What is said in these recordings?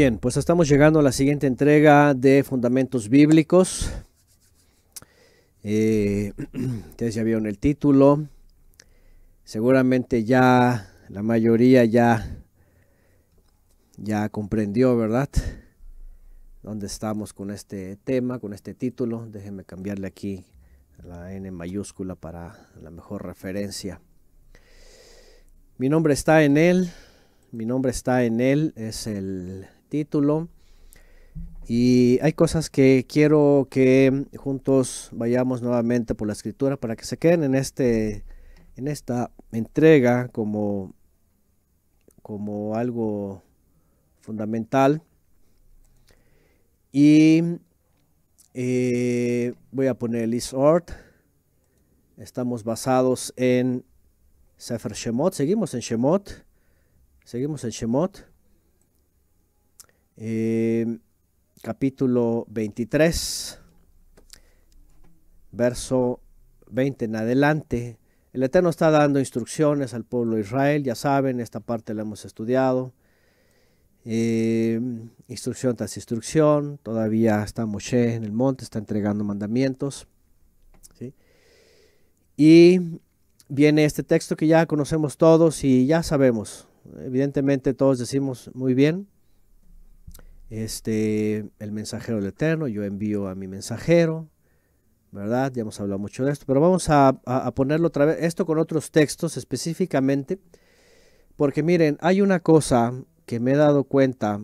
bien, pues estamos llegando a la siguiente entrega de Fundamentos Bíblicos. Eh, ustedes ya vieron el título. Seguramente ya la mayoría ya, ya comprendió, ¿verdad? Dónde estamos con este tema, con este título. Déjenme cambiarle aquí la N mayúscula para la mejor referencia. Mi nombre está en él. Mi nombre está en él. Es el título. Y hay cosas que quiero que juntos vayamos nuevamente por la escritura para que se queden en, este, en esta entrega como, como algo fundamental. Y eh, voy a poner el Estamos basados en Sefer Shemot. Seguimos en Shemot. Seguimos en Shemot. Em, capítulo 23, verso 20 en adelante. El Eterno está dando instrucciones al pueblo de Israel, ya saben, esta parte la hemos estudiado. Em, instrucción tras instrucción, todavía está Moshe en el monte, está entregando mandamientos. Y viene este texto que ya conocemos todos y ya sabemos. Evidentemente todos decimos muy bien, este, el mensajero del Eterno, yo envío a mi mensajero, ¿verdad? Ya hemos hablado mucho de esto, pero vamos a, ponerlo otra vez, esto con otros textos específicamente, porque miren, hay una cosa que me he dado cuenta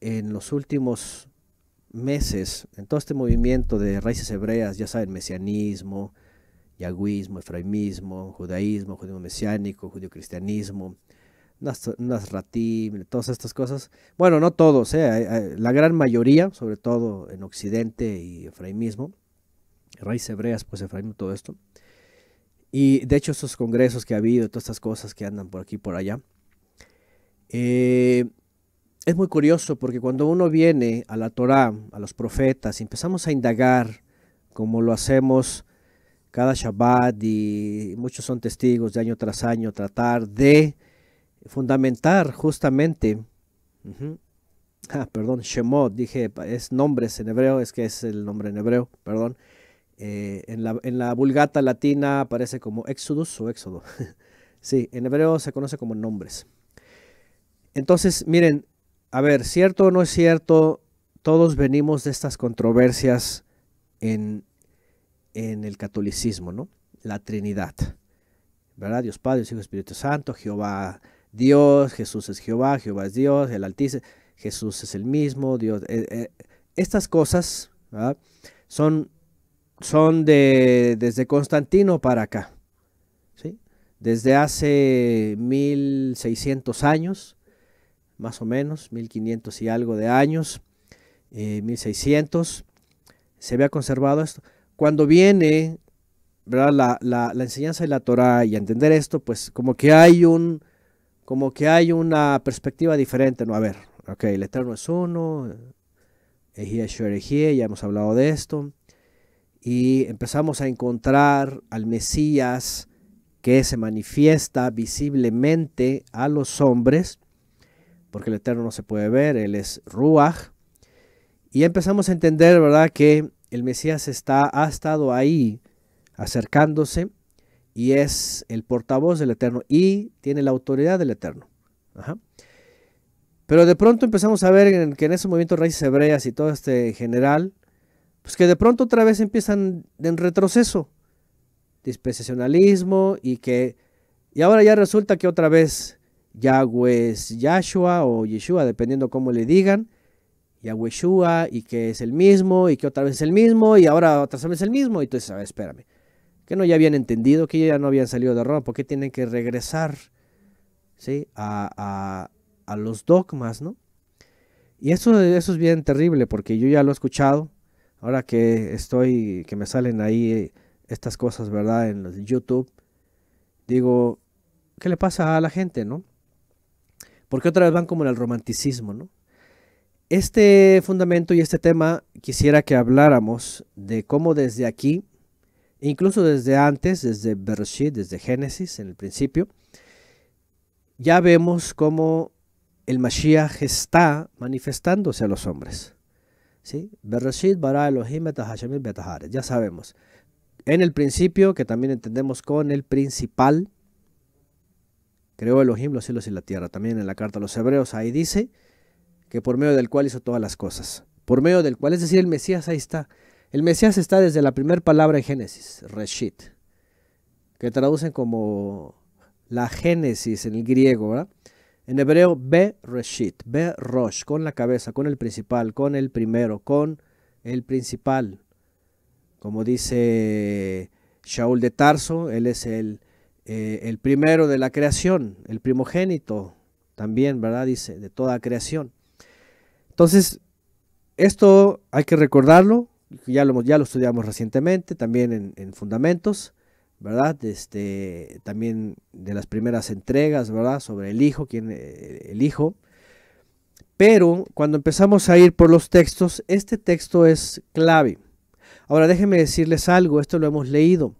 en los últimos meses, en todo este movimiento de raíces hebreas, ya saben, mesianismo, yagüismo, efraimismo, judaísmo, judío mesiánico, judío cristianismo, Nasratim, todas estas cosas. Bueno, no todos, eh, la gran mayoría, sobre todo en Occidente y Efraimismo, raíces hebreas, pues Efraim, todo esto. Y de hecho, esos congresos que ha habido, todas estas cosas que andan por aquí y por allá. Eh, es muy curioso porque cuando uno viene a la Torá, a los profetas, empezamos a indagar, como lo hacemos cada Shabbat, y muchos son testigos de año tras año, tratar de fundamentar justamente, ah, perdón, Shemot, dije, es nombres en hebreo, es que es el nombre en hebreo, perdón. Eh, en, la, vulgata latina aparece como Exodus o Éxodo. sí, en hebreo se conoce como nombres. Entonces, miren, a ver, cierto o no es cierto, todos venimos de estas controversias en, en el catolicismo, ¿no? La Trinidad, ¿verdad? Dios Padre, Hijo, Espíritu Santo, Jehová Dios, Jesús es Jehová, Jehová es Dios, el Altísimo, Jesús es el mismo, Dios. Eh, eh, estas cosas son, son de, desde Constantino para acá, ¿sí? desde hace 1600 años, más o menos, 1500 y algo de años, 1600, eh, se había conservado esto. Cuando viene la, la, enseñanza de la Torah y entender esto, pues como que hay un, como que hay una perspectiva diferente, ¿no? A ver, ok, el Eterno es uno, yo ya hemos hablado de esto, y empezamos a encontrar al Mesías que se manifiesta visiblemente a los hombres, porque el Eterno no se puede ver, Él es Ruach, y empezamos a entender, ¿verdad?, que el Mesías está, ha estado ahí acercándose, y es el portavoz del Eterno y tiene la autoridad del Eterno. Pero de pronto empezamos a ver que en ese movimiento raíces hebreas y todo este general, pues que de pronto otra vez empiezan en retroceso, dispensacionalismo y que, y ahora ya resulta que otra vez Yahweh es Yahshua o Yeshua, dependiendo cómo le digan, Yahwehshua y que es el mismo y que otra vez es el mismo y ahora otra vez es el mismo y entonces, a espérame que no ya habían entendido, que ya no habían salido de Roma, porque tienen que regresar ¿sí? a, a, los dogmas, ¿no? Y eso, eso es bien terrible, porque yo ya lo he escuchado, ahora que estoy, que me salen ahí eh, estas cosas, ¿verdad? En YouTube, digo, ¿qué le pasa a la gente, no? Porque otra vez van como en el romanticismo, ¿no? Este fundamento y este tema quisiera que habláramos de cómo desde aquí incluso desde antes, desde Bereshit, desde Génesis, en el principio, ya vemos cómo el Mashiach está manifestándose a los hombres. ya sabemos. En el principio, que también entendemos con el principal, creó Elohim los cielos y la tierra. También en la carta a los hebreos ahí dice que por medio del cual hizo todas las cosas. Por medio del cual, es decir, el Mesías ahí está. El Mesías está desde la primera palabra en Génesis, Reshit, que traducen como la Génesis en el griego, ¿verdad? En hebreo, Be Reshit, Be Rosh, con la cabeza, con el principal, con el primero, con el principal. Como dice Shaul de Tarso, él es el, eh, el primero de la creación, el primogénito también, ¿verdad? Dice, de toda creación. Entonces, esto hay que recordarlo, ya lo, ya lo estudiamos recientemente, también en, Fundamentos, ¿verdad? Este, también de las primeras entregas, ¿verdad? Sobre el hijo, quién eh, el hijo. Pero cuando empezamos a ir por los textos, este texto es clave. Ahora déjenme decirles algo, esto lo hemos leído,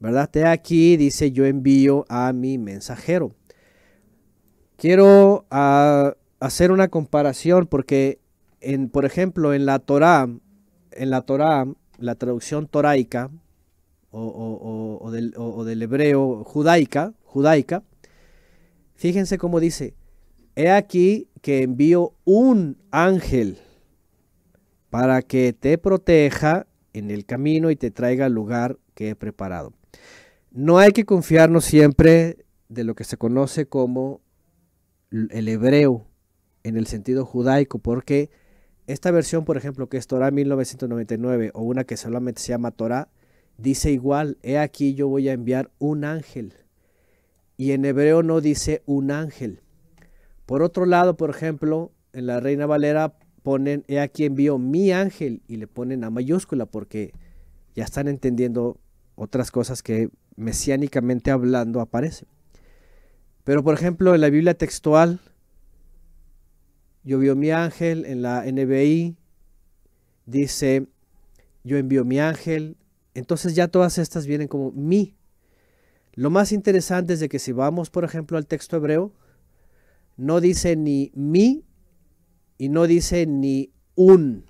¿verdad? Te aquí dice yo envío a mi mensajero. Quiero ah, hacer una comparación porque, en, por ejemplo, en la Torá, en la Torá, la traducción toraica o, del, hebreo judaica, judaica, fíjense cómo dice, he aquí que envío un ángel para que te proteja en el camino y te traiga al lugar que he preparado. No hay que confiarnos siempre de lo que se conoce como el hebreo en el sentido judaico, porque esta versión, por ejemplo, que es Torah 1999 o una que solamente se llama Torah, dice igual, he aquí yo voy a enviar un ángel. Y en hebreo no dice un ángel. Por otro lado, por ejemplo, en la Reina Valera ponen, he aquí envío mi ángel y le ponen a mayúscula porque ya están entendiendo otras cosas que mesiánicamente hablando aparecen. Pero por ejemplo, en la Biblia textual, yo vio mi ángel en la NBI, dice, yo envío mi ángel. Entonces ya todas estas vienen como mi. Lo más interesante es de que si vamos, por ejemplo, al texto hebreo, no dice ni mi y no dice ni un.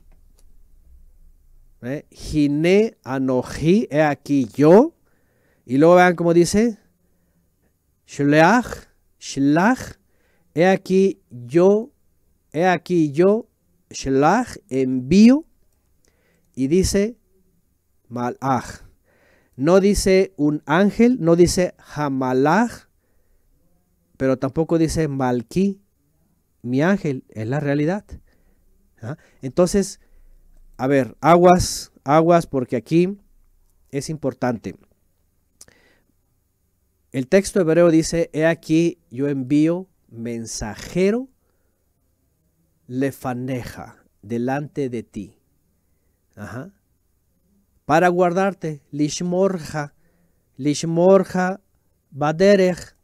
¿Eh? jine anoji, he aquí yo. Y luego vean cómo dice, shleach, shlach, he aquí yo He aquí yo, Shelach, envío, y dice Malach. No dice un ángel, no dice Hamalach, pero tampoco dice Malki, mi ángel, es la realidad. ¿ah? Entonces, a ver, aguas, aguas, porque aquí es importante. El texto hebreo dice, he aquí yo envío mensajero lefaneja, delante de ti. Ajá. Para guardarte, lishmorja, lishmorja baderech.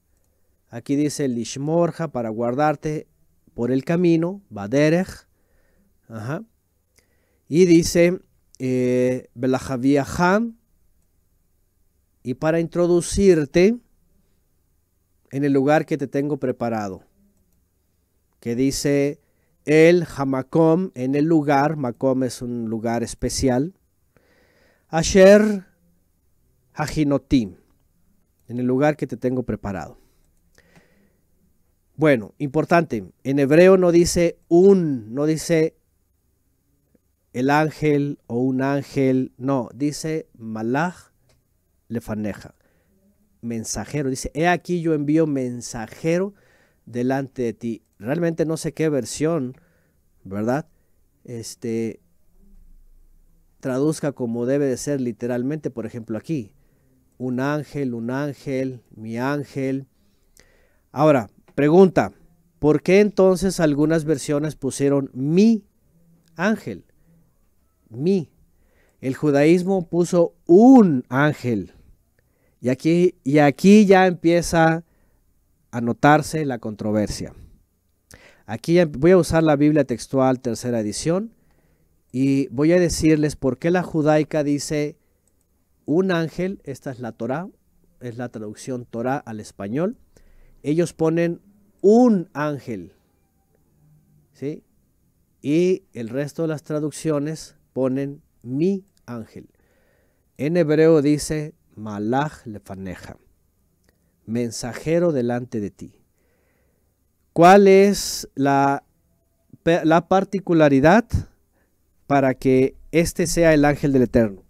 Aquí dice lishmorja para guardarte por el camino, baderech. Ajá. Y dice Eh. y para introducirte en el lugar que te tengo preparado, que dice el Hamakom en el lugar, Makom es un lugar especial, Asher Hajinotim, en el lugar que te tengo preparado. Bueno, importante, en hebreo no dice un, no dice el ángel o un ángel, no, dice Malach Lefaneja, mensajero, dice, he aquí yo envío mensajero delante de ti. Realmente no sé qué versión, ¿verdad? Este traduzca como debe de ser literalmente, por ejemplo, aquí. Un ángel, un ángel, mi ángel. Ahora, pregunta, ¿por qué entonces algunas versiones pusieron mi ángel? Mi. El judaísmo puso un ángel. Y aquí, y aquí ya empieza anotarse la controversia. Aquí voy a usar la Biblia textual tercera edición y voy a decirles por qué la judaica dice un ángel, esta es la Torah, es la traducción Torah al español. Ellos ponen un ángel, Y el resto de las traducciones ponen mi ángel. En hebreo dice malach lefaneja mensajero delante de ti. ¿Cuál es la, particularidad para que este sea el ángel del Eterno?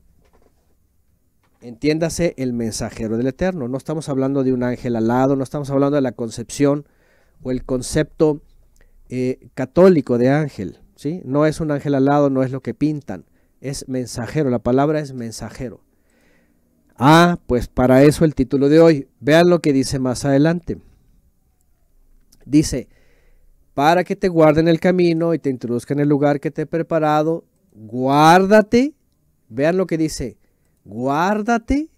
Entiéndase el mensajero del Eterno. No estamos hablando de un ángel alado, no estamos hablando de la concepción o el concepto eh, católico de ángel. ¿sí? No es un ángel alado, no es lo que pintan. Es mensajero, la palabra es mensajero. Ah, pues para eso el título de hoy. Vean lo que dice más adelante. Dice, para que te guarden el camino y te introduzcan en el lugar que te he preparado, guárdate. Vean lo que dice, guárdate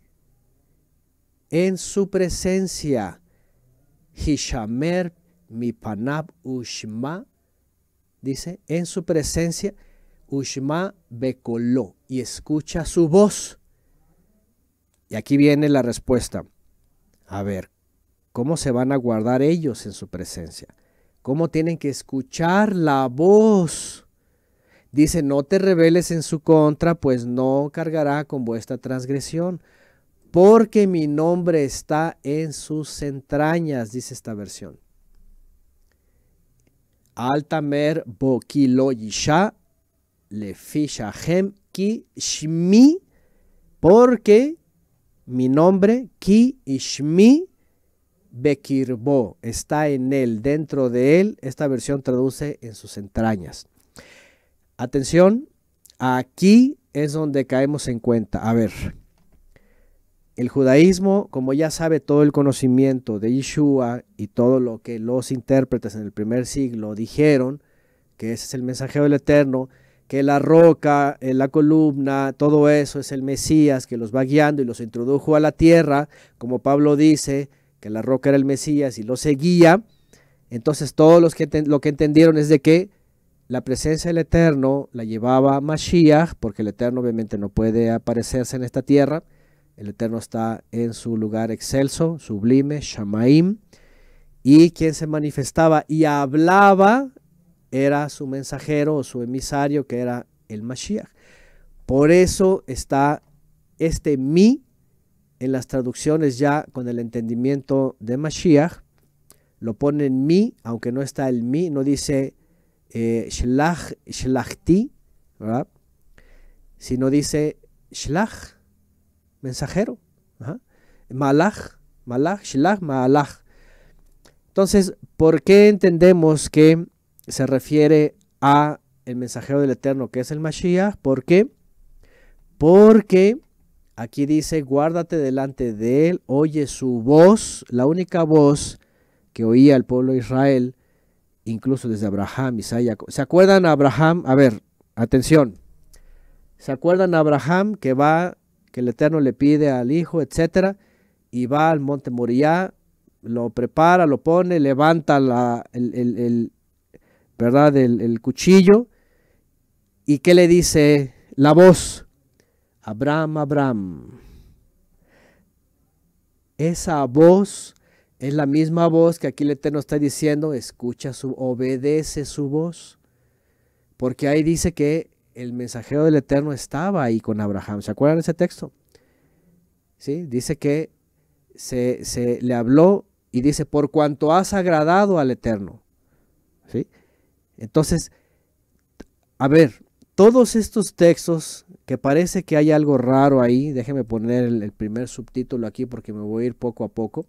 en su presencia. Hishamer mi panab ushma, dice, en su presencia, ushma becoló. y escucha su voz y aquí viene la respuesta. A ver, ¿cómo se van a guardar ellos en su presencia? ¿Cómo tienen que escuchar la voz? Dice, no te rebeles en su contra, pues no cargará con vuestra transgresión, porque mi nombre está en sus entrañas, dice esta versión. Altamer le lefishahem ki shmi, porque mi nombre, ki ishmi bekirbo, está en él, dentro de él. Esta versión traduce en sus entrañas. Atención, aquí es donde caemos en cuenta. A ver, el judaísmo, como ya sabe todo el conocimiento de Yeshua y todo lo que los intérpretes en el primer siglo dijeron, que ese es el mensajero del Eterno, que la roca, eh, la columna, todo eso es el Mesías que los va guiando y los introdujo a la tierra, como Pablo dice, que la roca era el Mesías y lo seguía, entonces todos los que lo que entendieron es de que la presencia del Eterno la llevaba a Mashiach, porque el Eterno obviamente no puede aparecerse en esta tierra, el Eterno está en su lugar excelso, sublime, Shamaim, y quien se manifestaba y hablaba era su mensajero o su emisario, que era el Mashiach. Por eso está este mi en las traducciones ya con el entendimiento de Mashiach. Lo ponen mi, aunque no está el mi, no dice eh, shlach, shlachti, ¿verdad? sino dice shlach, mensajero. Malach, malach, shlach, malach. Entonces, ¿por qué entendemos que se refiere a el mensajero del Eterno, que es el Mashiach. ¿Por qué? Porque aquí dice, guárdate delante de él, oye su voz, la única voz que oía el pueblo de Israel, incluso desde Abraham, Isaías. ¿Se acuerdan a Abraham? A ver, atención. ¿Se acuerdan a Abraham que va, que el Eterno le pide al hijo, etcétera, y va al monte Moriah, lo prepara, lo pone, levanta la, el, ¿verdad? El, cuchillo. ¿Y qué le dice la voz? Abraham, Abraham. Esa voz es la misma voz que aquí el Eterno está diciendo, escucha su, obedece su voz. Porque ahí dice que el mensajero del Eterno estaba ahí con Abraham. ¿Se acuerdan ese texto? ¿Sí? Dice que se, se, le habló y dice, por cuanto has agradado al Eterno. ¿Sí? Entonces, a ver, todos estos textos que parece que hay algo raro ahí, déjeme poner el, primer subtítulo aquí porque me voy a ir poco a poco.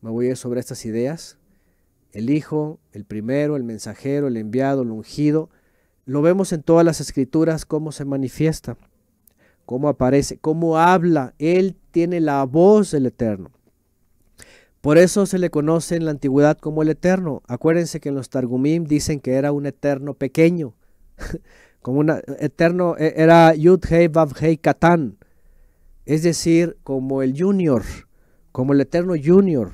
Me voy a ir sobre estas ideas. El Hijo, el primero, el mensajero, el enviado, el ungido. Lo vemos en todas las escrituras cómo se manifiesta, cómo aparece, cómo habla. Él tiene la voz del Eterno. Por eso se le conoce en la antigüedad como el Eterno. Acuérdense que en los Targumim dicen que era un Eterno pequeño. como un Eterno, e, era Yud Hei Vav Hei Katan. Es decir, como el Junior, como el Eterno Junior.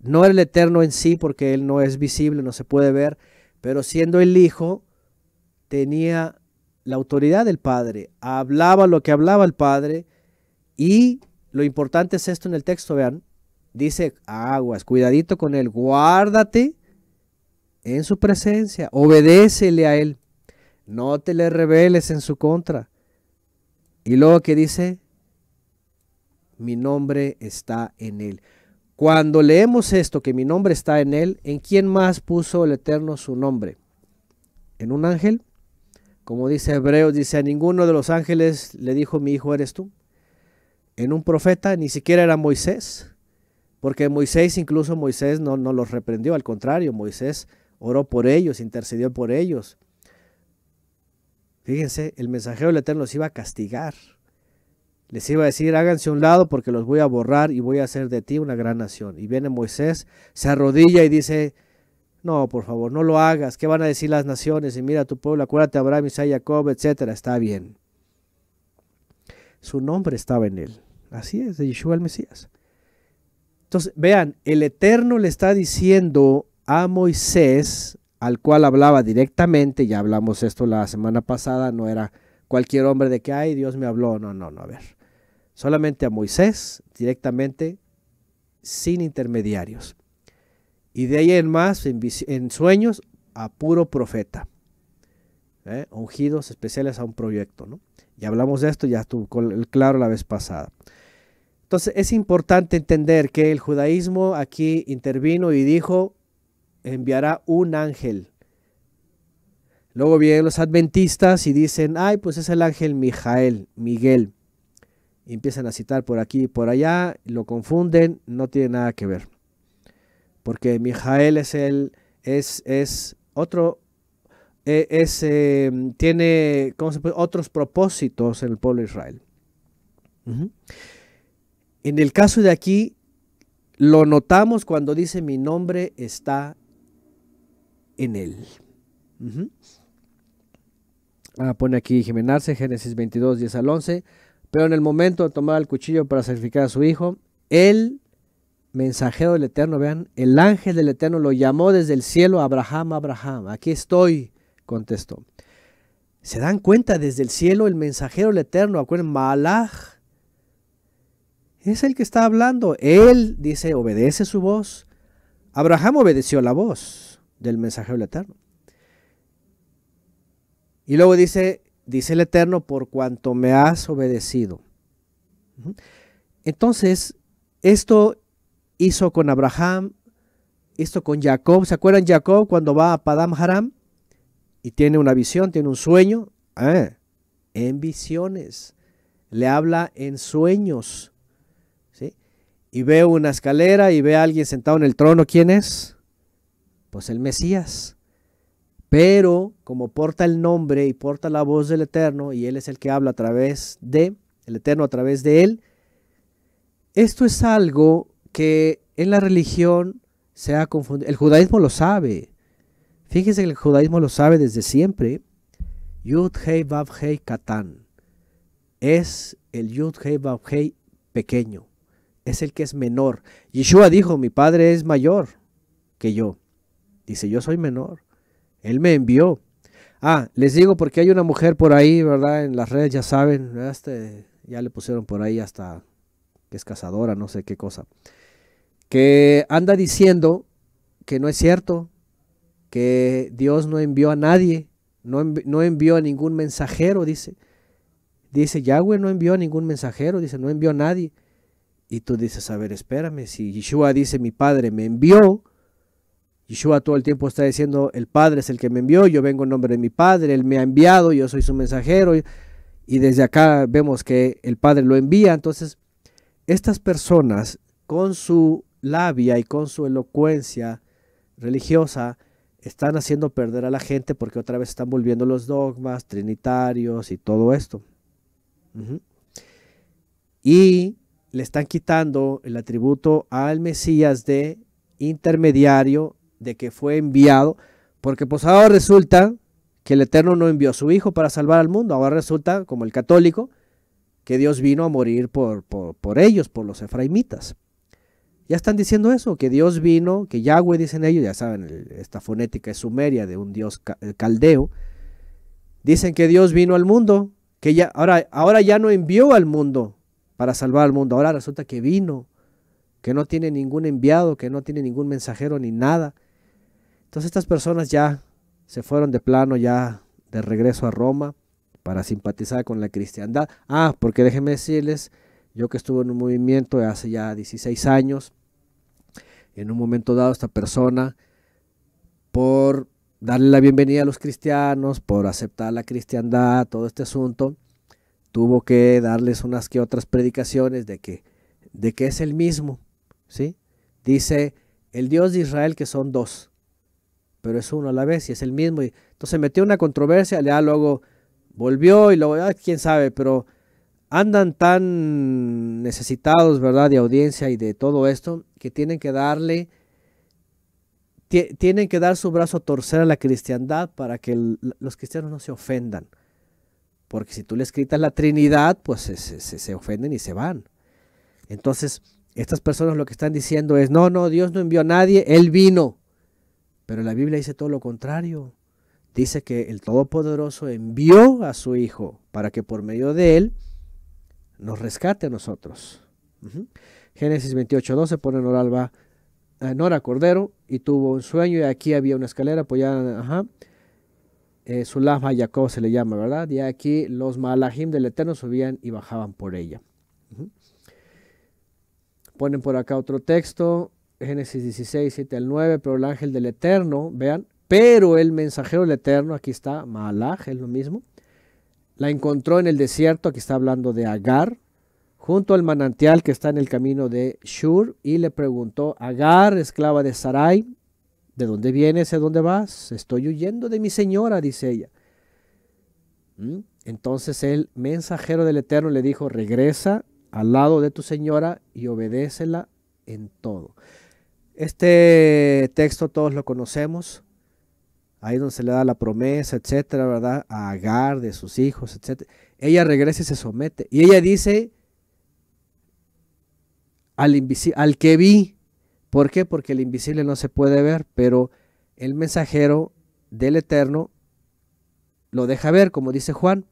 No el Eterno en sí, porque él no es visible, no se puede ver. Pero siendo el Hijo, tenía la autoridad del Padre. Hablaba lo que hablaba el Padre. Y lo importante es esto en el texto, vean dice aguas, cuidadito con él, guárdate en su presencia, obedécele a él, no te le rebeles en su contra. Y luego que dice, mi nombre está en él. Cuando leemos esto, que mi nombre está en él, ¿en quién más puso el Eterno su nombre? ¿En un ángel? Como dice Hebreos, dice, a ninguno de los ángeles le dijo, mi hijo eres tú. ¿En un profeta? Ni siquiera era Moisés. Porque Moisés, incluso Moisés no, los reprendió, al contrario, Moisés oró por ellos, intercedió por ellos. Fíjense, el mensajero del Eterno los iba a castigar. Les iba a decir, háganse un lado porque los voy a borrar y voy a hacer de ti una gran nación. Y viene Moisés, se arrodilla y dice, no, por favor, no lo hagas. ¿Qué van a decir las naciones? Y mira tu pueblo, acuérdate Abraham, Isaac, Jacob, etcétera. Está bien. Su nombre estaba en él. Así es, de Yeshua el Mesías. Entonces, vean, el Eterno le está diciendo a Moisés, al cual hablaba directamente, ya hablamos esto la semana pasada, no era cualquier hombre de que, ay, Dios me habló, no, no, no, a ver. Solamente a Moisés, directamente, sin intermediarios. Y de ahí en más, en, sueños, a puro profeta. ¿eh? Ungidos especiales a un proyecto, ¿no? Y hablamos de esto, ya estuvo claro la vez pasada. Entonces es importante entender que el judaísmo aquí intervino y dijo, enviará un ángel. Luego vienen los adventistas y dicen, ay, pues es el ángel Mijael, Miguel. empiezan a citar por aquí y por allá, lo confunden, no tiene nada que ver. Porque Mijael es el, es, es otro, e, es, em, tiene ¿cómo se puede? otros propósitos en el pueblo de Israel. En el caso de aquí, lo notamos cuando dice mi nombre está en él. ah, pone aquí Jimenarse, Génesis 22, 10 al 11. Pero en el momento de tomar el cuchillo para sacrificar a su hijo, el mensajero del Eterno, vean, el ángel del Eterno lo llamó desde el cielo, Abraham, Abraham, aquí estoy, contestó. ¿Se dan cuenta? Desde el cielo el mensajero del Eterno, acuérdense, Malach, es el que está hablando. Él dice, obedece su voz. Abraham obedeció la voz del mensajero del Eterno. Y luego dice, dice el Eterno, por cuanto me has obedecido. Entonces, esto hizo con Abraham, esto con Jacob. ¿Se acuerdan Jacob cuando va a Padam Haram? Y tiene una visión, tiene un sueño. Ah, en visiones. Le habla en sueños y ve una escalera y ve a alguien sentado en el trono, ¿quién es? Pues el Mesías. Pero como porta el nombre y porta la voz del Eterno, y Él es el que habla a través de, el Eterno a través de Él, esto es algo que en la religión se ha confundido. El judaísmo lo sabe. Fíjense que el judaísmo lo sabe desde siempre. Yud Hei Vav Hei Katán. Es el Yud Hei Vav Hei pequeño es el que es menor. Yeshua dijo, mi Padre es mayor que yo. Dice, yo soy menor. Él me envió. Ah, les digo porque hay una mujer por ahí, ¿verdad? En las redes, ya saben, este, ya le pusieron por ahí hasta que es cazadora, no sé qué cosa. Que anda diciendo que no es cierto, que Dios no envió a nadie, no, no envió a ningún mensajero, dice. Dice, Yahweh no envió a ningún mensajero, dice, no envió a nadie. Y tú dices, a ver, espérame, si Yeshua dice, mi Padre me envió, Yeshua todo el tiempo está diciendo, el Padre es el que me envió, yo vengo en nombre de mi Padre, Él me ha enviado, yo soy su mensajero. Y desde acá vemos que el Padre lo envía. Entonces, estas personas con su labia y con su elocuencia religiosa están haciendo perder a la gente porque otra vez están volviendo los dogmas trinitarios y todo esto. Y le están quitando el atributo al Mesías de intermediario, de que fue enviado, porque pues ahora resulta que el Eterno no envió a su Hijo para salvar al mundo, ahora resulta, como el católico, que Dios vino a morir por, por, ellos, por los efraimitas. Ya están diciendo eso, que Dios vino, que Yahweh dicen ellos, ya saben, esta fonética es sumeria de un Dios caldeo. Dicen que Dios vino al mundo, que ya, ahora, ahora ya no envió al mundo para salvar al mundo. Ahora resulta que vino, que no tiene ningún enviado, que no tiene ningún mensajero ni nada. Entonces estas personas ya se fueron de plano, ya de regreso a Roma para simpatizar con la cristiandad. Ah, porque déjenme decirles, yo que estuve en un movimiento hace ya 16 años, en un momento dado esta persona, por darle la bienvenida a los cristianos, por aceptar la cristiandad, todo este asunto, tuvo que darles unas que otras predicaciones de que, de que es el mismo, ¿sí? Dice el Dios de Israel que son dos, pero es uno a la vez y es el mismo. Y entonces metió una controversia, luego volvió y luego, ah, quién sabe, pero andan tan necesitados, ¿verdad?, de audiencia y de todo esto, que tienen que darle, tienen que dar su brazo a torcer a la cristiandad para que los cristianos no se ofendan. Porque si tú le escritas la Trinidad, pues se, ofenden y se van. Entonces, estas personas lo que están diciendo es, no, no, Dios no envió a nadie, Él vino. Pero la Biblia dice todo lo contrario. Dice que el Todopoderoso envió a su Hijo para que por medio de Él nos rescate a nosotros. Génesis 28, 12 pone Nora, Alba, Nora Cordero y tuvo un sueño y aquí había una escalera apoyada. Ajá eh, a Jacob se le llama, ¿verdad? Y aquí los Malahim del Eterno subían y bajaban por ella. Ponen por acá otro texto, Génesis 16, 7 al 9, pero el ángel del Eterno, vean, pero el mensajero del Eterno, aquí está, Malach, es lo mismo, la encontró en el desierto, aquí está hablando de Agar, junto al manantial que está en el camino de Shur, y le preguntó, Agar, esclava de Sarai, ¿De dónde vienes? ¿De dónde vas? Estoy huyendo de mi señora, dice ella. ¿Mm? Entonces el mensajero del Eterno le dijo, regresa al lado de tu señora y obedécela en todo. Este texto todos lo conocemos. Ahí donde se le da la promesa, etcétera, ¿verdad? A Agar de sus hijos, etcétera. Ella regresa y se somete. Y ella dice al, al que vi, ¿Por qué? Porque el invisible no se puede ver, pero el mensajero del Eterno lo deja ver, como dice Juan.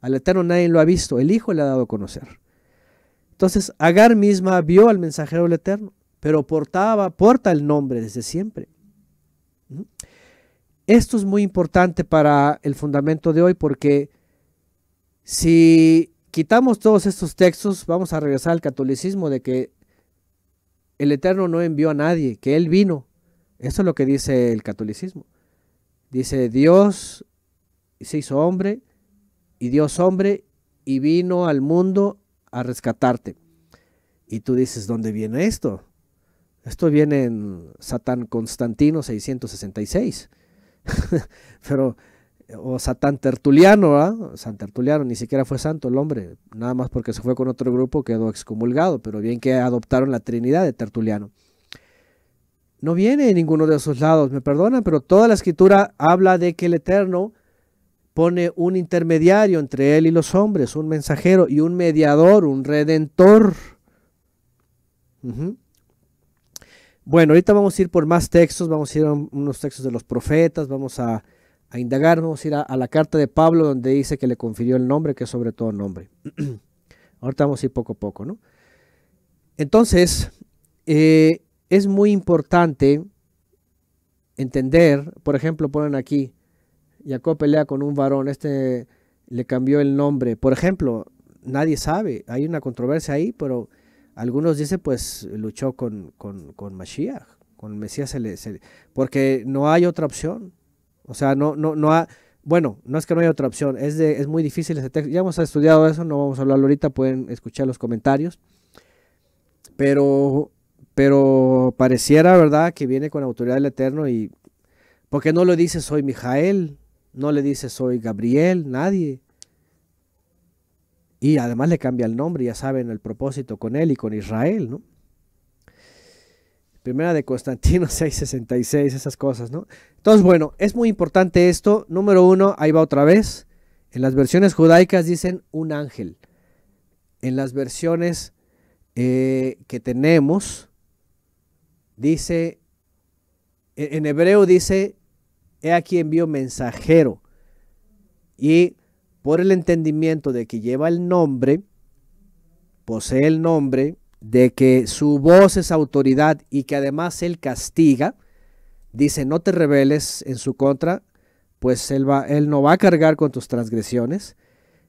Al Eterno nadie lo ha visto, el Hijo le ha dado a conocer. Entonces, Agar misma vio al mensajero del Eterno, pero portaba, porta el nombre desde siempre. ¿Mm? Esto es muy importante para el fundamento de hoy porque si quitamos todos estos textos, vamos a regresar al catolicismo de que el Eterno no envió a nadie, que Él vino. Eso es lo que dice el catolicismo. Dice, Dios se hizo hombre y Dios hombre y vino al mundo a rescatarte. Y tú dices, ¿dónde viene esto? Esto viene en Satán Constantino 666. Pero o Satán Tertuliano, ah San Tertuliano, ni siquiera fue santo el hombre, nada más porque se fue con otro grupo quedó excomulgado, pero bien que adoptaron la Trinidad de Tertuliano. No viene ninguno de esos lados, me perdonan, pero toda la escritura habla de que el Eterno pone un intermediario entre él y los hombres, un mensajero y un mediador, un redentor. Bueno, ahorita vamos a ir por más textos, vamos a ir a unos textos de los profetas, vamos a a indagar, vamos a ir a, la carta de Pablo donde dice que le confirió el nombre, que es sobre todo nombre. Ahorita vamos a ir poco a poco, ¿no? Entonces, eh, es muy importante entender, por ejemplo, ponen aquí, Jacob pelea con un varón, este le cambió el nombre, por ejemplo, nadie sabe, hay una controversia ahí, pero algunos dicen pues luchó con, con, con Mashiach, con Mesías, porque no hay otra opción. O sea, no, no, no ha, bueno, no es que no haya otra opción, es, de, es muy difícil ese texto. Ya hemos estudiado eso, no vamos a hablarlo ahorita, pueden escuchar los comentarios. Pero, pero pareciera, ¿verdad?, que viene con autoridad del Eterno y. Porque no le dice soy Mijael, no le dice soy Gabriel, nadie. Y además le cambia el nombre, ya saben el propósito con él y con Israel, ¿no? Primera de Constantino 666, esas cosas, ¿no? Entonces, bueno, es muy importante esto. Número uno, ahí va otra vez. En las versiones judaicas dicen un ángel. En las versiones eh, que tenemos, dice, en hebreo dice, he aquí envío mensajero. Y por el entendimiento de que lleva el nombre, posee el nombre, de que su voz es autoridad y que además él castiga, dice, no te rebeles en su contra, pues él, va, él no va a cargar con tus transgresiones.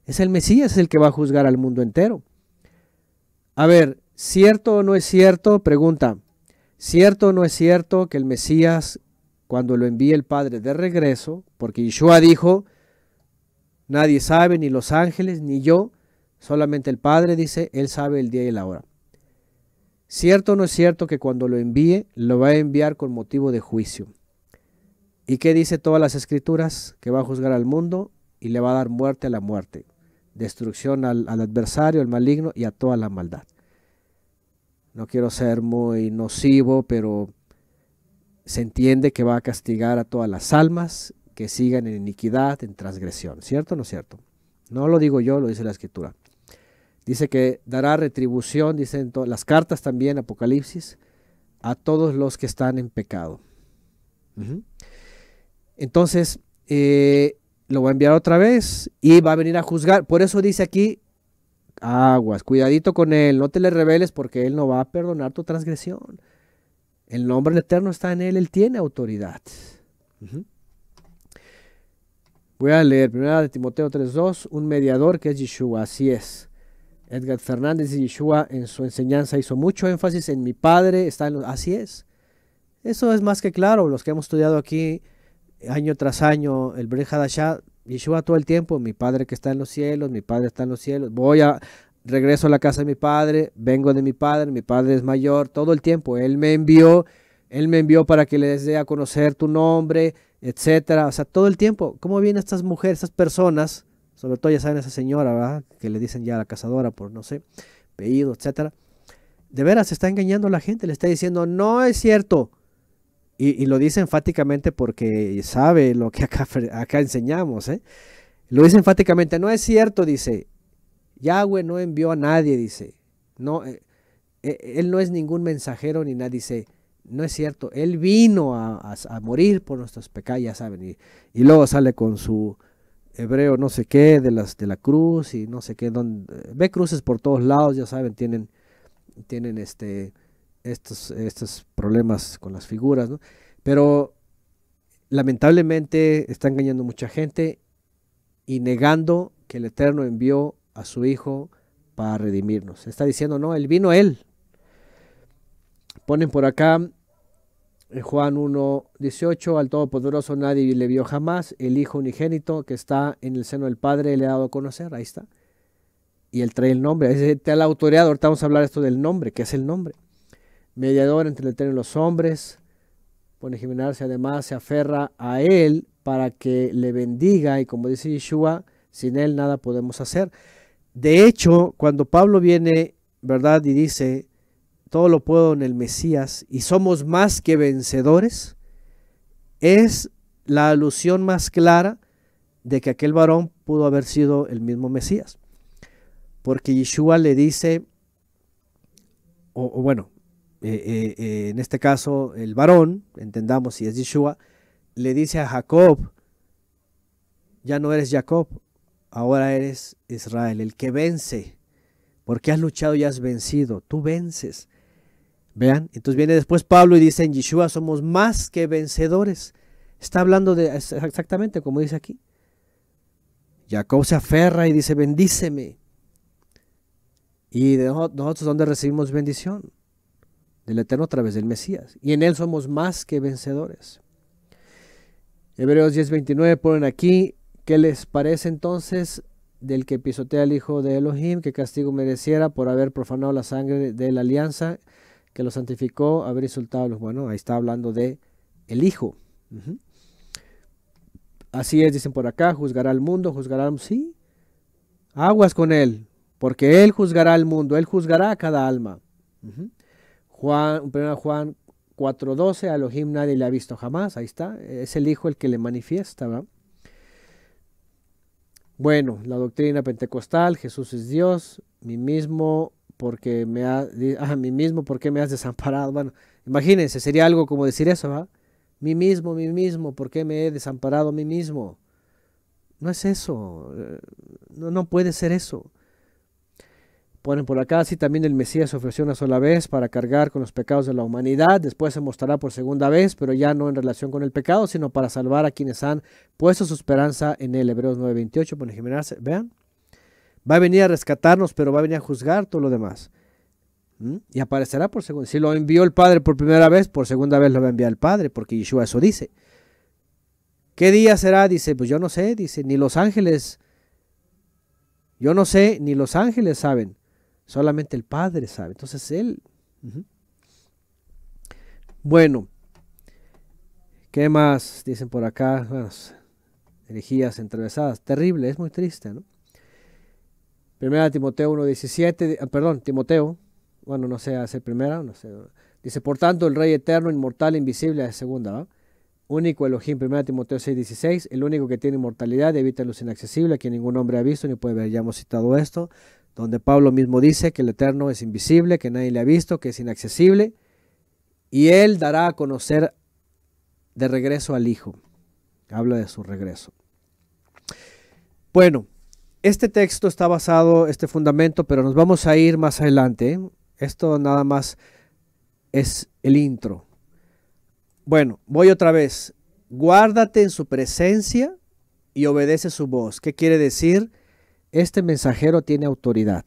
Es el Mesías el que va a juzgar al mundo entero. A ver, ¿cierto o no es cierto? Pregunta, ¿cierto o no es cierto que el Mesías, cuando lo envíe el Padre de regreso, porque Yeshua dijo, nadie sabe, ni los ángeles, ni yo, solamente el Padre dice, Él sabe el día y la hora. Cierto o no es cierto que cuando lo envíe, lo va a enviar con motivo de juicio. ¿Y qué dice todas las escrituras? Que va a juzgar al mundo y le va a dar muerte a la muerte, destrucción al, adversario, al maligno y a toda la maldad. No quiero ser muy nocivo, pero se entiende que va a castigar a todas las almas que sigan en iniquidad, en transgresión, ¿cierto o no es cierto? No lo digo yo, lo dice la escritura. Dice que dará retribución, dicen las cartas también, Apocalipsis, a todos los que están en pecado. Entonces, eh, lo va a enviar otra vez y va a venir a juzgar. Por eso dice aquí, aguas, cuidadito con él, no te le rebeles porque él no va a perdonar tu transgresión. El nombre del Eterno está en él, él tiene autoridad. Voy a leer primera de Timoteo 3.2, un mediador que es Yeshua, así es. Edgar Fernández y Yeshua en su enseñanza hizo mucho énfasis en mi Padre, está en los... Así es. Eso es más que claro. Los que hemos estudiado aquí año tras año el Breja Yeshua todo el tiempo, mi Padre que está en los cielos, mi Padre está en los cielos, voy a... Regreso a la casa de mi padre, vengo de mi padre, mi padre es mayor, todo el tiempo. Él me envió, él me envió para que les dé a conocer tu nombre, etcétera. O sea, todo el tiempo. ¿Cómo vienen estas mujeres, estas personas sobre todo ya saben esa señora, ¿verdad? Que le dicen ya a la cazadora por, no sé, pedido, etcétera. De veras, está engañando a la gente, le está diciendo, no es cierto. Y, lo dice enfáticamente porque sabe lo que acá, acá enseñamos, ¿eh? Lo dice enfáticamente, no es cierto, dice. Yahweh no envió a nadie, dice. No, eh, eh, él no es ningún mensajero ni nadie. dice. No es cierto, él vino a, morir por nuestros pecados, ya saben. Y, y, luego sale con su hebreo no sé qué, de, las, de la cruz y no sé qué, ve cruces por todos lados, ya saben, tienen, tienen este, estos, estos problemas con las figuras, ¿no? Pero lamentablemente está engañando mucha gente y negando que el Eterno envió a su Hijo para redimirnos. Está diciendo, no, Él vino Él. Ponen por acá eh, Juan 1, 18, al Todopoderoso nadie le vio jamás, el Hijo unigénito que está en el seno del Padre le ha dado a conocer, ahí está. Y él trae el nombre, es la autoridad, ahorita vamos a hablar esto del nombre, que es el nombre. Mediador entre el eterno y los hombres, pone gimnasia, además se aferra a él para que le bendiga y como dice Yeshua, sin él nada podemos hacer. De hecho, cuando Pablo viene, ¿verdad? Y dice, todo lo puedo en el Mesías y somos más que vencedores, es la alusión más clara de que aquel varón pudo haber sido el mismo Mesías. Porque Yeshua le dice, o, bueno, eh, eh, eh, en este caso el varón, entendamos si es Yeshua, le dice a Jacob, ya no eres Jacob, ahora eres Israel, el que vence, porque has luchado y has vencido, tú vences. Vean, entonces viene después Pablo y dice en Yeshua somos más que vencedores. Está hablando de exactamente como dice aquí. Jacob se aferra y dice, bendíceme. Y de nosotros, ¿dónde recibimos bendición? Del Eterno a través del Mesías. Y en Él somos más que vencedores. Hebreos 10:29 ponen aquí, ¿qué les parece entonces del que pisotea al Hijo de Elohim, que castigo mereciera por haber profanado la sangre de la alianza? que lo santificó, haber insultado a los bueno Ahí está hablando de el Hijo. Así es, dicen por acá, juzgará al mundo, juzgará, sí, aguas con él, porque él juzgará al mundo, él juzgará a cada alma. Juan, Juan 4.12, a Elohim nadie le ha visto jamás, ahí está, es el Hijo el que le manifiesta, ¿verdad? Bueno, la doctrina pentecostal, Jesús es Dios, mi mismo porque me ha, a mí mismo, ¿por qué me has desamparado? Bueno, imagínense, sería algo como decir eso, ¿va? Mí mismo, mí mismo, ¿por qué me he desamparado a mí mismo? No es eso, eh, no, puede ser eso. Ponen por acá, así también el Mesías ofreció una sola vez para cargar con los pecados de la humanidad, después se mostrará por segunda vez, pero ya no en relación con el pecado, sino para salvar a quienes han puesto su esperanza en él. Hebreos 9:28, por Jiménez, vean. Va a venir a rescatarnos, pero va a venir a juzgar todo lo demás. ¿Mm? Y aparecerá por segunda. Si lo envió el Padre por primera vez, por segunda vez lo va a enviar el Padre, porque Yeshua eso dice. ¿Qué día será? Dice, pues yo no sé, dice, ni los ángeles, yo no sé, ni los ángeles saben, solamente el Padre sabe. Entonces Él. Bueno, ¿qué más dicen por acá? Bueno, herejías entrevesadas. Terrible, es muy triste, ¿no? Primera Timoteo 1.17, ah, perdón, Timoteo, bueno, no sé, hace primera, no sé. Dice, por tanto, el Rey eterno, inmortal, invisible, es segunda, ¿no? Único Elohim, 1 Timoteo 6.16, el único que tiene inmortalidad, evita luz inaccesible, a quien ningún hombre ha visto ni puede ver. Ya hemos citado esto, donde Pablo mismo dice que el eterno es invisible, que nadie le ha visto, que es inaccesible, y él dará a conocer de regreso al Hijo. Habla de su regreso. Bueno, este texto está basado, este fundamento, pero nos vamos a ir más adelante. Esto nada más es el intro. Bueno, voy otra vez. Guárdate en su presencia y obedece su voz. ¿Qué quiere decir? Este mensajero tiene autoridad.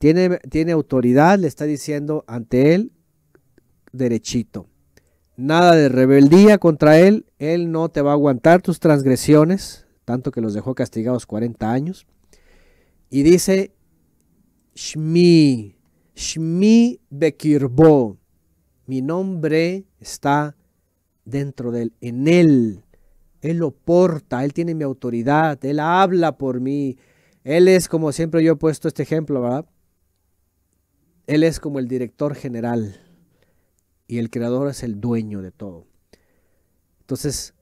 Tiene, tiene autoridad, le está diciendo ante él derechito. Nada de rebeldía contra él. Él no te va a aguantar tus transgresiones tanto que los dejó castigados 40 años. Y dice, Shmi, Shmi Bekirbo, mi nombre está dentro de él, en él. Él lo porta, él tiene mi autoridad, él habla por mí. Él es, como siempre yo he puesto este ejemplo, ¿verdad? Él es como el director general y el creador es el dueño de todo. Entonces,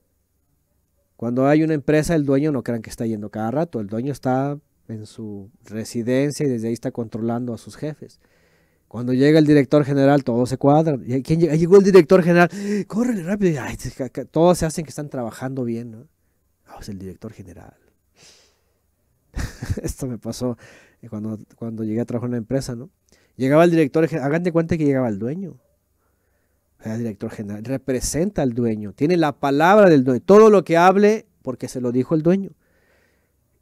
cuando hay una empresa, el dueño no crean que está yendo cada rato, el dueño está en su residencia y desde ahí está controlando a sus jefes. Cuando llega el director general, todo se cuadra. ¿Quién llegó? llegó el director general, córrele rápido. todos se hacen que están trabajando bien. ¿no? Ah, es el director general. Esto me pasó eh, cuando, cuando llegué a trabajar en una empresa, ¿no? Llegaba el director, hagan de cuenta que llegaba el dueño el director general, representa al dueño, tiene la palabra del dueño, todo lo que hable porque se lo dijo el dueño.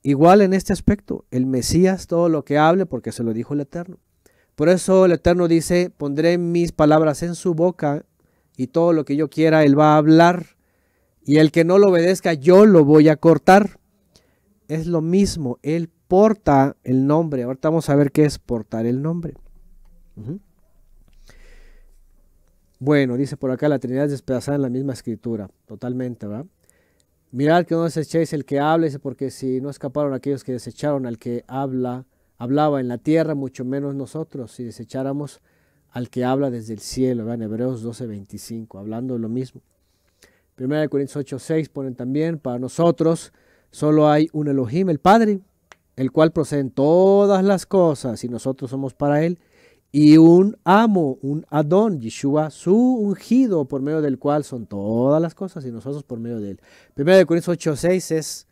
Igual en este aspecto, el Mesías todo lo que hable porque se lo dijo el Eterno. Por eso el Eterno dice, pondré mis palabras en su boca y todo lo que yo quiera él va a hablar y el que no lo obedezca yo lo voy a cortar. Es lo mismo, él porta el nombre. Ahorita vamos a ver qué es portar el nombre. Bueno, dice por acá, la Trinidad es despedazada en la misma escritura, totalmente, ¿verdad? Mirad que no desechéis el que habla, dice, porque si no escaparon aquellos que desecharon al que habla, hablaba en la tierra, mucho menos nosotros, si desecháramos al que habla desde el cielo, ¿verdad? en Hebreos 12, 25, hablando de lo mismo. Primera de Corintios 8, 6 ponen también, para nosotros solo hay un Elohim, el Padre, el cual procede en todas las cosas, y nosotros somos para él y un amo, un Adón, Yeshua, su ungido, por medio del cual son todas las cosas y nosotros por medio de él. de Corintios 8:6 es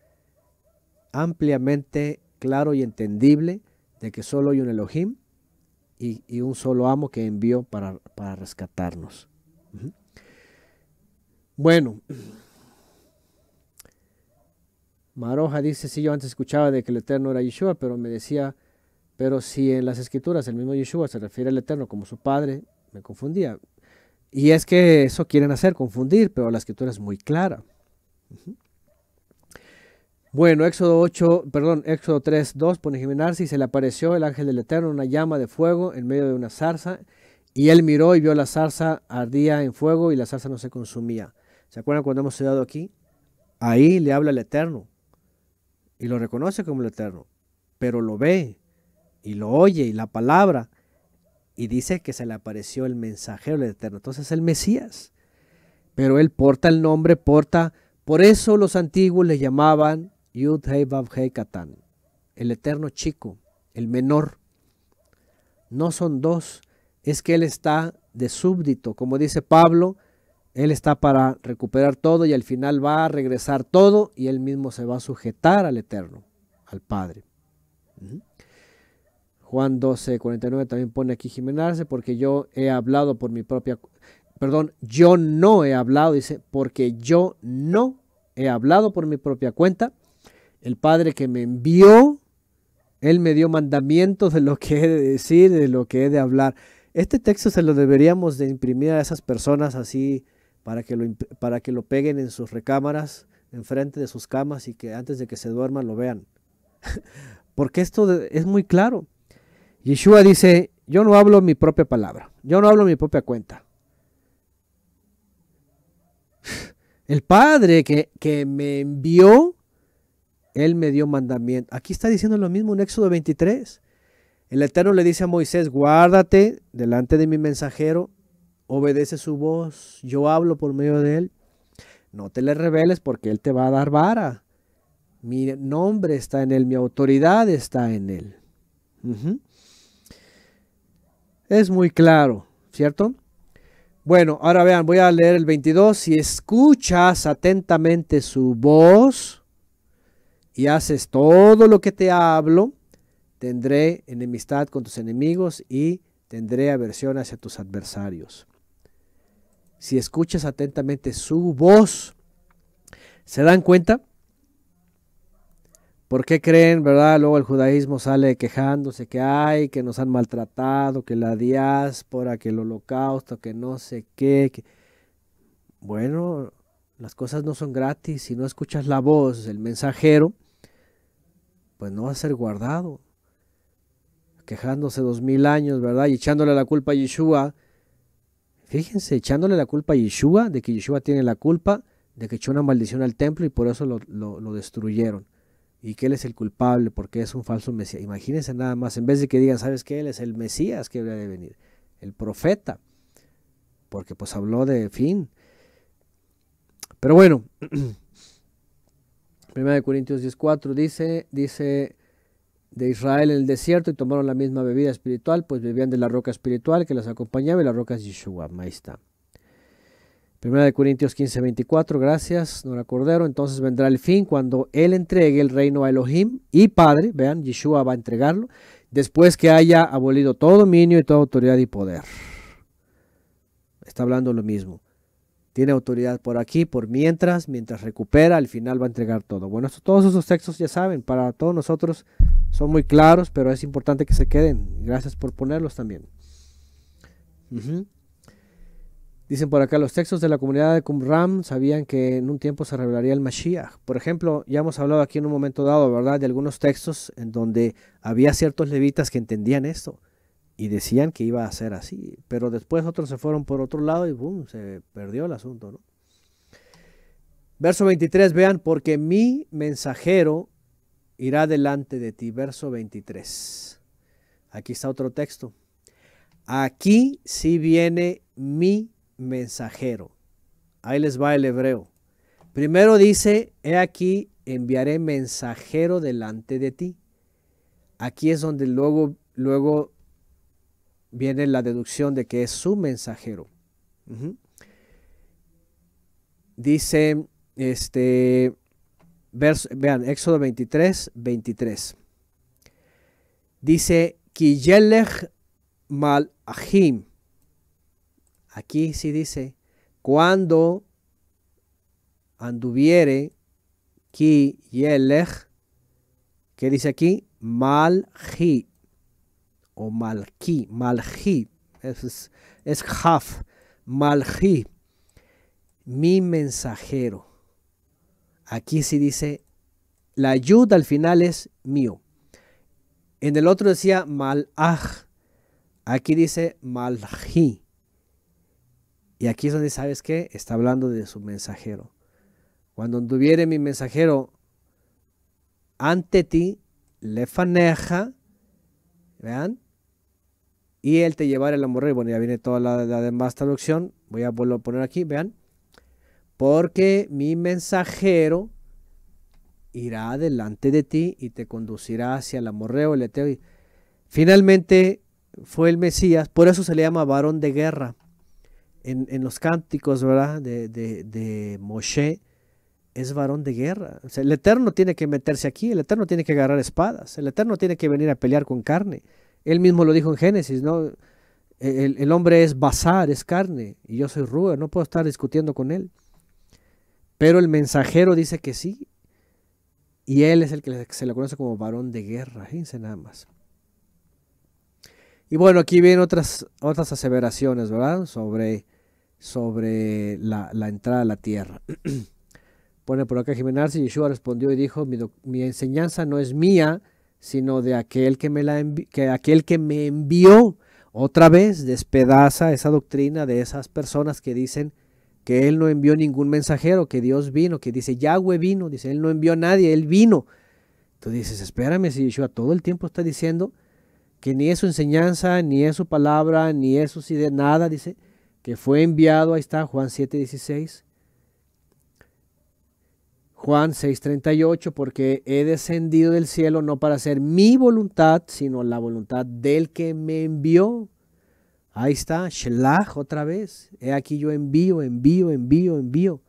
ampliamente claro y entendible de que solo hay un Elohim y, un solo amo que envió para, para rescatarnos. Bueno, Maroja dice, sí, yo antes escuchaba de que el Eterno era Yeshua, pero me decía pero si en las escrituras el mismo Yeshua se refiere al Eterno como su Padre, me confundía. Y es que eso quieren hacer, confundir, pero la escritura es muy clara. Bueno, Éxodo 8, perdón, Éxodo 3, 2 pone Gimenar, y se le apareció el ángel del Eterno una llama de fuego en medio de una zarza. Y él miró y vio la zarza ardía en fuego y la zarza no se consumía. ¿Se acuerdan cuando hemos estudiado aquí? Ahí le habla el Eterno y lo reconoce como el Eterno, pero lo ve y lo oye y la palabra y dice que se le apareció el mensajero del Eterno, entonces es el Mesías. Pero él porta el nombre, porta, por eso los antiguos le llamaban Yud Hei el eterno chico, el menor. No son dos, es que él está de súbdito, como dice Pablo, él está para recuperar todo y al final va a regresar todo y él mismo se va a sujetar al Eterno, al Padre. Juan 12, 49 también pone aquí Jimenarse, porque yo he hablado por mi propia, perdón, yo no he hablado, dice, porque yo no he hablado por mi propia cuenta. El Padre que me envió, Él me dio mandamientos de lo que he de decir, de lo que he de hablar. Este texto se lo deberíamos de imprimir a esas personas así para que lo, para que lo peguen en sus recámaras, enfrente de sus camas y que antes de que se duerman lo vean. porque esto es muy claro. Yeshua dice, yo no hablo mi propia palabra, yo no hablo mi propia cuenta. El Padre que, que me envió, Él me dio mandamiento. Aquí está diciendo lo mismo en Éxodo 23. El Eterno le dice a Moisés, guárdate delante de mi mensajero, obedece su voz, yo hablo por medio de él. No te le rebeles porque él te va a dar vara. Mi nombre está en él, mi autoridad está en él. Es muy claro, ¿cierto? Bueno, ahora vean, voy a leer el 22. Si escuchas atentamente su voz y haces todo lo que te hablo, tendré enemistad con tus enemigos y tendré aversión hacia tus adversarios. Si escuchas atentamente su voz, ¿se dan cuenta? ¿Por qué creen, verdad? Luego el judaísmo sale quejándose que hay, que nos han maltratado, que la diáspora, que el holocausto, que no sé qué. Bueno, las cosas no son gratis. Si no escuchas la voz del mensajero, pues no va a ser guardado. Quejándose dos mil años, ¿verdad? Y echándole la culpa a Yeshua. Fíjense, echándole la culpa a Yeshua, de que Yeshua tiene la culpa, de que echó una maldición al templo y por eso lo, lo destruyeron y que él es el culpable porque es un falso Mesías. Imagínense nada más, en vez de que digan, ¿sabes qué? Él es el Mesías que había de venir, el profeta, porque pues habló de fin. Pero bueno, 1 Corintios 14 dice, dice de Israel en el desierto y tomaron la misma bebida espiritual, pues bebían de la roca espiritual que las acompañaba y la roca es Yeshua. Ahí está. Primera de Corintios 15, 24, gracias, Nora Cordero. Entonces vendrá el fin cuando Él entregue el reino a Elohim y Padre, vean, Yeshua va a entregarlo, después que haya abolido todo dominio y toda autoridad y poder. Está hablando lo mismo. Tiene autoridad por aquí, por mientras, mientras recupera, al final va a entregar todo. Bueno, todos esos textos ya saben, para todos nosotros son muy claros, pero es importante que se queden. Gracias por ponerlos también. Dicen por acá, los textos de la comunidad de Qumran sabían que en un tiempo se revelaría el Mashiach. Por ejemplo, ya hemos hablado aquí en un momento dado, ¿verdad?, de algunos textos en donde había ciertos levitas que entendían esto y decían que iba a ser así. Pero después otros se fueron por otro lado y boom, se perdió el asunto, ¿no? Verso 23, vean, porque mi mensajero irá delante de ti. Verso 23. Aquí está otro texto. Aquí sí viene mi mensajero mensajero. Ahí les va el hebreo. Primero dice, he aquí, enviaré mensajero delante de ti. Aquí es donde luego, luego viene la deducción de que es su mensajero. Dice, este, vean, Éxodo 23, 23. Dice, mal malajim Aquí sí dice, cuando anduviere ki yelech, ¿qué dice aquí? malji, o malki, malji, es, es jaf, malchi, mi mensajero. Aquí sí dice, la ayuda al final es mío. En el otro decía malaj, aquí dice malji. Y aquí es donde, ¿sabes qué? Está hablando de su mensajero. Cuando anduviere mi mensajero ante ti, le faneja, ¿vean? Y él te llevará el amorreo. Bueno, ya viene toda la, demás traducción. Voy a volver a poner aquí, vean. Porque mi mensajero irá delante de ti y te conducirá hacia el amorreo, Finalmente fue el Mesías, por eso se le llama varón de guerra en, los cánticos, ¿verdad? De, Moshe, es varón de guerra. el Eterno tiene que meterse aquí, el Eterno tiene que agarrar espadas, el Eterno tiene que venir a pelear con carne. Él mismo lo dijo en Génesis, ¿no? El, hombre es bazar, es carne, y yo soy rúa, no puedo estar discutiendo con él. Pero el mensajero dice que sí, y él es el que se le conoce como varón de guerra, nada más. Y bueno, aquí vienen otras, otras aseveraciones, ¿verdad? Sobre sobre la, entrada a la tierra. Pone por acá y Yeshua respondió y dijo, mi, enseñanza no es mía, sino de aquel que, me la que aquel que me envió. Otra vez despedaza esa doctrina de esas personas que dicen que él no envió ningún mensajero, que Dios vino, que dice Yahweh vino, dice él no envió a nadie, él vino. Tú dices, espérame, si Yeshua todo el tiempo está diciendo que ni es su enseñanza, ni es su palabra, ni es su idea nada, dice, que fue enviado, ahí está Juan 7:16, Juan 6:38, porque he descendido del cielo no para hacer mi voluntad, sino la voluntad del que me envió. Ahí está, Shelah, otra vez. He aquí yo envío, envío, envío, envío.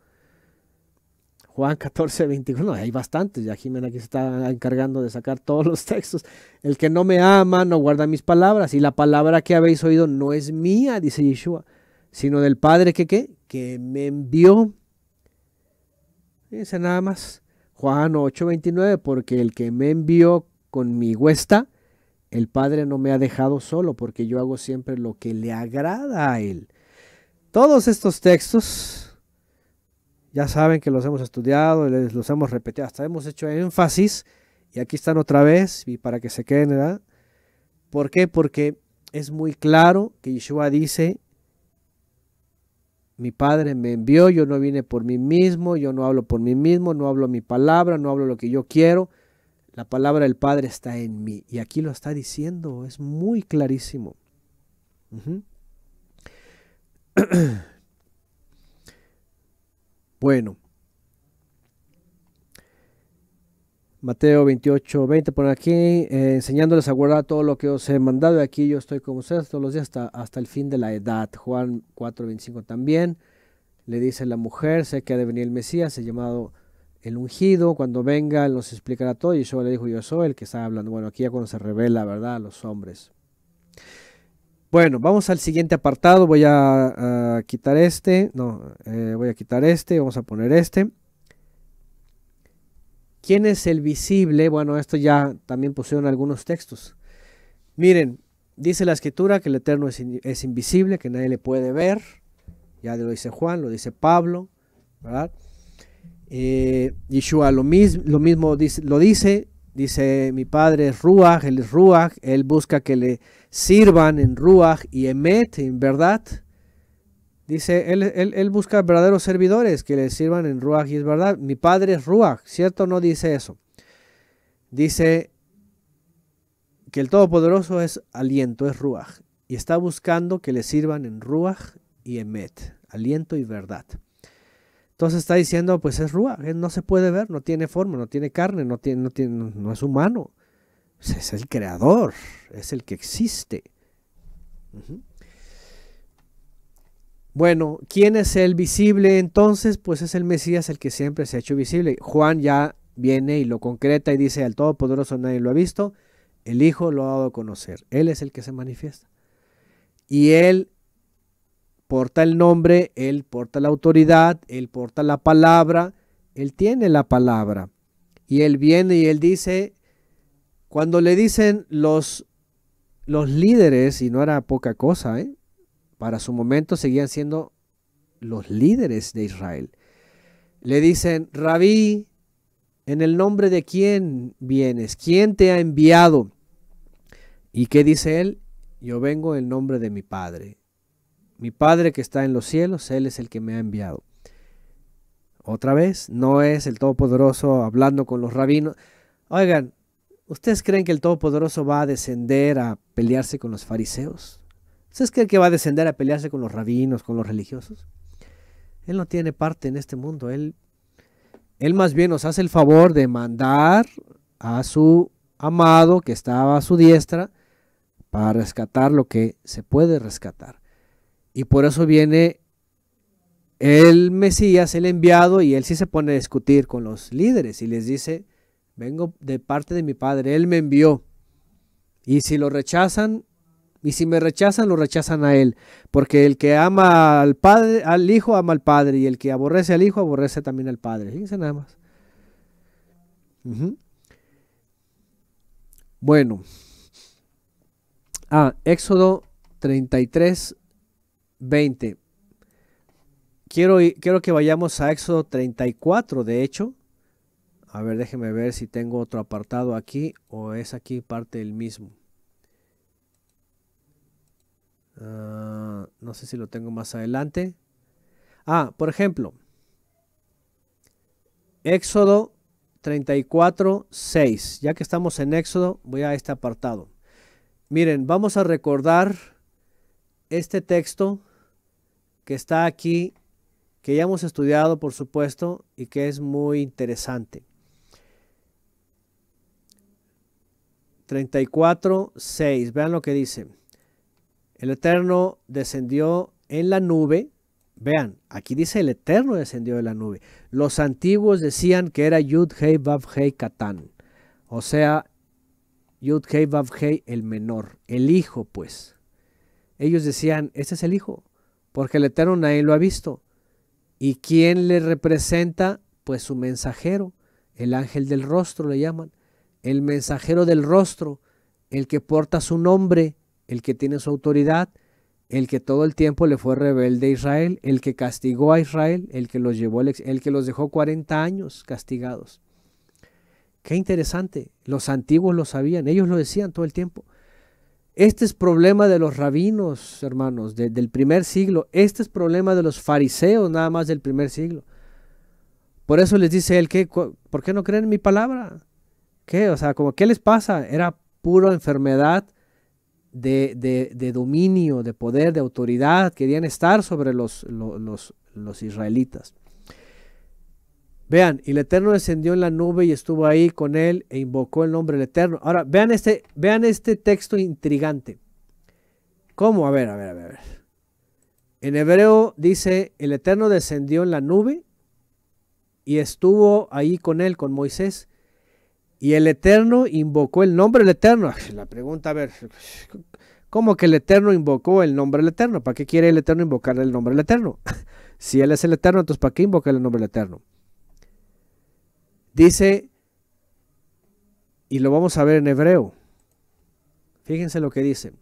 Juan 14, 21, hay bastantes, ya Jimena aquí se está encargando de sacar todos los textos. El que no me ama no guarda mis palabras, y la palabra que habéis oído no es mía, dice Yeshua, sino del Padre que, que me envió. Fíjense nada más Juan 8:29, porque el que me envió con mi huesta. el Padre no me ha dejado solo, porque yo hago siempre lo que le agrada a Él. Todos estos textos, ya saben que los hemos estudiado, los hemos repetido, hasta hemos hecho énfasis, y aquí están otra vez, y para que se queden, ¿verdad? ¿Por qué? Porque es muy claro que Yeshua dice mi Padre me envió, yo no vine por mí mismo, yo no hablo por mí mismo, no hablo mi palabra, no hablo lo que yo quiero. La palabra del Padre está en mí. Y aquí lo está diciendo, es muy clarísimo. bueno, Mateo 28, 20 por aquí, eh, enseñándoles a guardar todo lo que os he mandado. Y aquí yo estoy con ustedes todos los días hasta, hasta el fin de la edad. Juan 4, 25 también. Le dice la mujer, sé que ha de venir el Mesías, el llamado el ungido. Cuando venga, nos explicará todo. Y yo le dijo, yo soy el que está hablando. Bueno, aquí ya cuando se revela, ¿verdad?, a los hombres. Bueno, vamos al siguiente apartado. Voy a, quitar este. No, eh, voy a quitar este. Vamos a poner este. ¿Quién es el visible? Bueno, esto ya también pusieron algunos textos. Miren, dice la escritura que el Eterno es, invisible, que nadie le puede ver. Ya lo dice Juan, lo dice Pablo, ¿verdad? Eh, Yeshua lo, lo mismo dice, lo dice, dice mi padre es Ruach, él es Ruach, él busca que le sirvan en Ruach y Emet, en verdad. Dice, él, él, busca verdaderos servidores que le sirvan en Ruach y es verdad. Mi padre es Ruach, ¿cierto? No dice eso. Dice que el Todopoderoso es aliento, es Ruach. Y está buscando que le sirvan en Ruach y Emet, aliento y verdad. Entonces está diciendo, pues es Ruach, él no se puede ver, no tiene forma, no tiene carne, no, tiene, no, no es humano. Pues es el creador, es el que existe. Bueno, ¿quién es el visible entonces? Pues es el Mesías el que siempre se ha hecho visible. Juan ya viene y lo concreta y dice, al Todopoderoso nadie lo ha visto, el Hijo lo ha dado a conocer, Él es el que se manifiesta. Y Él porta el nombre, Él porta la autoridad, Él porta la palabra, Él tiene la palabra. Y Él viene y Él dice, cuando le dicen los, los líderes, y no era poca cosa, ¿eh? para su momento seguían siendo los líderes de Israel. Le dicen, rabí, ¿en el nombre de quién vienes? ¿Quién te ha enviado? ¿Y qué dice él? Yo vengo en nombre de mi Padre. Mi Padre que está en los cielos, Él es el que me ha enviado. Otra vez, no es el Todopoderoso hablando con los rabinos. Oigan, ¿ustedes creen que el Todopoderoso va a descender a pelearse con los fariseos? Pues que el que va a descender a pelearse con los rabinos, con los religiosos? Él no tiene parte en este mundo. Él, él más bien nos hace el favor de mandar a su amado que estaba a su diestra para rescatar lo que se puede rescatar. Y por eso viene el Mesías, el enviado, y él sí se pone a discutir con los líderes y les dice, vengo de parte de mi Padre, Él me envió. Y si lo rechazan, y si me rechazan, lo rechazan a él. Porque el que ama al padre, al hijo, ama al padre. Y el que aborrece al hijo, aborrece también al padre. Fíjense nada más. Bueno. Ah, Éxodo 33, 20. Quiero, quiero que vayamos a Éxodo 34, de hecho. A ver, déjeme ver si tengo otro apartado aquí o es aquí parte del mismo. Ah, no sé si lo tengo más adelante. Ah, por ejemplo, Éxodo 34, 6. Ya que estamos en Éxodo, voy a este apartado. Miren, vamos a recordar este texto que está aquí, que ya hemos estudiado, por supuesto, y que es muy interesante. 34, 6. Vean lo que dice. El Eterno descendió en la nube. Vean, aquí dice el Eterno descendió de la nube. Los antiguos decían que era Yud Hei Vav Hei Katán. O sea, Yud Hei el menor, el hijo pues. Ellos decían, este es el hijo, porque el Eterno nadie lo ha visto. ¿Y quién le representa? Pues su mensajero, el ángel del rostro le llaman, el mensajero del rostro, el que porta su nombre, el que tiene su autoridad, el que todo el tiempo le fue rebelde a Israel, el que castigó a Israel, el que los llevó, el que los dejó 40 años castigados. Qué interesante, los antiguos lo sabían, ellos lo decían todo el tiempo. Este es problema de los rabinos, hermanos, del primer siglo. Este es problema de los fariseos, nada más del primer siglo. Por eso les dice él, que, ¿por qué no creen en mi palabra? ¿Qué? O sea, como, ¿qué les pasa? Era pura enfermedad de, dominio, de poder, de autoridad, querían estar sobre los, los, israelitas. Vean, y el Eterno descendió en la nube y estuvo ahí con él e invocó el nombre del Eterno. Ahora, vean este, vean este texto intrigante. ¿Cómo? a ver, a ver, a ver. En hebreo dice, el Eterno descendió en la nube y estuvo ahí con él, con Moisés, y el Eterno invocó el nombre del Eterno. La pregunta, a ver, ¿cómo que el Eterno invocó el nombre del Eterno? ¿Para qué quiere el Eterno invocar el nombre del Eterno? si Él es el Eterno, entonces ¿para qué invoca el nombre del Eterno? Dice, y lo vamos a ver en hebreo. Fíjense lo que dice.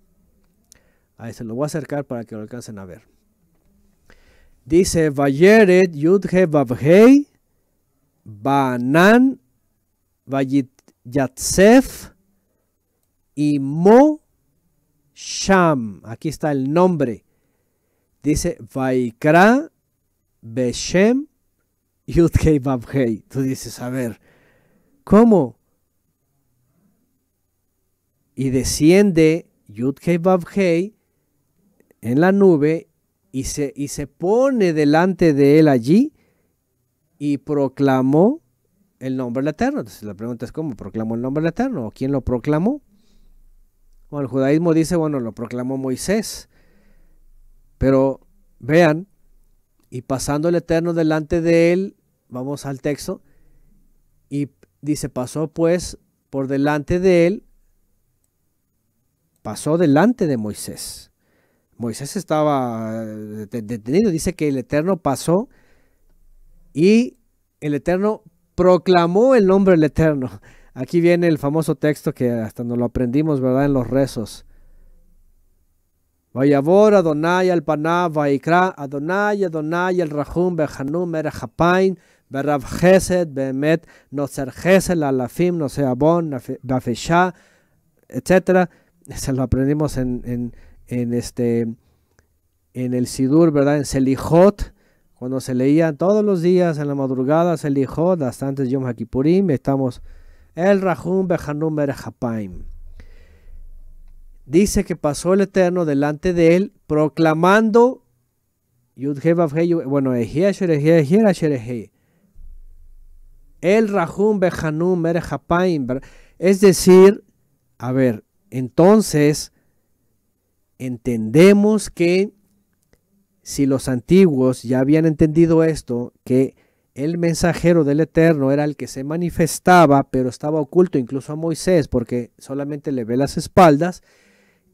Ahí se lo voy a acercar para que lo alcancen a ver. Dice, Vayeret Yudhe Babhei Banan Vayit Yatsef y Mo Sham. Aquí está el nombre. Dice Vaikra Beshem Yudkei Babhei. Tú dices, a ver, ¿cómo? Y desciende Yudkei Babhei en la nube y se, y se pone delante de él allí y proclamó el nombre del Eterno. Entonces la pregunta es, ¿cómo proclamó el nombre del Eterno? ¿O quién lo proclamó? Bueno, el judaísmo dice, bueno, lo proclamó Moisés. Pero vean, y pasando el Eterno delante de él, vamos al texto, y dice, pasó pues por delante de él, pasó delante de Moisés. Moisés estaba eh, detenido, dice que el Eterno pasó y el Eterno proclamó el nombre del Eterno. Aquí viene el famoso texto que hasta nos lo aprendimos, ¿verdad? En los rezos. Vayavor Adonai al Paná, Vaikra Adonai Adonai el Rahum, Behanum, japain Berav Gesed, Behemet, Noser Gesed, Alafim, Noseabon, Bafeshah, etc. Se lo aprendimos en, en, en, este, en el Sidur, ¿verdad? En Selijot cuando se leía todos los días en la madrugada, se dijo. hasta antes Yom Hakipurim, estamos el Rahum Behanum Hapaim. Dice que pasó el Eterno delante de él proclamando bueno, el Rahum Behanum Hapaim. Es decir, a ver, entonces entendemos que si los antiguos ya habían entendido esto, que el mensajero del Eterno era el que se manifestaba, pero estaba oculto incluso a Moisés, porque solamente le ve las espaldas,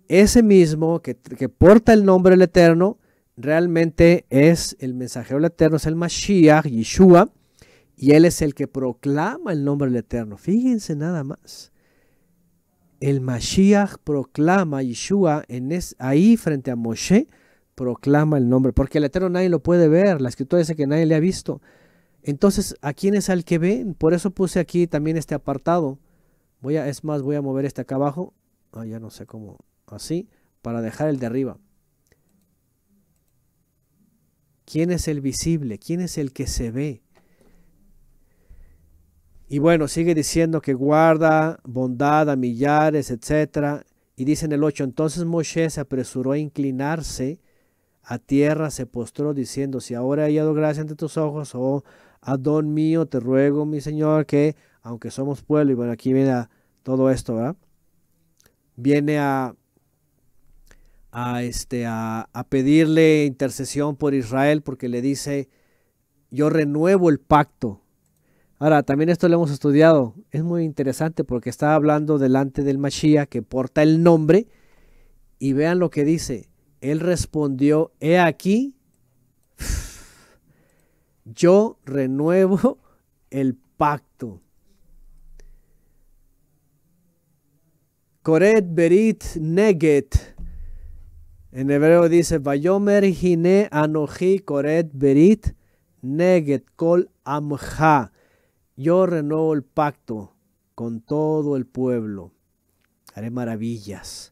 ese mismo que, porta el nombre del Eterno, realmente es el mensajero del Eterno, es el Mashiach, Yeshua, y él es el que proclama el nombre del Eterno. Fíjense nada más. El Mashiach proclama Yeshua en ahí frente a Moshe proclama el nombre, porque el Eterno nadie lo puede ver, la escritura dice que nadie le ha visto. Entonces, ¿a quién es al que ven? Por eso puse aquí también este apartado. Voy a, es más, voy a mover este acá abajo. Ah, ya no sé cómo. Así, para dejar el de arriba. ¿Quién es el visible? ¿Quién es el que se ve? Y bueno, sigue diciendo que guarda bondad a millares, etc. Y dice en el 8, entonces Moshe se apresuró a inclinarse a tierra se postró diciendo, si ahora he hallado gracia ante tus ojos, oh Adón mío, te ruego, mi Señor, que aunque somos pueblo, y bueno, aquí viene todo esto, Viene a, a, este, a, pedirle intercesión por Israel porque le dice, yo renuevo el pacto. Ahora, también esto lo hemos estudiado, es muy interesante porque está hablando delante del Mashiach que porta el nombre y vean lo que dice, él respondió, he aquí, yo renuevo el pacto. Coret berit neget. En hebreo dice, Vayomer hine anoji koret berit neget kol Yo renuevo el pacto con todo el pueblo. Haré maravillas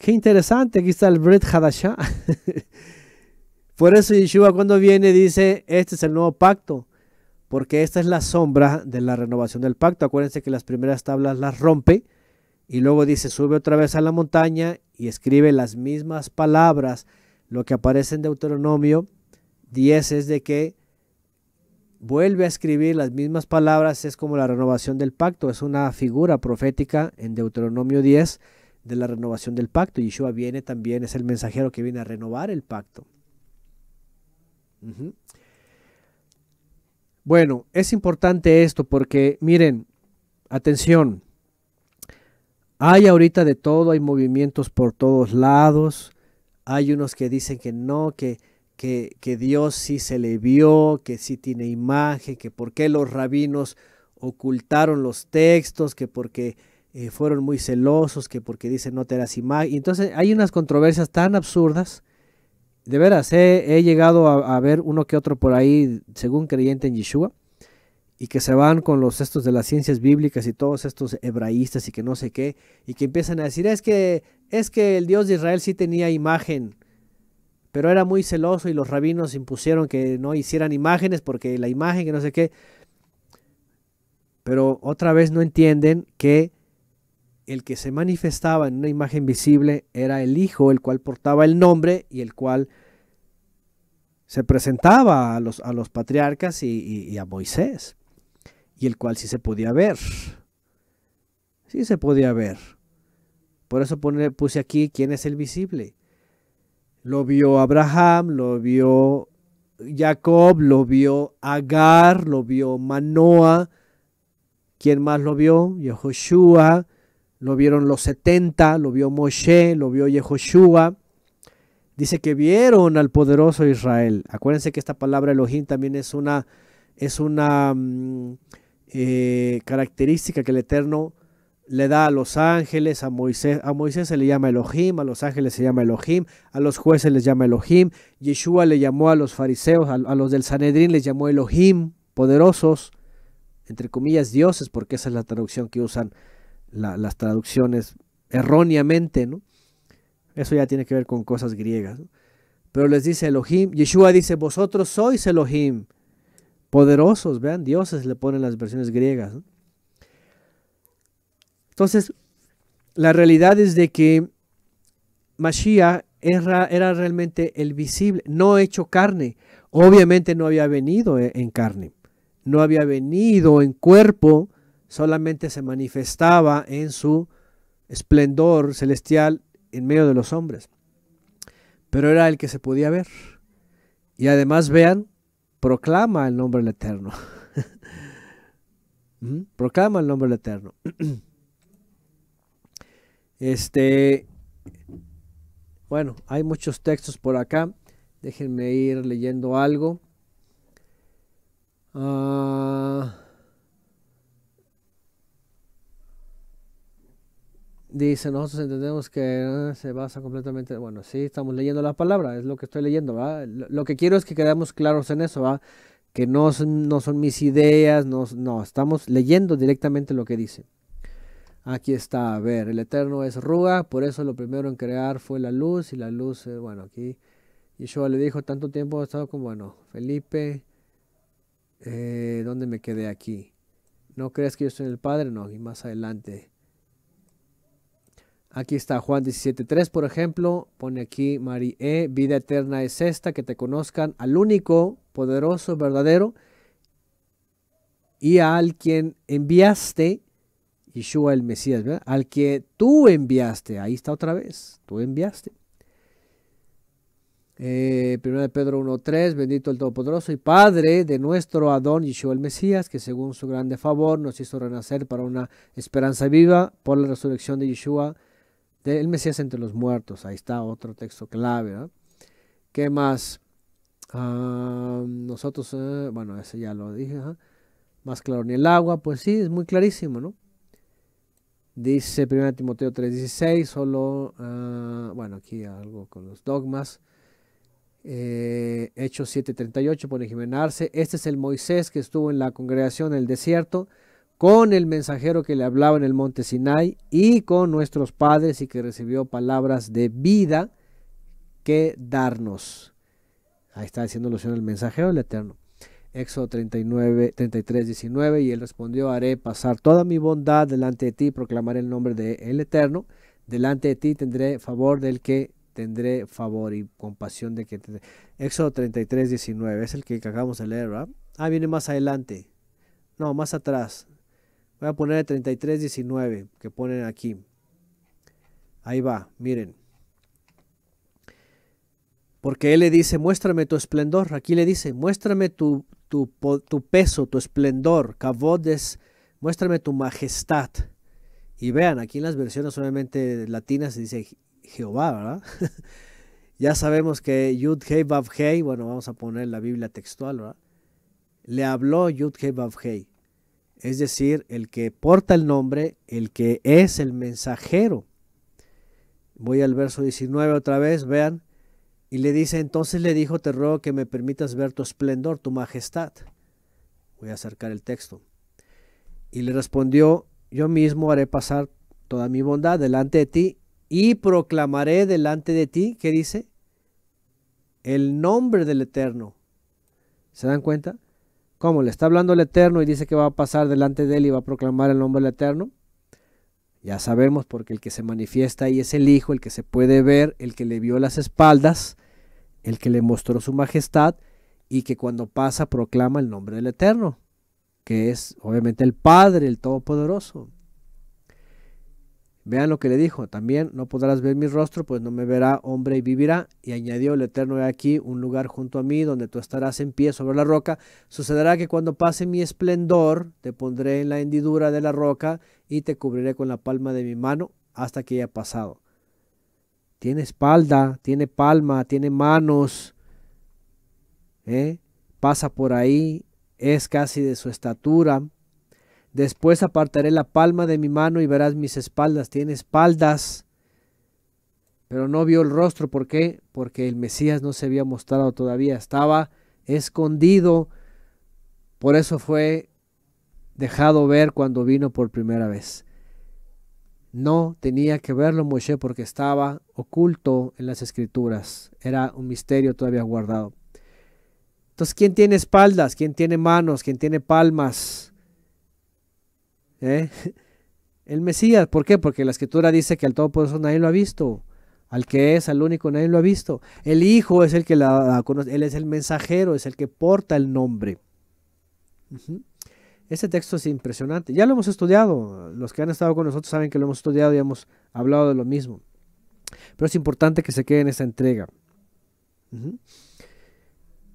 Qué interesante, aquí está el Brit Hadashah. Por eso Yeshua cuando viene dice, este es el nuevo pacto, porque esta es la sombra de la renovación del pacto. Acuérdense que las primeras tablas las rompe y luego dice, sube otra vez a la montaña y escribe las mismas palabras. Lo que aparece en Deuteronomio 10 es de que vuelve a escribir las mismas palabras, es como la renovación del pacto, es una figura profética en Deuteronomio 10 de la renovación del pacto. Yeshua viene también, es el mensajero que viene a renovar el pacto. Bueno, es importante esto porque, miren, atención, hay ahorita de todo, hay movimientos por todos lados, hay unos que dicen que no, que, que, Dios sí se le vio, que sí tiene imagen, que por qué los rabinos ocultaron los textos, que porque eh, fueron muy celosos, que porque dicen no te harás imagen. entonces hay unas controversias tan absurdas. De veras, he, llegado a, ver uno que otro por ahí, según creyente en Yeshua, y que se van con los estos de las ciencias bíblicas y todos estos hebraístas y que no sé qué, y que empiezan a decir, es que, es que el Dios de Israel sí tenía imagen, pero era muy celoso y los rabinos impusieron que no hicieran imágenes porque la imagen que no sé qué. Pero otra vez no entienden que el que se manifestaba en una imagen visible era el Hijo, el cual portaba el nombre y el cual se presentaba a los, patriarcas y, a Moisés, y el cual sí se podía ver. Sí se podía ver. Por eso puse aquí quién es el visible. Lo vio Abraham, lo vio Jacob, lo vio Agar, lo vio Manoa. ¿Quién más lo vio? Josué lo vieron los 70, lo vio Moshe, lo vio Yehoshua. Dice que vieron al poderoso Israel. Acuérdense que esta palabra Elohim también es una, es una mm, eh, característica que el Eterno le da a los ángeles, a Moisés. A Moisés se le llama Elohim, a los ángeles se llama Elohim, a los jueces les llama Elohim. Yeshua le llamó a los fariseos, a, a los del Sanedrín les llamó Elohim, poderosos, entre comillas dioses, porque esa es la traducción que usan las traducciones erróneamente, ¿no? Eso ya tiene que ver con cosas griegas. Pero les dice Elohim, Yeshua dice, vosotros sois Elohim, poderosos, vean, dioses le ponen las versiones griegas. Entonces, la realidad es de que Mashiach era, realmente el visible, no hecho carne. Obviamente no había venido eh, en carne, no había venido en cuerpo, solamente se manifestaba en su esplendor celestial en medio de los hombres, pero era el que se podía ver. Y además vean, proclama el nombre del Eterno. ¿Mm? Proclama el nombre del Eterno. este, bueno, hay muchos textos por acá. Déjenme ir leyendo algo. Ah... Dice, nosotros entendemos que ah, se basa completamente, bueno, sí, estamos leyendo la palabra, es lo que estoy leyendo, ¿va? Lo que quiero es que quedemos claros en eso, ¿va? Que no son, no son mis ideas, no, no, estamos leyendo directamente lo que dice. Aquí está, a ver, el Eterno es ruga. por eso lo primero en crear fue la luz, y la luz, bueno, aquí Y yo le dijo, tanto tiempo he estado como, bueno, Felipe, eh, ¿dónde me quedé aquí? ¿No crees que yo soy el Padre? No, y más adelante. Aquí está Juan 17.3, por ejemplo. Pone aquí María, e, vida eterna es esta, que te conozcan al único, poderoso, verdadero, y al quien enviaste, Yeshua el Mesías, al que tú enviaste. Ahí está otra vez, tú enviaste. Eh, 1 Pedro 1.3, bendito el Todopoderoso y Padre de nuestro Adón Yeshua el Mesías, que según su grande favor nos hizo renacer para una esperanza viva por la resurrección de Yeshua el Mesías entre los muertos, ahí está otro texto clave. ¿Qué más? Ah, nosotros, eh, bueno, ese ya lo dije, más claro ni el agua, pues sí, es muy clarísimo, ¿no? Dice 1 Timoteo 3:16, solo, ah, bueno, aquí algo con los dogmas. Eh, Hechos 7:38 por Jimenarse. Este es el Moisés que estuvo en la congregación en el desierto con el mensajero que le hablaba en el monte Sinai y con nuestros padres y que recibió palabras de vida que darnos. Ahí está haciendo alusión el mensajero del Eterno. Éxodo 39, 33, 19, y él respondió, haré pasar toda mi bondad delante de ti, proclamaré el nombre del Eterno, delante de ti tendré favor del que tendré favor y compasión de que tendré. Éxodo 33, 19, es el que acabamos de leer, ¿verdad? Ah, viene más adelante. No, más atrás. Voy a poner el 3319 que ponen aquí. Ahí va, miren. Porque él le dice, muéstrame tu esplendor. Aquí le dice, muéstrame tu, peso, tu esplendor. cabodes muéstrame tu majestad. Y vean, aquí en las versiones solamente latinas se dice Jehová, ¿verdad? ya sabemos que Yud Hei bueno, vamos a poner la Biblia textual, ¿verdad? Le habló Yud Hei es decir, el que porta el nombre, el que es el mensajero. Voy al verso 19 otra vez, vean, y le dice, entonces le dijo, te ruego que me permitas ver tu esplendor, tu majestad. Voy a acercar el texto. Y le respondió, yo mismo haré pasar toda mi bondad delante de ti y proclamaré delante de ti, ¿qué dice? El nombre del Eterno. ¿Se dan cuenta? ¿Cómo? Le está hablando el Eterno y dice que va a pasar delante de él y va a proclamar el nombre del Eterno. Ya sabemos, porque el que se manifiesta ahí es el Hijo, el que se puede ver, el que le vio las espaldas, el que le mostró su majestad y que cuando pasa proclama el nombre del Eterno, que es obviamente el Padre, el Todopoderoso. Vean lo que le dijo, también no podrás ver mi rostro, pues no me verá hombre y vivirá. Y añadió el Eterno, ve aquí un lugar junto a mí donde tú estarás en pie sobre la roca. Sucederá que cuando pase mi esplendor, te pondré en la hendidura de la roca y te cubriré con la palma de mi mano hasta que haya pasado. Tiene espalda, tiene palma, tiene manos. ¿eh? Pasa por ahí, es casi de su estatura. Después apartaré la palma de mi mano y verás mis espaldas. Tiene espaldas, pero no vio el rostro. ¿Por qué? Porque el Mesías no se había mostrado todavía. Estaba escondido. Por eso fue dejado ver cuando vino por primera vez. No tenía que verlo Moshe porque estaba oculto en las escrituras. Era un misterio todavía guardado. Entonces, ¿quién tiene espaldas? ¿Quién tiene manos? ¿Quién tiene palmas? ¿eh? El Mesías, ¿por qué? Porque la escritura dice que al Todopoderoso nadie lo ha visto. Al que es, al único, nadie lo ha visto. El Hijo es el que la conoce, Él es el mensajero, es el que porta el nombre. Este texto es impresionante. Ya lo hemos estudiado. Los que han estado con nosotros saben que lo hemos estudiado y hemos hablado de lo mismo. Pero es importante que se quede en esa entrega.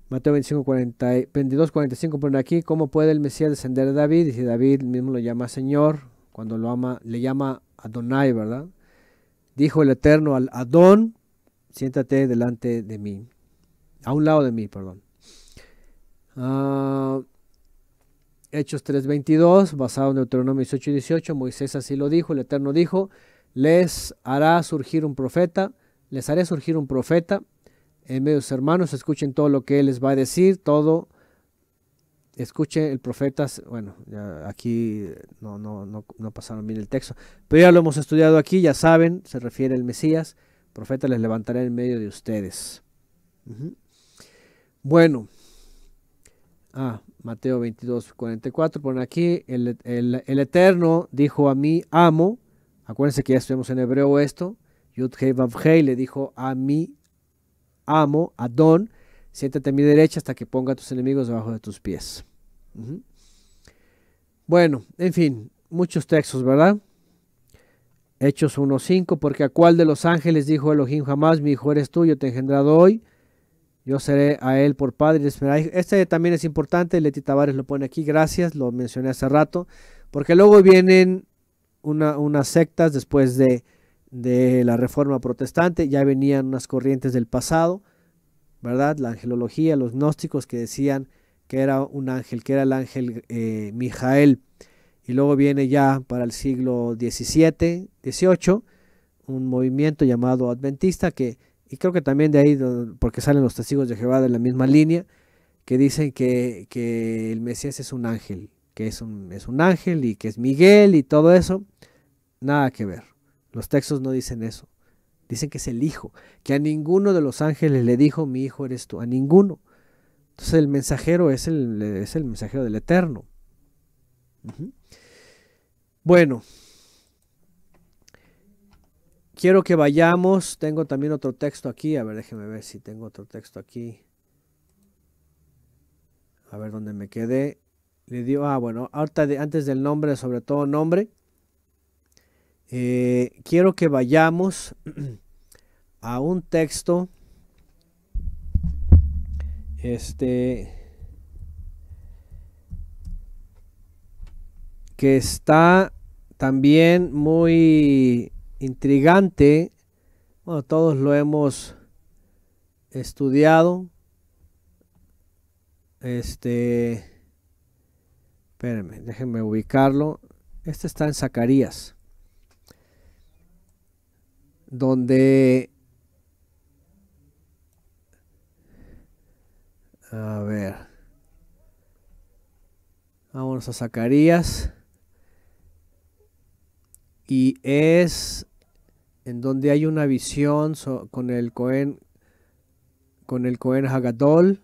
Mateo 25, 40, 22, 45 ponen aquí, ¿cómo puede el Mesías descender de David? Y si David mismo lo llama Señor, cuando lo ama, le llama Adonai, ¿verdad? Dijo el Eterno al Adón, siéntate delante de mí, a un lado de mí, perdón. Ah, Hechos Hechos 3:22, basado en Deuteronomio 18 y 18, Moisés así lo dijo, el Eterno dijo, les hará surgir un profeta, les haré surgir un profeta en medio de sus hermanos, escuchen todo lo que él les va a decir, todo. Escuche el profeta, bueno, aquí eh, no, no, no, no pasaron bien el texto, pero ya lo hemos estudiado aquí, ya saben, se refiere al Mesías, profeta les levantará en medio de ustedes. Bueno, ah, Mateo 22, 44, ponen aquí, el, el, Eterno dijo a mí, amo, acuérdense que ya estuvimos en hebreo esto, Yud Hei le dijo a mí, amo, Adón, siéntate a mi derecha hasta que ponga a tus enemigos debajo de tus pies. Bueno, en fin, muchos textos, ¿verdad? Hechos 1.5, porque a cuál de los ángeles dijo Elohim jamás, mi hijo eres tuyo, te he engendrado hoy, yo seré a él por padre. este también es importante, Leti Tavares lo pone aquí, gracias, lo mencioné hace rato, porque luego vienen unas sectas después de de la Reforma Protestante, ya venían unas corrientes del pasado, ¿verdad? La angelología, los gnósticos que decían que era un ángel, que era el ángel eh, Mijael. Y luego viene ya para el siglo XVII, XVIII, un movimiento llamado adventista, que, y creo que también de ahí, porque salen los testigos de Jehová de la misma línea, que dicen que, que el Mesías es un ángel, que es un, es un ángel y que es Miguel y todo eso, nada que ver. Los textos no dicen eso. Dicen que es el Hijo, que a ninguno de los ángeles le dijo, mi Hijo eres tú, a ninguno. Entonces el mensajero es el, es el mensajero del Eterno. Bueno, quiero que vayamos. Tengo también otro texto aquí. A ver, déjeme ver si tengo otro texto aquí. A ver dónde me quedé. Le dio, ah, bueno, ahorita antes del nombre, sobre todo nombre. Eh, quiero que vayamos a un texto este que está también muy intrigante bueno todos lo hemos estudiado este espérenme déjenme ubicarlo este está en Zacarías donde... A ver. Vamos a Zacarías. Y es en donde hay una visión con el Cohen con el Cohen Hagadol.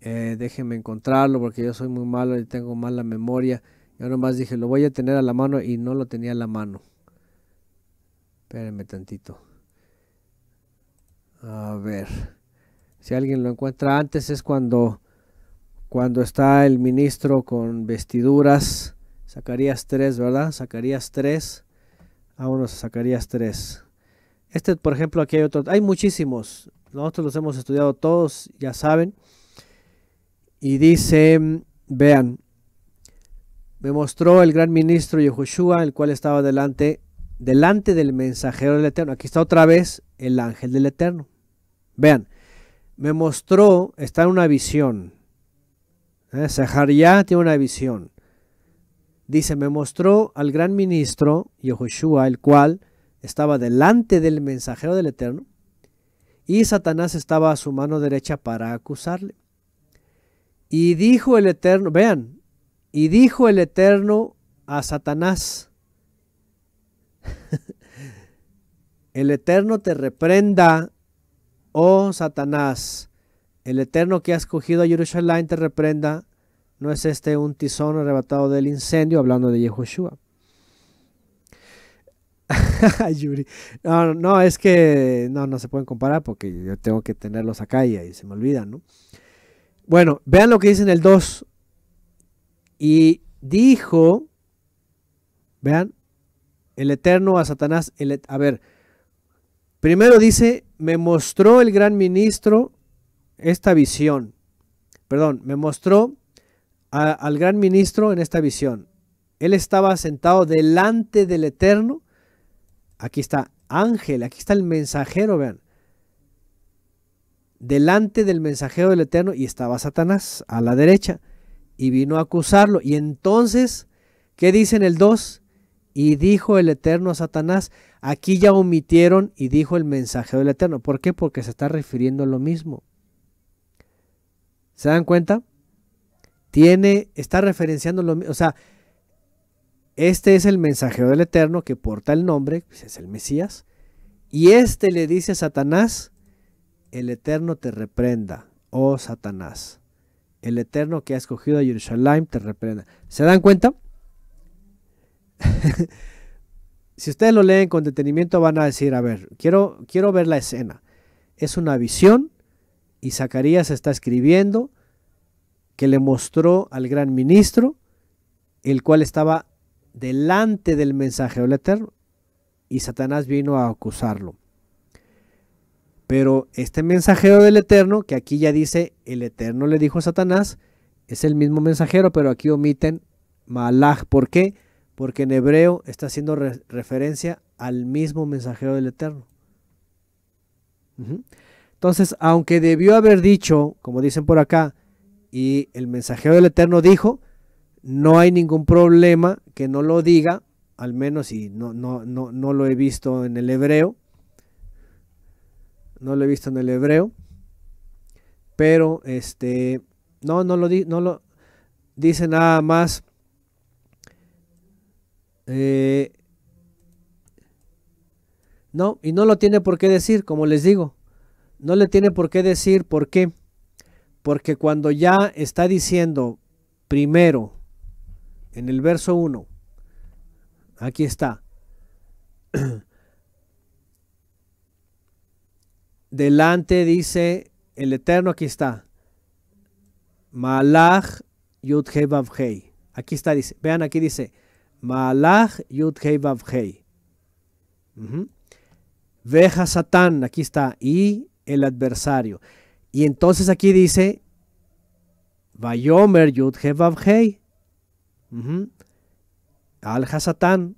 Eh, déjenme encontrarlo porque yo soy muy malo y tengo mala memoria. Yo nomás dije, lo voy a tener a la mano y no lo tenía a la mano. Espérenme tantito. A ver. Si alguien lo encuentra antes es cuando, cuando está el ministro con vestiduras. sacarías 3, ¿verdad? Sacarías 3. Vámonos a Zacarías 3. Este, por ejemplo, aquí hay otro. Hay muchísimos. Nosotros los hemos estudiado todos, ya saben. Y dice, mm, vean, me mostró el gran ministro Yehoshua, el cual estaba delante, delante del mensajero del Eterno. Aquí está otra vez el ángel del Eterno. Vean, me mostró, está en una visión. ¿Eh? tiene una visión. Dice, me mostró al gran ministro Yehoshua, el cual estaba delante del mensajero del Eterno, y Satanás estaba a su mano derecha para acusarle. Y dijo el Eterno, vean, y dijo el Eterno a Satanás, el Eterno te reprenda, oh Satanás, el Eterno que ha escogido a Jerusalén te reprenda. ¿No es este un tizón arrebatado del incendio? Hablando de Yehoshua. No, no, es que no, no se pueden comparar porque yo tengo que tenerlos acá y ahí se me olvidan, ¿no? Bueno, vean lo que dice en el 2. Y dijo, vean, el Eterno a Satanás, a ver, primero dice, me mostró el gran ministro esta visión, perdón, me mostró al gran ministro en esta visión. Él estaba sentado delante del Eterno. Aquí está ángel, aquí está el mensajero, vean. Delante del mensajero del Eterno y estaba Satanás a la derecha y vino a acusarlo. Y entonces, ¿qué dicen el 2? Y dijo el Eterno a Satanás, aquí ya omitieron y dijo el mensaje del Eterno. ¿Por qué? Porque se está refiriendo a lo mismo. ¿Se dan cuenta? Tiene, está referenciando lo mismo. O sea, este es el mensajero del Eterno que porta el nombre, pues, es el Mesías. Y este le dice a Satanás, el Eterno te reprenda, oh Satanás el Eterno que ha escogido a Jerusalén te reprenda. ¿Se dan cuenta? si ustedes lo leen con detenimiento van a decir, a ver, quiero, quiero ver la escena. Es una visión y Zacarías está escribiendo que le mostró al gran ministro, el cual estaba delante del mensaje del Eterno, y Satanás vino a acusarlo. Pero este mensajero del Eterno, que aquí ya dice, el Eterno le dijo a Satanás, es el mismo mensajero, pero aquí omiten Malach. ¿Por qué? Porque en hebreo está haciendo referencia al mismo mensajero del Eterno. Entonces, aunque debió haber dicho, como dicen por acá, y el mensajero del Eterno dijo, no hay ningún problema que no lo diga, al menos si no, no, no, no lo he visto en el hebreo, no lo he visto en el hebreo. Pero este. No, no lo, no lo dice nada más. Eh, no, y no lo tiene por qué decir, como les digo. No le tiene por qué decir por qué. Porque cuando ya está diciendo primero, en el verso 1, aquí está. delante dice el Eterno, aquí está. Malach Yud Hei Aquí está, dice. Vean, aquí dice. Malach Yud Hei Ve Hei. Veja Satán, aquí está. Y el adversario. Y entonces aquí dice. Vayomer Yud Hei Al Hasatán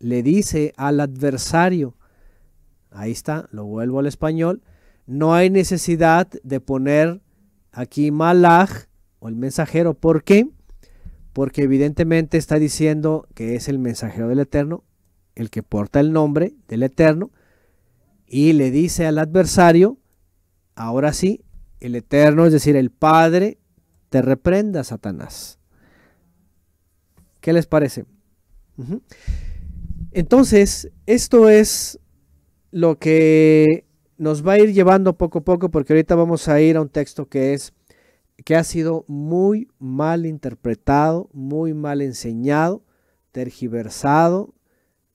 le dice al adversario. Ahí está, lo vuelvo al español. No hay necesidad de poner aquí malaj o el mensajero. ¿Por qué? Porque evidentemente está diciendo que es el mensajero del Eterno, el que porta el nombre del Eterno, y le dice al adversario, ahora sí, el Eterno, es decir, el Padre, te reprenda, Satanás. ¿Qué les parece? Entonces, esto es lo que nos va a ir llevando poco a poco, porque ahorita vamos a ir a un texto que es que ha sido muy mal interpretado, muy mal enseñado, tergiversado,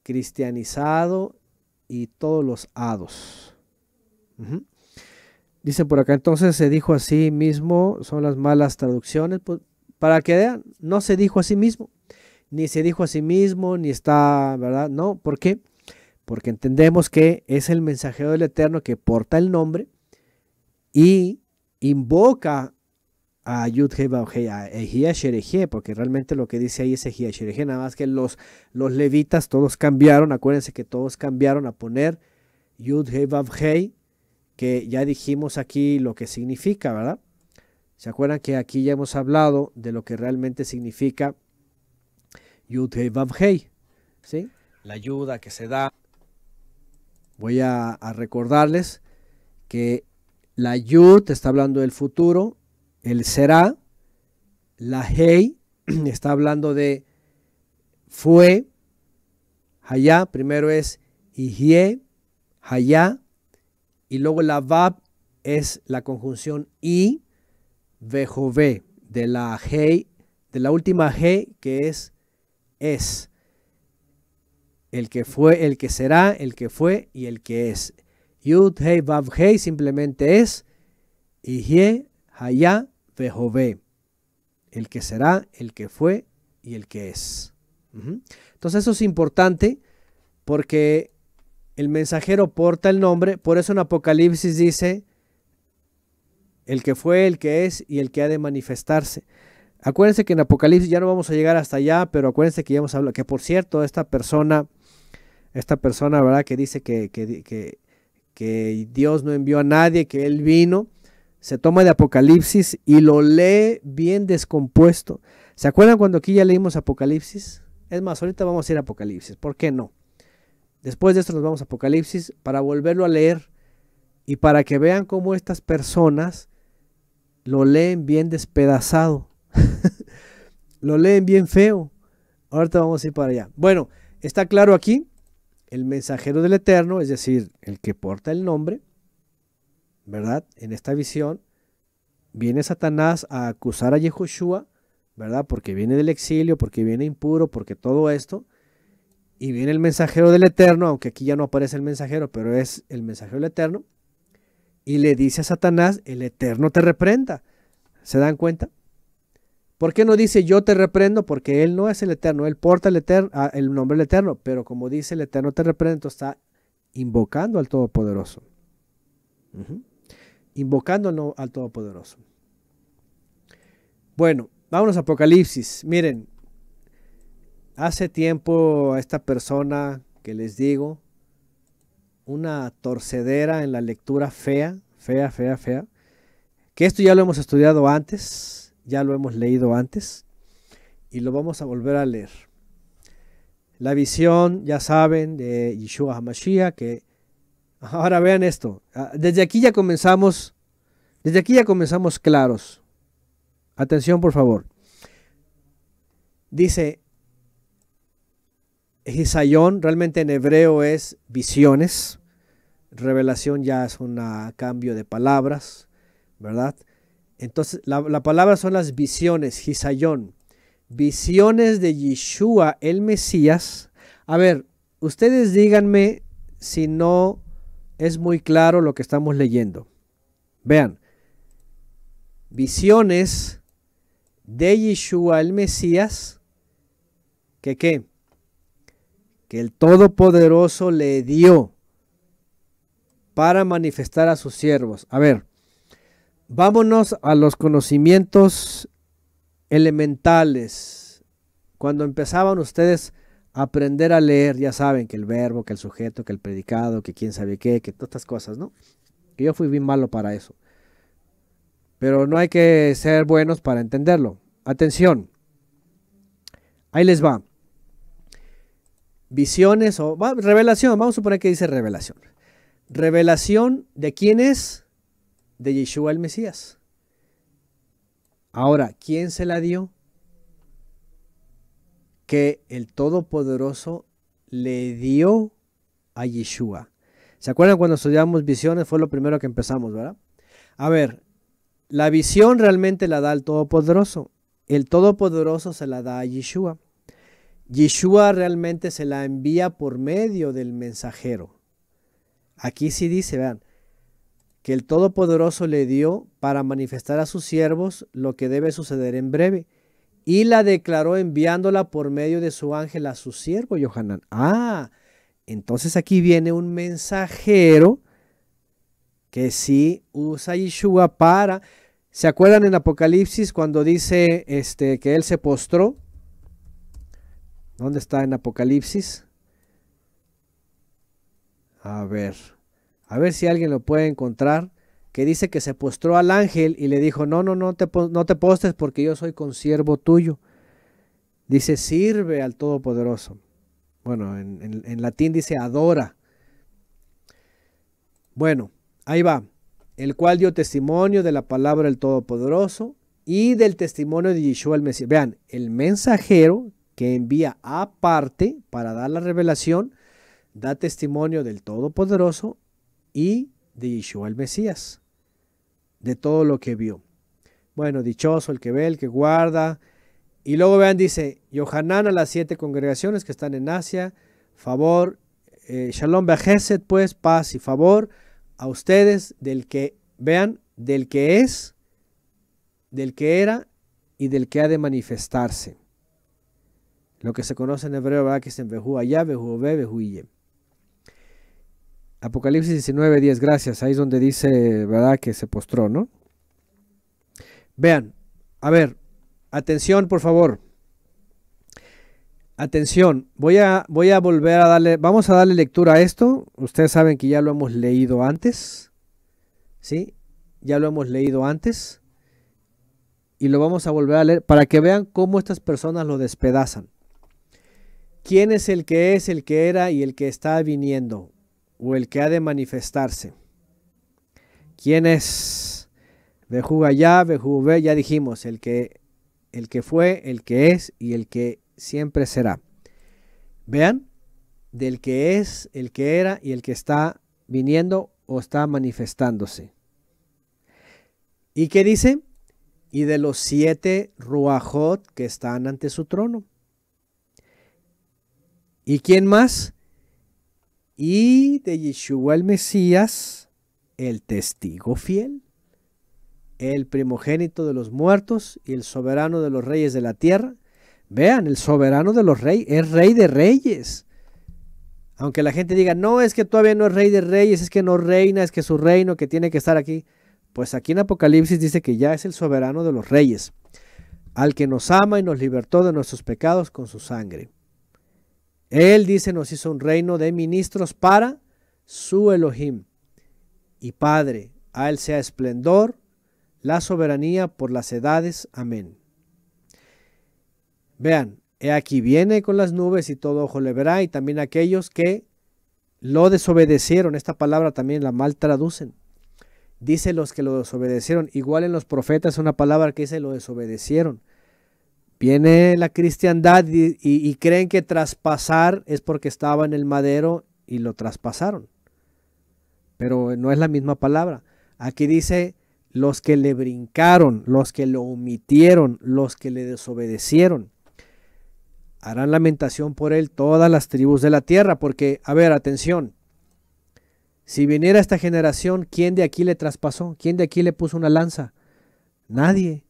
cristianizado y todos los hados. Dice por acá, entonces se dijo a sí mismo, son las malas traducciones, pues, para que vean, no se dijo a sí mismo, ni se dijo a sí mismo, ni está, ¿verdad? No, ¿por qué? porque entendemos que es el mensajero del Eterno que porta el nombre y invoca a Yudhe porque realmente lo que dice ahí es Shereje, nada más que los, los levitas todos cambiaron, acuérdense que todos cambiaron a poner Yudhe que ya dijimos aquí lo que significa, ¿verdad? ¿Se acuerdan que aquí ya hemos hablado de lo que realmente significa Yudhei ¿Sí? La ayuda que se da Voy a, recordarles que la Yud está hablando del futuro, el será, la Hei está hablando de fue, haya, primero es Ijie, haya y luego la Vab es la conjunción I, Vejove, de la hey, de la última hey que es es el que fue, el que será, el que fue y el que es. Yud, Hei, Vav, Hei simplemente es Yie, haya Vehove. El que será, el que fue y el que es. Entonces eso es importante porque el mensajero porta el nombre, por eso en Apocalipsis dice el que fue, el que es y el que ha de manifestarse. Acuérdense que en Apocalipsis ya no vamos a llegar hasta allá, pero acuérdense que ya hemos hablado que por cierto esta persona esta persona, ¿verdad? Que dice que, que, Dios no envió a nadie, que Él vino, se toma de Apocalipsis y lo lee bien descompuesto. ¿Se acuerdan cuando aquí ya leímos Apocalipsis? Es más, ahorita vamos a ir a Apocalipsis, ¿por qué no? Después de esto nos vamos a Apocalipsis para volverlo a leer y para que vean cómo estas personas lo leen bien despedazado, lo leen bien feo. Ahorita vamos a ir para allá. Bueno, está claro aquí el mensajero del Eterno, es decir, el que porta el nombre, ¿verdad? En esta visión, viene Satanás a acusar a jehoshua ¿verdad? Porque viene del exilio, porque viene impuro, porque todo esto. Y viene el mensajero del Eterno, aunque aquí ya no aparece el mensajero, pero es el mensajero del Eterno. Y le dice a Satanás, el Eterno te reprenda. ¿Se dan cuenta? ¿Por qué no dice yo te reprendo? Porque Él no es el Eterno, Él porta el, eterno, ah, el nombre del Eterno, pero como dice el Eterno te reprendo, está invocando al Todopoderoso. Invocando al, al Todopoderoso. Bueno, vámonos a Apocalipsis. Miren, hace tiempo a esta persona que les digo, una torcedera en la lectura fea, fea, fea, fea, que esto ya lo hemos estudiado antes ya lo hemos leído antes y lo vamos a volver a leer. La visión, ya saben, de Yeshua HaMashiach, que ahora vean esto, ah, desde aquí ya comenzamos, desde aquí ya comenzamos claros. Atención, por favor. Dice, Hisayón realmente en hebreo es visiones, revelación ya es un ah, cambio de palabras, ¿verdad? Entonces, la, palabra son las visiones, Gisayón. Visiones de Yeshua, el Mesías. A ver, ustedes díganme si no es muy claro lo que estamos leyendo. Vean, visiones de Yeshua el Mesías, que qué, que el Todopoderoso le dio para manifestar a sus siervos. A ver, Vámonos a los conocimientos elementales. Cuando empezaban ustedes a aprender a leer, ya saben que el verbo, que el sujeto, que el predicado, que quién sabe qué, que todas estas cosas, ¿no? Que yo fui bien malo para eso. Pero no hay que ser buenos para entenderlo. Atención. Ahí les va. Visiones o revelación. Vamos a suponer que dice revelación. Revelación de quién es de Yeshua el Mesías. Ahora, ¿quién se la dio? Que el Todopoderoso le dio a Yeshua. ¿Se acuerdan cuando estudiamos visiones? Fue lo primero que empezamos, ¿verdad? A ver, la visión realmente la da el Todopoderoso. El Todopoderoso se la da a Yeshua. Yeshua realmente se la envía por medio del mensajero. Aquí sí dice, vean, que el Todopoderoso le dio para manifestar a sus siervos lo que debe suceder en breve. Y la declaró enviándola por medio de su ángel a su siervo Johanan Ah, entonces aquí viene un mensajero que sí usa Yeshua para... ¿Se acuerdan en Apocalipsis cuando dice este, que él se postró? ¿Dónde está en Apocalipsis? A ver. A ver si alguien lo puede encontrar. Que dice que se postró al ángel y le dijo, no, no, no te, no te postes porque yo soy consiervo tuyo. Dice, sirve al Todopoderoso. Bueno, en, latín dice adora. Bueno, ahí va. El cual dio testimonio de la palabra del Todopoderoso y del testimonio de Yeshua el Mesías. Vean, el mensajero que envía aparte para dar la revelación da testimonio del Todopoderoso y de Yeshua el Mesías, de todo lo que vio. Bueno, dichoso el que ve, el que guarda. Y luego vean, dice, Yohanan a las siete congregaciones que están en Asia, favor, eh, shalom bejesed, pues paz y favor a ustedes del que, vean, del que es, del que era y del que ha de manifestarse. Lo que se conoce en hebreo, ¿verdad? Que es en Behu allá, Behu Obe, Apocalipsis 19, 10, gracias. Ahí es donde dice, ¿verdad? Que se postró, ¿no? Vean, a ver, atención, por favor. Atención, voy a, voy a volver a darle, vamos a darle lectura a esto. Ustedes saben que ya lo hemos leído antes, ¿sí? Ya lo hemos leído antes. Y lo vamos a volver a leer para que vean cómo estas personas lo despedazan. ¿Quién es el que es, el que era y el que está viniendo? o el que ha de manifestarse. ¿Quién es? Bejú allá, Bejú ya dijimos, el que, el que fue, el que es y el que siempre será. Vean, del que es, el que era y el que está viniendo o está manifestándose. ¿Y qué dice? Y de los siete ruajot que están ante su trono. ¿Y quién más? y de Yeshua el Mesías, el testigo fiel, el primogénito de los muertos y el soberano de los reyes de la tierra. Vean, el soberano de los reyes es rey de reyes. Aunque la gente diga, no, es que todavía no es rey de reyes, es que no reina, es que su reino que tiene que estar aquí. Pues aquí en Apocalipsis dice que ya es el soberano de los reyes, al que nos ama y nos libertó de nuestros pecados con su sangre. Él dice, nos hizo un reino de ministros para su Elohim y Padre. A Él sea esplendor, la soberanía por las edades. Amén. Vean, he aquí viene con las nubes y todo ojo le verá y también aquellos que lo desobedecieron. Esta palabra también la mal traducen. Dice los que lo desobedecieron. Igual en los profetas una palabra que dice lo desobedecieron. Viene la cristiandad y, creen que traspasar es porque estaba en el madero y lo traspasaron. Pero no es la misma palabra. Aquí dice los que le brincaron, los que lo omitieron, los que le desobedecieron. Harán lamentación por él todas las tribus de la tierra, porque, a ver, atención, si viniera esta generación, ¿quién de aquí le traspasó? ¿Quién de aquí le puso una lanza? Nadie.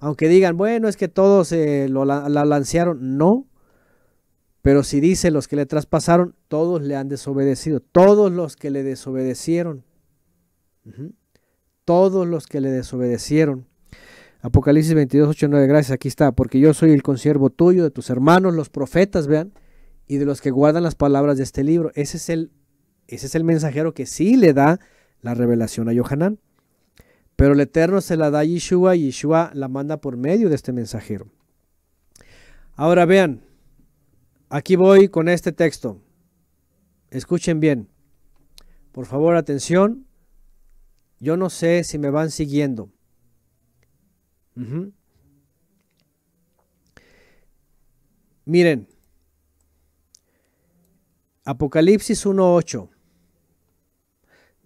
Aunque digan, bueno, es que todos eh, lo, la, lancearon, no. Pero si dice los que le traspasaron, todos le han desobedecido. Todos los que le desobedecieron. Todos los que le desobedecieron. Apocalipsis 22, 8, 9. Gracias, aquí está. Porque yo soy el consiervo tuyo, de tus hermanos, los profetas, vean, y de los que guardan las palabras de este libro. Ese es el, ese es el mensajero que sí le da la revelación a Johanán. Pero el Eterno se la da a Yeshua y Yeshua la manda por medio de este mensajero. Ahora vean, aquí voy con este texto. Escuchen bien. Por favor, atención. Yo no sé si me van siguiendo. Miren, Apocalipsis 1.8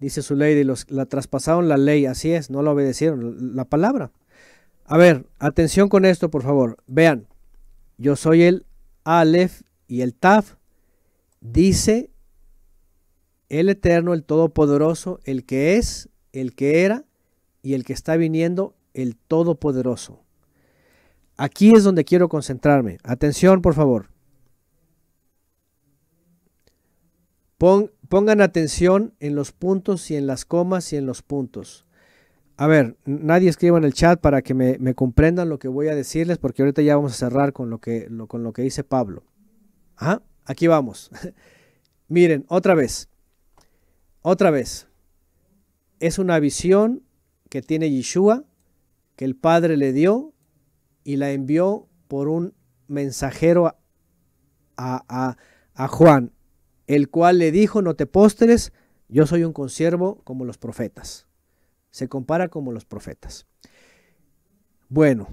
dice su ley, de los, la traspasaron la ley, así es, no la obedecieron, la palabra. A ver, atención con esto, por favor. Vean, yo soy el Aleph y el Taf. Dice el Eterno, el Todopoderoso, el que es, el que era y el que está viniendo, el Todopoderoso. Aquí es donde quiero concentrarme. Atención, por favor. pongan atención en los puntos y en las comas y en los puntos. A ver, nadie escriba en el chat para que me, comprendan lo que voy a decirles, porque ahorita ya vamos a cerrar con lo que, con lo que dice Pablo. aquí vamos. Miren, otra vez. Otra vez. Es una visión que tiene Yeshua, que el Padre le dio y la envió por un mensajero a, a, a Juan el cual le dijo, no te postres, yo soy un consiervo como los profetas. Se compara como los profetas. Bueno,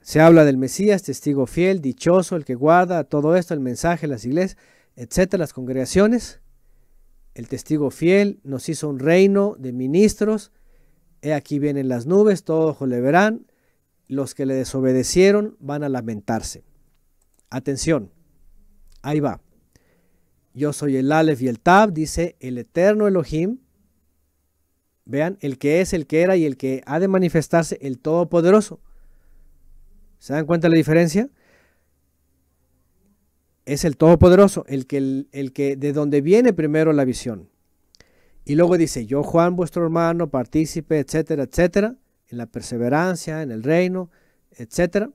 se habla del Mesías, testigo fiel, dichoso, el que guarda todo esto, el mensaje, las iglesias, etcétera, las congregaciones. El testigo fiel nos hizo un reino de ministros. He aquí vienen las nubes, todos le verán. Los que le desobedecieron van a lamentarse. Atención, ahí va. Yo soy el Aleph y el Tab, dice el eterno Elohim. Vean, el que es, el que era y el que ha de manifestarse, el Todopoderoso. ¿Se dan cuenta la diferencia? Es el Todopoderoso, el que, el, que de donde viene primero la visión. Y luego dice, yo Juan, vuestro hermano, partícipe, etcétera, etcétera, en la perseverancia, en el reino, etcétera.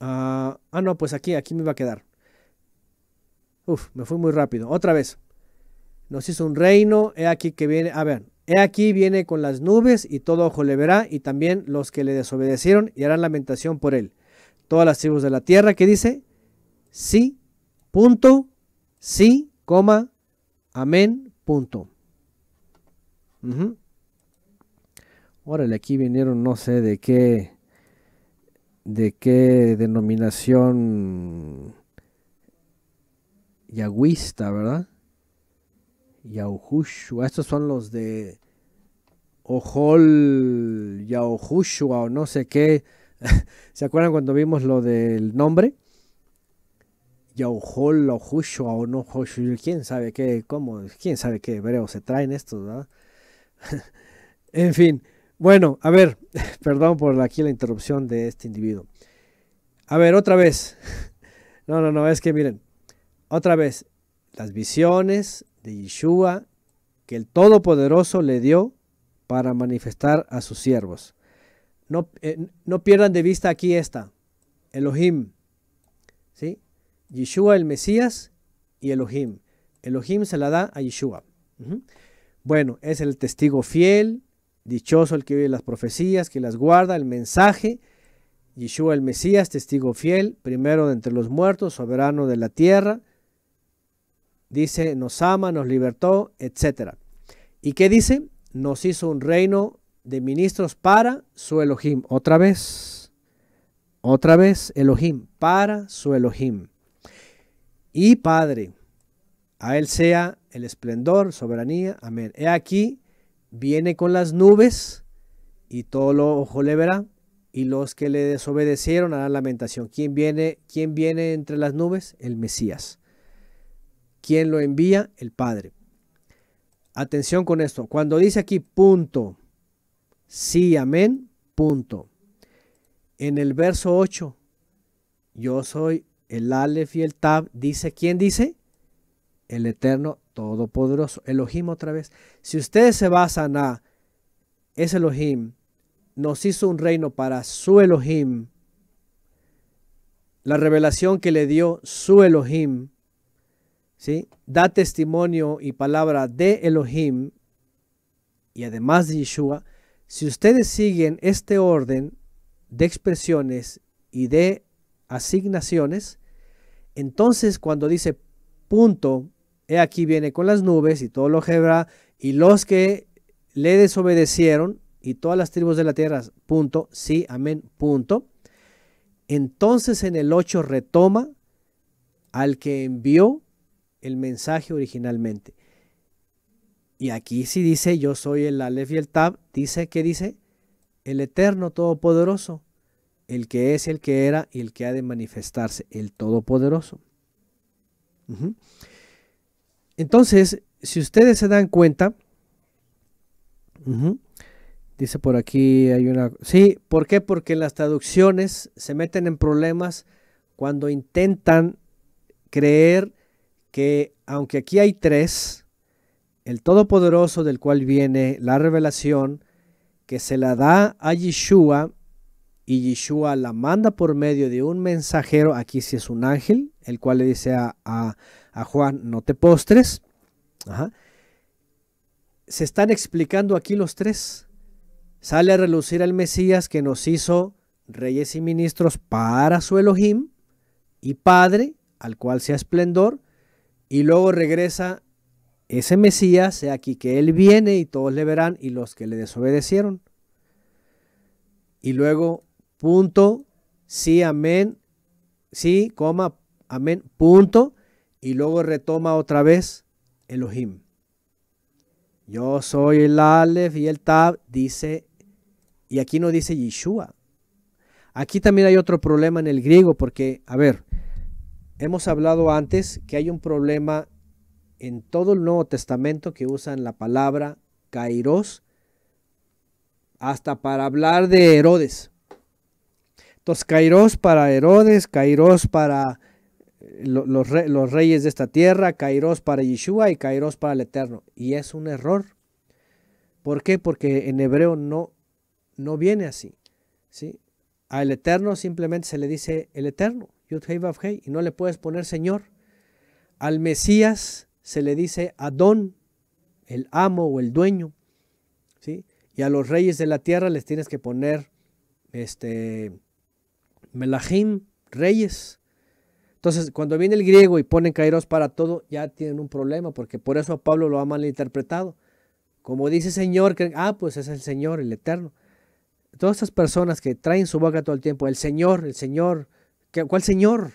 ah, ah no, pues aquí, aquí me va a quedar. Uf, me fui muy rápido. Otra vez. Nos hizo un reino. He aquí que viene. A ver, he aquí viene con las nubes y todo ojo le verá y también los que le desobedecieron y harán lamentación por él. Todas las tribus de la tierra que dice, sí, punto, sí, coma, amén, punto. Órale, aquí vinieron no sé de qué, de qué denominación Yahuista, ¿verdad? Yaujushua. Estos son los de Ojol Yaujushua o no sé qué. ¿Se acuerdan cuando vimos lo del nombre? Yaujol, o o no quién sabe qué, cómo, quién sabe qué hebreo se traen estos, ¿verdad? en fin, bueno, a ver, perdón por aquí la interrupción de este individuo. A ver, otra vez. No, no, no, es que miren, otra vez, las visiones de Yeshua que el Todopoderoso le dio para manifestar a sus siervos. Eh, no, pierdan de vista aquí esta, Elohim. ¿sí? Yeshua el Mesías y Elohim. Elohim se la da a Yeshua. Bueno, es el testigo fiel, dichoso el que oye las profecías, que las guarda, el mensaje. Yeshua el Mesías, testigo fiel, primero de entre los muertos, soberano de la tierra, dice, nos ama, nos libertó, etc. ¿Y qué dice? Nos hizo un reino de ministros para su Elohim. Otra vez, otra vez, Elohim, para su Elohim. Y Padre, a Él sea el esplendor, soberanía, amén. He aquí, viene con las nubes y todo lo ojo le verá. Y los que le desobedecieron harán lamentación. ¿Quién viene, ¿Quién viene entre las nubes? El Mesías. ¿Quién lo envía? El Padre. Atención con esto. Cuando dice aquí punto, sí, amén, punto. En el verso 8, yo soy el Aleph y el Tab. Dice, ¿quién dice? El Eterno Todopoderoso. Elohim otra vez. Si ustedes se basan a ese Elohim, nos hizo un reino para su Elohim. La revelación que le dio su Elohim da testimonio y palabra de Elohim y además de Yeshua, si ustedes siguen este orden de expresiones y de asignaciones, entonces cuando dice punto, he aquí viene con las nubes y todo lo hebra y los que le desobedecieron y todas las tribus de la tierra, punto, sí, amén, punto. Entonces en el 8 retoma al que envió el mensaje originalmente. Y aquí si dice yo soy el Aleph y el Tab, dice que dice el Eterno Todopoderoso, el que es, el que era y el que ha de manifestarse, el Todopoderoso. Entonces, si ustedes se dan cuenta, dice por aquí hay una... Sí, ¿por qué? Porque las traducciones se meten en problemas cuando intentan creer que aunque aquí hay tres, el Todopoderoso del cual viene la revelación, que se la da a Yeshua y Yeshua la manda por medio de un mensajero, aquí si es un ángel, el cual le dice a, Juan, no te postres. Se están explicando aquí los tres. Sale a relucir al Mesías que nos hizo reyes y ministros para su Elohim y Padre, al cual sea esplendor, y luego regresa ese Mesías, sea aquí que Él viene y todos le verán y los que le desobedecieron. Y luego, punto, sí, amén, sí, coma, amén, punto. Y luego retoma otra vez Elohim. Yo soy el Aleph y el Tab, dice, y aquí no dice Yeshua. Aquí también hay otro problema en el griego, porque, a ver, Hemos hablado antes que hay un problema en todo el Nuevo Testamento que usan la palabra kairos hasta para hablar de Herodes. Entonces, kairos para Herodes, kairos para eh, los, reyes de esta tierra, kairos para Yeshua y kairos para el Eterno. Y es un error. ¿Por qué? Porque en hebreo no, no viene así. ¿sí? Al Eterno simplemente se le dice el Eterno y no le puedes poner Señor. Al Mesías se le dice Adón, el amo o el dueño, ¿sí? Y a los reyes de la tierra les tienes que poner este Melahim, reyes. Entonces, cuando viene el griego y ponen Kairos para todo, ya tienen un problema, porque por eso a Pablo lo ha malinterpretado. Como dice Señor, creen, ah, pues es el Señor, el Eterno. Todas estas personas que traen su boca todo el tiempo, el Señor, el Señor, ¿Cuál Señor?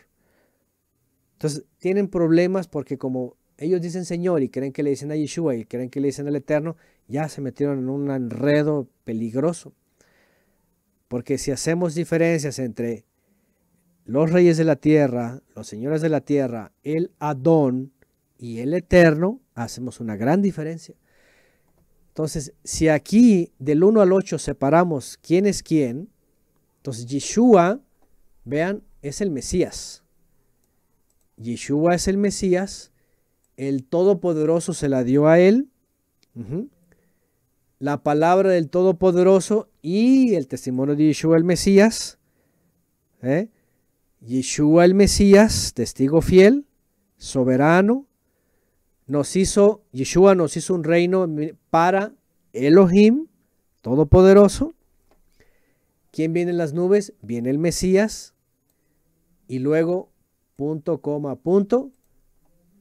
Entonces, tienen problemas porque como ellos dicen Señor y creen que le dicen a Yeshua y creen que le dicen al Eterno, ya se metieron en un enredo peligroso. Porque si hacemos diferencias entre los reyes de la tierra, los señores de la tierra, el Adón y el Eterno, hacemos una gran diferencia. Entonces, si aquí del 1 al 8 separamos quién es quién, entonces Yeshua, vean, es el Mesías. Yeshua es el Mesías. El Todopoderoso se la dio a él. La palabra del Todopoderoso y el testimonio de Yeshua el Mesías. ¿eh? Yeshua el Mesías, testigo fiel, soberano, nos hizo, Yeshua nos hizo un reino para Elohim, todopoderoso. ¿Quién viene en las nubes? Viene el Mesías, y luego punto, coma, punto,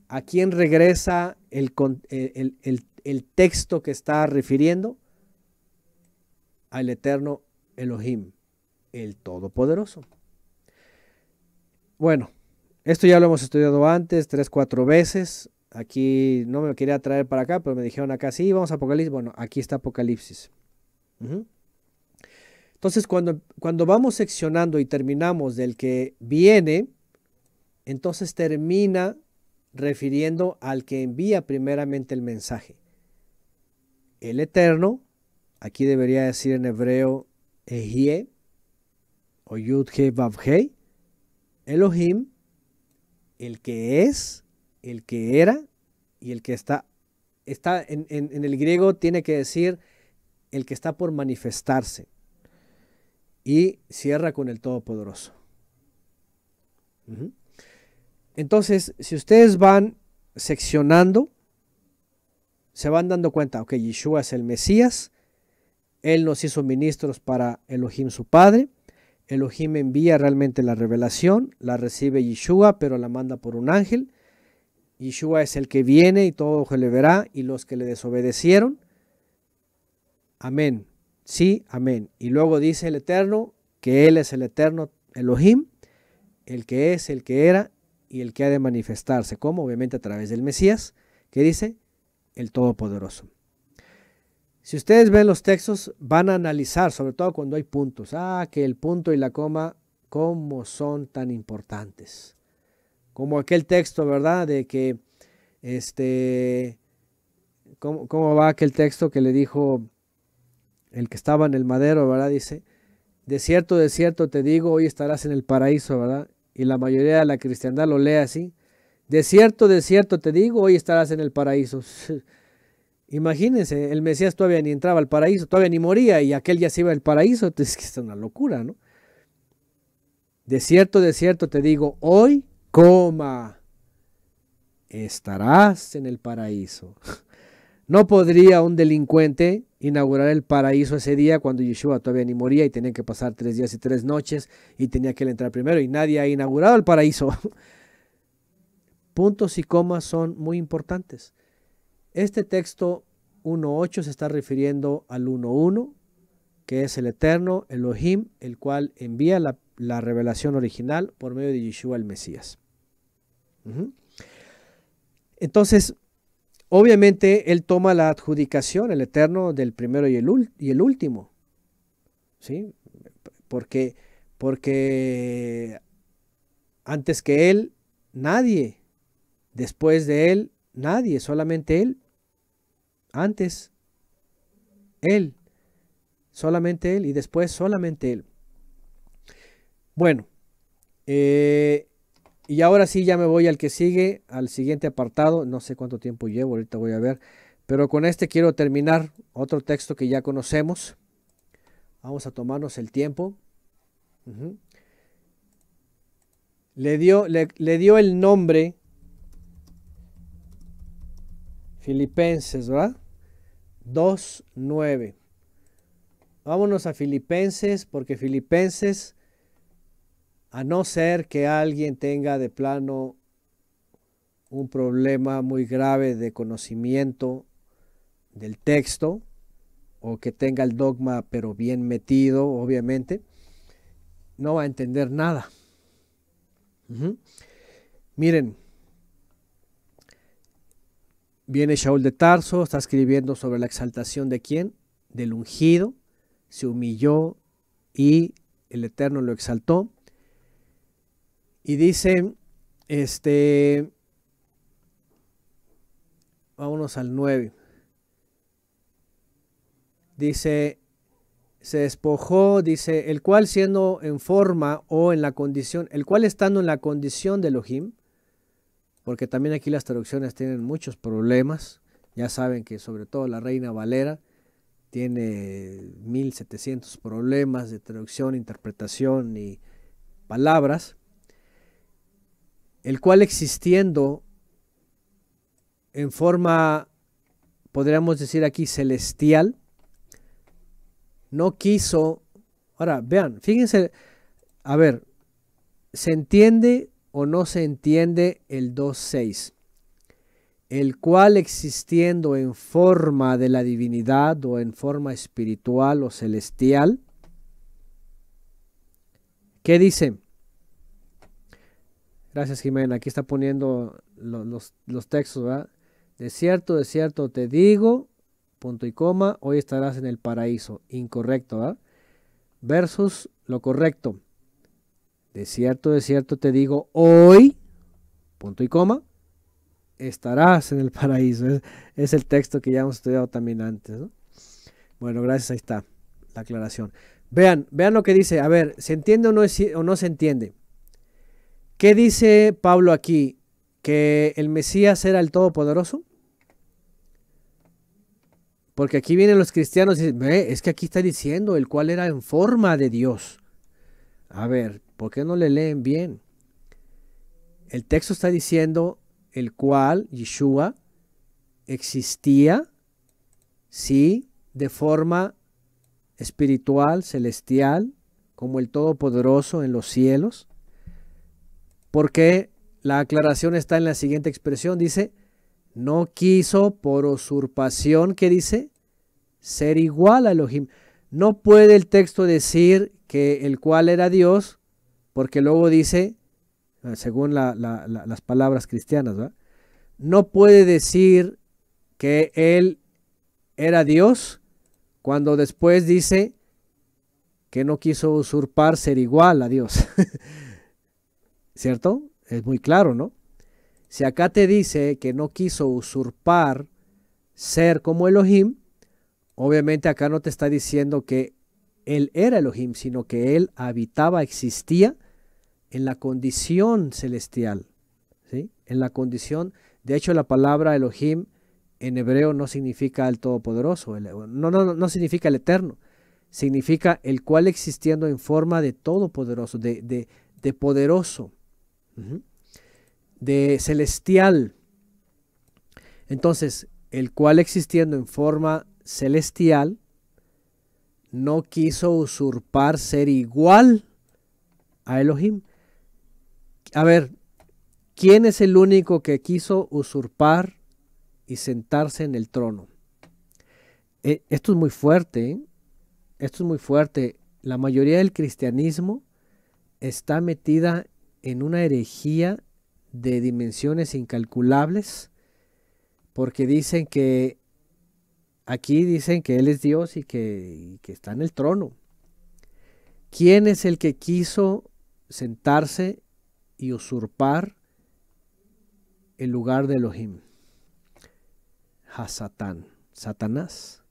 a quién regresa el, el, texto que está refiriendo al eterno Elohim, el Todopoderoso. Bueno, esto ya lo hemos estudiado antes, tres, cuatro veces. Aquí no me quería traer para acá, pero me dijeron acá, sí, vamos a Apocalipsis. Bueno, aquí está Apocalipsis. Entonces, cuando, cuando vamos seccionando y terminamos del que viene, entonces termina refiriendo al que envía primeramente el mensaje. El Eterno, aquí debería decir en hebreo Ejie o Elohim, el que es, el que era y el que está. Está en el griego tiene que decir el que está por manifestarse y cierra con el Todopoderoso. Entonces, si ustedes van seccionando, se van dando cuenta, que Yeshua es el Mesías, Él nos hizo ministros para Elohim su Padre, Elohim envía realmente la revelación, la recibe Yeshua, pero la manda por un ángel, Yeshua es el que viene y todo ojo le verá, y los que le desobedecieron, amén, Sí, amén. Y luego dice el Eterno que Él es el Eterno Elohim, el que es, el que era y el que ha de manifestarse, como obviamente a través del Mesías, que dice el Todopoderoso. Si ustedes ven los textos, van a analizar, sobre todo cuando hay puntos. Ah, que el punto y la coma, cómo son tan importantes. Como aquel texto, ¿verdad? De que, este, cómo va aquel texto que le dijo el que estaba en el madero, ¿verdad? Dice, de cierto, de cierto te digo, hoy estarás en el paraíso, ¿verdad? Y la mayoría de la cristiandad lo lee así. De cierto, de cierto te digo, hoy estarás en el paraíso. Imagínense, el Mesías todavía ni entraba al paraíso, todavía ni moría y aquel ya se iba al paraíso. Entonces, que es una locura, ¿no? De cierto, de cierto te digo, hoy, coma, estarás en el paraíso. No podría un delincuente inaugurar el paraíso ese día cuando Yeshua todavía ni moría y tenía que pasar tres días y tres noches y tenía que entrar primero y nadie ha inaugurado el paraíso. Puntos y comas son muy importantes. Este texto 1.8 se está refiriendo al 1.1, que es el eterno Elohim, el cual envía la, la revelación original por medio de Yeshua el Mesías. Entonces, Obviamente él toma la adjudicación, el eterno del primero y el, último. ¿Sí? Porque, porque antes que él, nadie. Después de él, nadie. Solamente él. Antes, él. Solamente él. Y después, solamente él. Bueno. Eh, y ahora sí, ya me voy al que sigue, al siguiente apartado. No sé cuánto tiempo llevo, ahorita voy a ver. Pero con este quiero terminar otro texto que ya conocemos. Vamos a tomarnos el tiempo. le, dio, le dio el nombre Filipenses, ¿verdad? 2.9. Vámonos a Filipenses porque Filipenses a no ser que alguien tenga de plano un problema muy grave de conocimiento del texto o que tenga el dogma pero bien metido, obviamente, no va a entender nada. Miren, viene Shaul de Tarso, está escribiendo sobre la exaltación de quién? Del ungido, se humilló y el Eterno lo exaltó. Y dice, este, vámonos al 9. Dice, se despojó, dice, el cual siendo en forma o en la condición, el cual estando en la condición de Elohim, porque también aquí las traducciones tienen muchos problemas, ya saben que sobre todo la reina Valera tiene 1700 problemas de traducción, interpretación y palabras el cual existiendo en forma, podríamos decir aquí, celestial, no quiso, ahora vean, fíjense, a ver, ¿se entiende o no se entiende el 2.6? el cual existiendo en forma de la divinidad o en forma espiritual o celestial, ¿qué dice? Gracias, Jimena. Aquí está poniendo los, textos, ¿verdad? De cierto, de cierto te digo, punto y coma, hoy estarás en el paraíso. Incorrecto, ¿verdad? Versus lo correcto. De cierto, de cierto te digo, hoy, punto y coma, estarás en el paraíso. Es, el texto que ya hemos estudiado también antes, ¿no? Bueno, gracias, ahí está la aclaración. Vean, vean lo que dice. A ver, ¿se entiende no, o no se entiende? ¿Qué dice Pablo aquí? ¿Que el Mesías era el Todopoderoso? Porque aquí vienen los cristianos y dicen, es que aquí está diciendo el cual era en forma de Dios. A ver, ¿por qué no le leen bien? El texto está diciendo el cual Yeshua existía, sí, de forma espiritual, celestial, como el Todopoderoso en los cielos, porque la aclaración está en la siguiente expresión, dice, no quiso por usurpación, que dice, ser igual a Elohim. No puede el texto decir que el cual era Dios, porque luego dice, según las palabras cristianas, no puede decir que él era Dios cuando después dice que no quiso usurpar ser igual a Dios. ¿Cierto? Es muy claro, ¿no? Si acá te dice que no quiso usurpar ser como Elohim, obviamente acá no te está diciendo que él era Elohim, sino que él habitaba, existía en la condición celestial, ¿sí? En la condición, de hecho la palabra Elohim en hebreo no significa el todopoderoso, no, no, no significa el eterno, significa el cual existiendo en forma de todopoderoso, de, de, de poderoso, de celestial. Entonces, el cual existiendo en forma celestial, no quiso usurpar ser igual a Elohim. A ver, ¿quién es el único que quiso usurpar y sentarse en el trono? Eh, esto es muy fuerte, ¿eh? esto es muy fuerte. La mayoría del cristianismo está metida en una herejía de dimensiones incalculables, porque dicen que aquí dicen que Él es Dios y que, está en el trono. ¿Quién es el que quiso sentarse y usurpar el lugar de Elohim? A Satán, Satanás.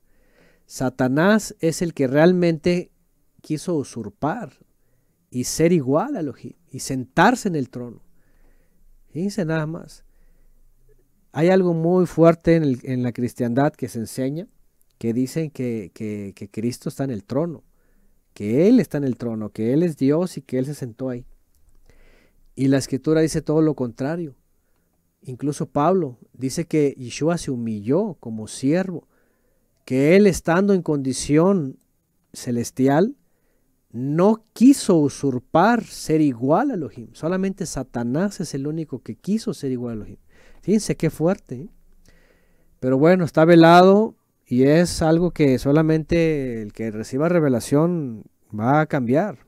Satanás es el que realmente quiso usurpar y ser igual a Elohim y sentarse en el trono. Fíjense nada más. Hay algo muy fuerte en, la cristiandad que se enseña, que dicen que, que Cristo está en el trono, que Él está en el trono, que Él es Dios y que Él se sentó ahí. Y la escritura dice todo lo contrario. Incluso Pablo dice que Yeshua se humilló como siervo, que él estando en condición celestial, no quiso usurpar ser igual a Elohim. Solamente Satanás es el único que quiso ser igual a Elohim. Fíjense qué fuerte. ¿eh? Pero bueno, está velado y es algo que solamente el que reciba revelación va a cambiar.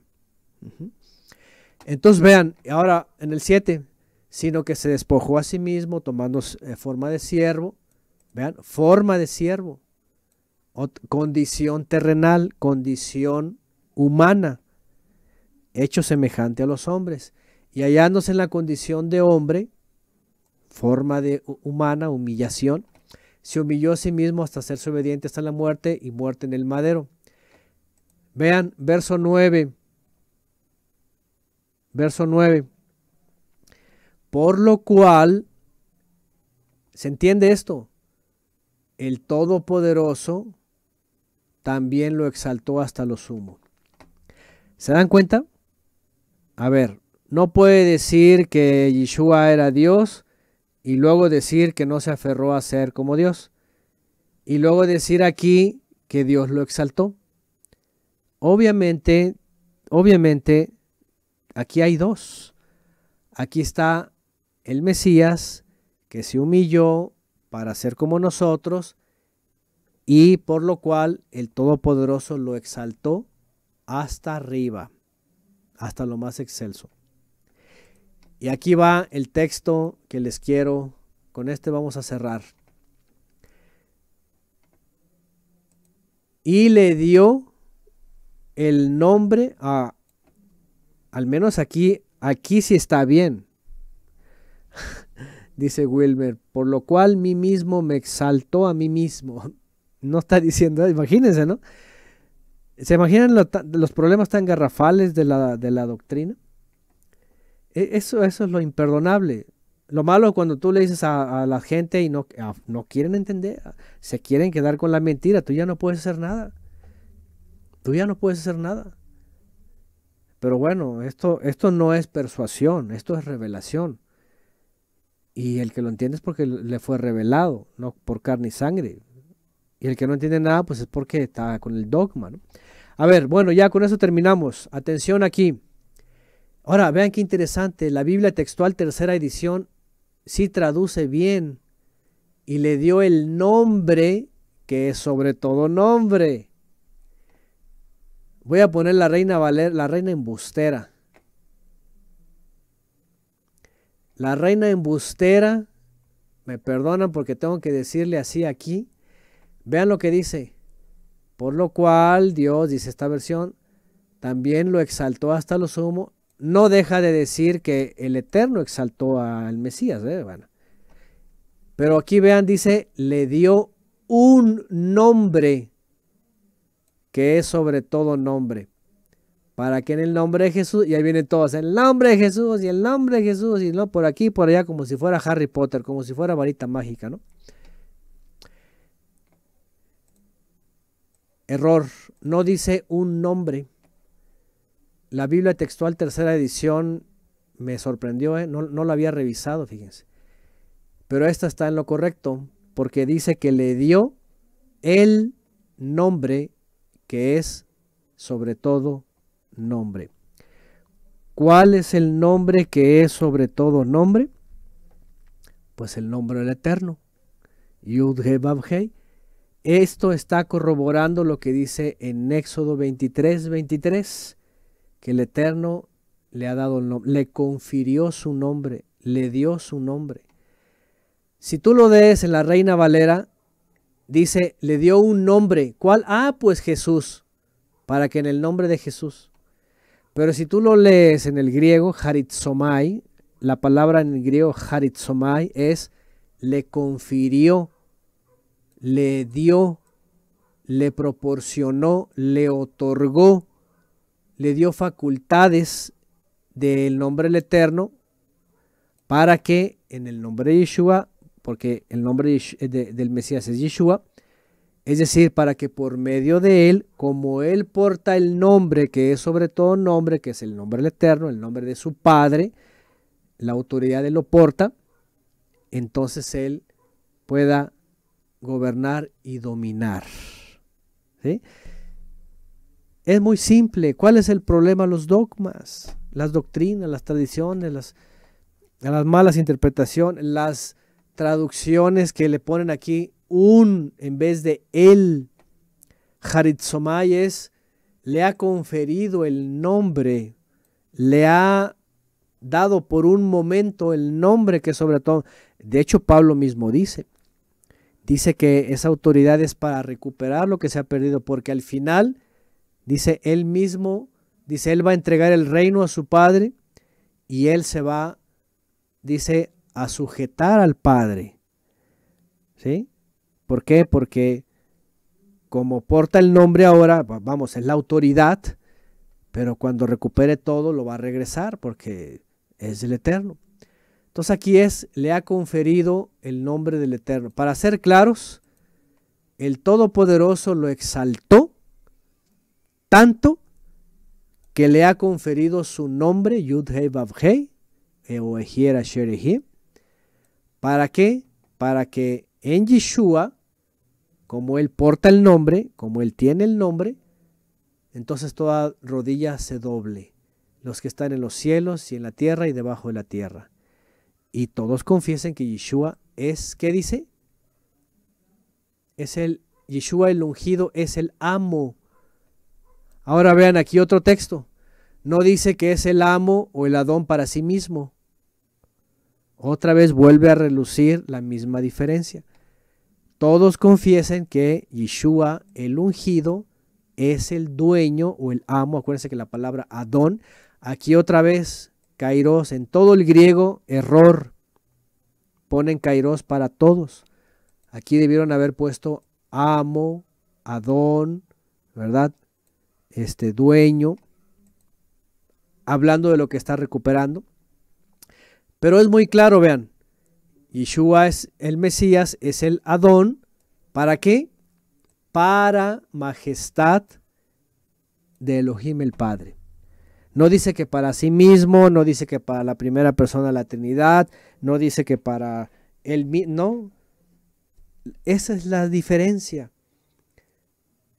Entonces vean, ahora en el 7, sino que se despojó a sí mismo tomando eh, forma de siervo. Vean, forma de siervo. condición terrenal, condición humana, hecho semejante a los hombres, y hallándose en la condición de hombre, forma de humana, humillación, se humilló a sí mismo hasta hacerse obediente hasta la muerte y muerte en el madero. Vean, verso 9. Verso 9. Por lo cual, ¿se entiende esto? El Todopoderoso también lo exaltó hasta lo sumo. ¿Se dan cuenta? A ver, no puede decir que Yeshua era Dios y luego decir que no se aferró a ser como Dios. Y luego decir aquí que Dios lo exaltó. Obviamente, obviamente, aquí hay dos. Aquí está el Mesías que se humilló para ser como nosotros y por lo cual el Todopoderoso lo exaltó hasta arriba, hasta lo más excelso. Y aquí va el texto que les quiero, con este vamos a cerrar. Y le dio el nombre a, al menos aquí, aquí sí está bien, dice Wilmer, por lo cual mí mismo me exaltó a mí mismo. No está diciendo, imagínense, ¿no? ¿Se imaginan los problemas tan garrafales de la, doctrina? E, eso, eso, es lo imperdonable. Lo malo es cuando tú le dices a, la gente y no, no quieren entender, se quieren quedar con la mentira, tú ya no puedes hacer nada. Tú ya no puedes hacer nada. Pero bueno, esto, esto no es persuasión, esto es revelación. Y el que lo entiende es porque le fue revelado, no por carne y sangre. Y el que no entiende nada, pues es porque está con el dogma. ¿no? A ver, bueno, ya con eso terminamos. Atención aquí. Ahora, vean qué interesante. La Biblia textual tercera edición sí traduce bien y le dio el nombre que es sobre todo nombre. Voy a poner la reina Valer, la reina embustera. La reina embustera, me perdonan porque tengo que decirle así aquí. Vean lo que dice. Por lo cual Dios, dice esta versión, también lo exaltó hasta lo sumo. No deja de decir que el Eterno exaltó al Mesías. ¿eh? Pero aquí vean, dice, le dio un nombre que es sobre todo nombre. Para que en el nombre de Jesús, y ahí vienen todos, el nombre de Jesús y el nombre de Jesús, y no por aquí, por allá, como si fuera Harry Potter, como si fuera varita mágica, ¿no? Error, no dice un nombre. La Biblia textual tercera edición me sorprendió, ¿eh? no, la había revisado, fíjense. Pero esta está en lo correcto, porque dice que le dio el nombre que es sobre todo nombre. ¿Cuál es el nombre que es sobre todo nombre? Pues el nombre del Eterno. yud he esto está corroborando lo que dice en Éxodo 23, 23, que el Eterno le ha dado el le confirió su nombre, le dio su nombre. Si tú lo lees en la Reina Valera, dice, le dio un nombre. ¿Cuál? Ah, pues Jesús, para que en el nombre de Jesús. Pero si tú lo lees en el griego, haritzomai, la palabra en el griego haritzomai es le confirió le dio, le proporcionó, le otorgó, le dio facultades del nombre del Eterno para que en el nombre de Yeshua, porque el nombre del Mesías es Yeshua, es decir, para que por medio de él, como él porta el nombre que es sobre todo nombre, que es el nombre del Eterno, el nombre de su Padre, la autoridad de lo porta, entonces él pueda gobernar y dominar. Es muy simple. ¿Cuál es el problema? Los dogmas, las doctrinas, las tradiciones, las, las malas interpretaciones, las traducciones que le ponen aquí un en vez de él. Haritzomay le ha conferido el nombre, le ha dado por un momento el nombre que sobre todo, de hecho Pablo mismo dice, dice que esa autoridad es para recuperar lo que se ha perdido, porque al final, dice él mismo, dice, él va a entregar el reino a su padre y él se va, dice, a sujetar al padre. ¿Sí? ¿Por qué? Porque como porta el nombre ahora, vamos, es la autoridad, pero cuando recupere todo lo va a regresar porque es el eterno. Entonces aquí es, le ha conferido el nombre del Eterno. Para ser claros, el Todopoderoso lo exaltó tanto que le ha conferido su nombre, Yudhei Babhei, ¿Para qué? Para que en Yeshua, como él porta el nombre, como él tiene el nombre, entonces toda rodilla se doble, los que están en los cielos y en la tierra y debajo de la tierra y todos confiesen que Yeshua es, ¿qué dice? Es el, Yeshua el ungido es el amo. Ahora vean aquí otro texto. No dice que es el amo o el adón para sí mismo. Otra vez vuelve a relucir la misma diferencia. Todos confiesen que Yeshua el ungido es el dueño o el amo. Acuérdense que la palabra adón, aquí otra vez Kairos en todo el griego, error. Ponen Kairos para todos. Aquí debieron haber puesto amo, adón, ¿verdad? Este dueño, hablando de lo que está recuperando. Pero es muy claro, vean. Yeshua es el Mesías, es el Adón. ¿Para qué? Para majestad de Elohim el Padre. No dice que para sí mismo, no dice que para la primera persona de la Trinidad, no dice que para él mismo. No. Esa es la diferencia.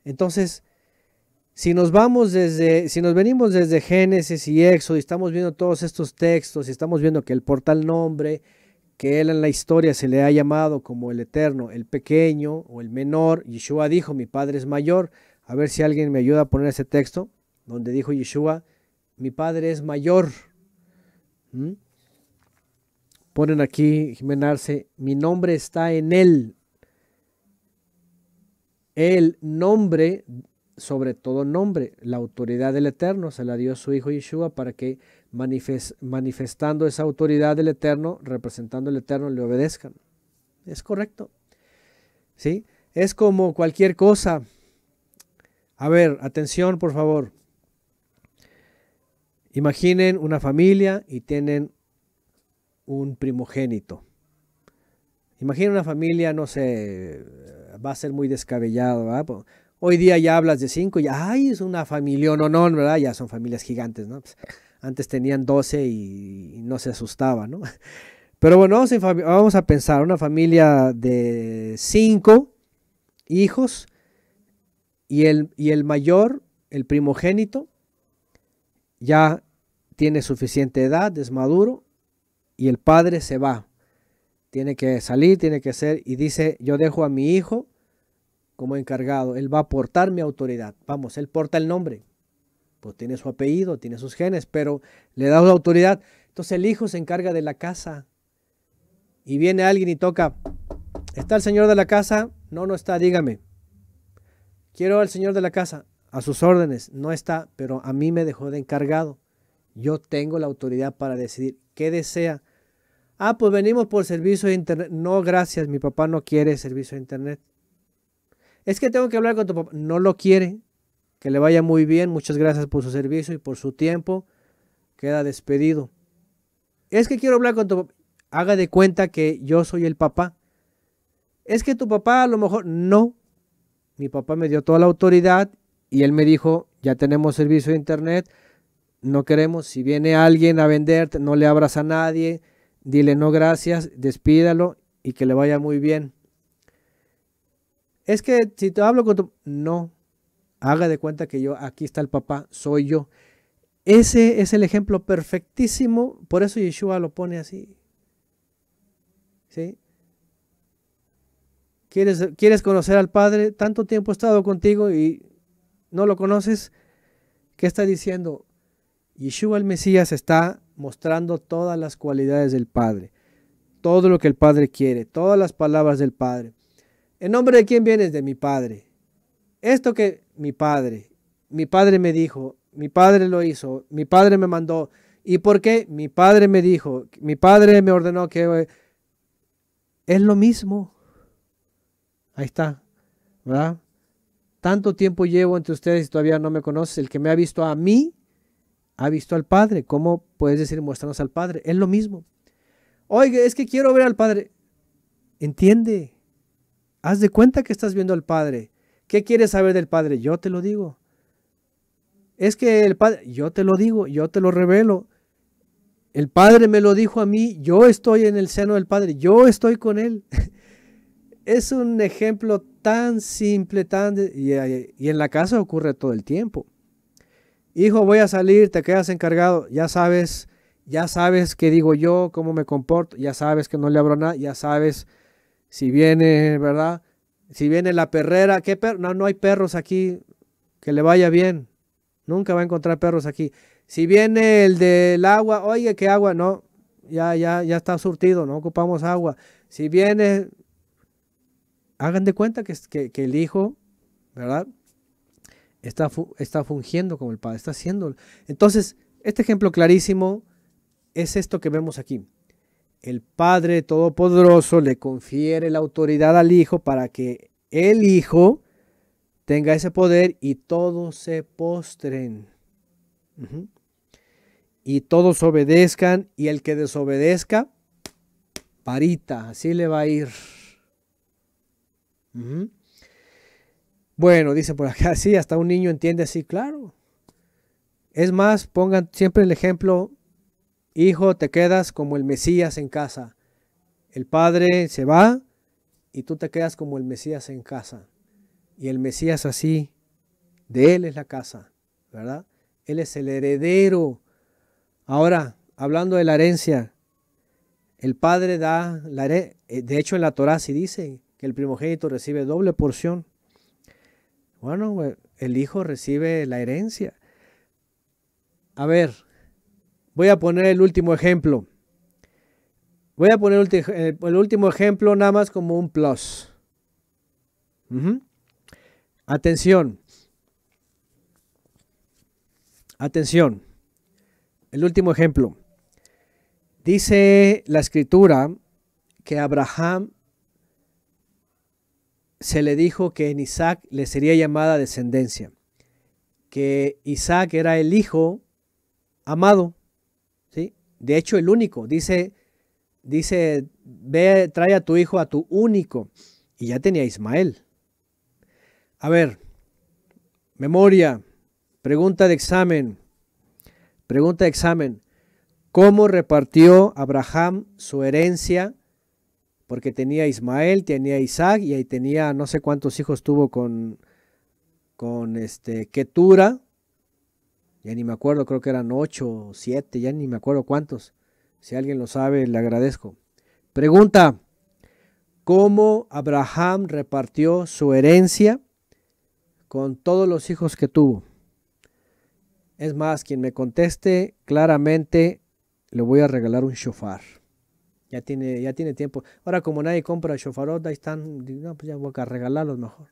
Entonces, si nos vamos desde, si nos venimos desde Génesis y Éxodo y estamos viendo todos estos textos y estamos viendo que el portal nombre, que él en la historia se le ha llamado como el eterno, el pequeño o el menor, Yeshua dijo, mi padre es mayor, a ver si alguien me ayuda a poner ese texto, donde dijo Yeshua, mi padre es mayor. ¿Mm? Ponen aquí, Jimena mi nombre está en él. El nombre, sobre todo nombre, la autoridad del Eterno se la dio su hijo Yeshua para que manifestando esa autoridad del Eterno, representando el Eterno, le obedezcan. Es correcto. ¿Sí? Es como cualquier cosa. A ver, atención, por favor. Imaginen una familia y tienen un primogénito. Imaginen una familia, no sé, va a ser muy descabellado, Hoy día ya hablas de cinco y ay, es una familia, no, no, ¿verdad? Ya son familias gigantes, ¿no? Pues, antes tenían doce y, no se asustaba. ¿no? Pero bueno, vamos a, pensar, una familia de cinco hijos y el, y el mayor, el primogénito, ya tiene suficiente edad, es maduro, y el padre se va. Tiene que salir, tiene que ser, y dice, yo dejo a mi hijo como encargado, él va a portar mi autoridad. Vamos, él porta el nombre, pues tiene su apellido, tiene sus genes, pero le da la autoridad. Entonces el hijo se encarga de la casa. Y viene alguien y toca, ¿está el señor de la casa? No, no está, dígame. Quiero al señor de la casa a sus órdenes, no está, pero a mí me dejó de encargado. Yo tengo la autoridad para decidir qué desea. Ah, pues venimos por servicio de internet. No, gracias, mi papá no quiere servicio de internet. Es que tengo que hablar con tu papá. No lo quiere. Que le vaya muy bien. Muchas gracias por su servicio y por su tiempo. Queda despedido. Es que quiero hablar con tu papá. Haga de cuenta que yo soy el papá. Es que tu papá a lo mejor no. Mi papá me dio toda la autoridad y él me dijo, ya tenemos servicio de internet, no queremos, si viene alguien a venderte, no le abras a nadie, dile no gracias, despídalo y que le vaya muy bien. Es que si te hablo con tu... No, haga de cuenta que yo, aquí está el papá, soy yo. Ese es el ejemplo perfectísimo, por eso Yeshua lo pone así. ¿Sí? ¿Quieres, ¿Quieres conocer al Padre? Tanto tiempo he estado contigo y no lo conoces, ¿qué está diciendo? Yeshua el Mesías está mostrando todas las cualidades del Padre, todo lo que el Padre quiere, todas las palabras del Padre. ¿En nombre de quién vienes? De mi Padre. Esto que mi Padre, mi Padre me dijo, mi Padre lo hizo, mi Padre me mandó. ¿Y por qué? Mi Padre me dijo, mi Padre me ordenó que... Es lo mismo. Ahí está, ¿verdad? Tanto tiempo llevo entre ustedes y todavía no me conoces. El que me ha visto a mí, ha visto al Padre. ¿Cómo puedes decir muéstranos al Padre? Es lo mismo. Oye, es que quiero ver al Padre. Entiende. Haz de cuenta que estás viendo al Padre. ¿Qué quieres saber del Padre? Yo te lo digo. Es que el Padre, yo te lo digo, yo te lo revelo. El Padre me lo dijo a mí, yo estoy en el seno del Padre, yo estoy con Él. es un ejemplo tan simple, tan eh, y, en la casa ocurre todo el tiempo. Hijo, voy a salir, te quedas encargado, ya sabes, ya sabes qué digo yo, cómo me comporto, ya sabes que no le abro nada, ya sabes si viene, ¿verdad? Si viene la perrera, ¿qué perro? No, no hay perros aquí, que le vaya bien, nunca va a encontrar perros aquí. Si viene el del agua, oye, ¿qué agua? No, ya, ya, ya está surtido, no ocupamos agua. Si viene, hagan de cuenta que, el hijo, ¿verdad? Está, está fungiendo como el padre, está haciendo. Entonces, este ejemplo clarísimo es esto que vemos aquí. El Padre Todopoderoso le confiere la autoridad al Hijo para que el Hijo tenga ese poder y todos se postren. Y todos obedezcan y el que desobedezca, parita, así le va a ir. Bueno, dice por acá, sí, hasta un niño entiende así, claro. Es más, pongan siempre el ejemplo, hijo, te quedas como el Mesías en casa. El padre se va y tú te quedas como el Mesías en casa. Y el Mesías así, de él es la casa, ¿verdad? Él es el heredero. Ahora, hablando de la herencia, el padre da la eh, De hecho, en la Torah sí dice el primogénito recibe doble porción. Bueno, el hijo recibe la herencia. A ver, voy a poner el último ejemplo. Voy a poner el eh, último ejemplo nada más como un plus. Atención. Atención. El último ejemplo. Dice la escritura que Abraham se le dijo que en Isaac le sería llamada descendencia, que Isaac era el hijo amado, ¿sí? de hecho el único, dice, dice, ve, trae a tu hijo, a tu único, y ya tenía Ismael. A ver, memoria, pregunta de examen, pregunta de examen, ¿cómo repartió Abraham su herencia porque tenía Ismael, tenía Isaac y ahí tenía no sé cuántos hijos tuvo con, con este, Ketura, ya ni me acuerdo, creo que eran ocho o siete, ya ni me acuerdo cuántos. Si alguien lo sabe, le agradezco. Pregunta, ¿cómo Abraham repartió su herencia con todos los hijos que tuvo? Es más, quien me conteste claramente, le voy a regalar un shofar ya tiene, ya tiene tiempo. Ahora como nadie compra shofarot, ahí están, no, pues ya voy a regalarlos mejor.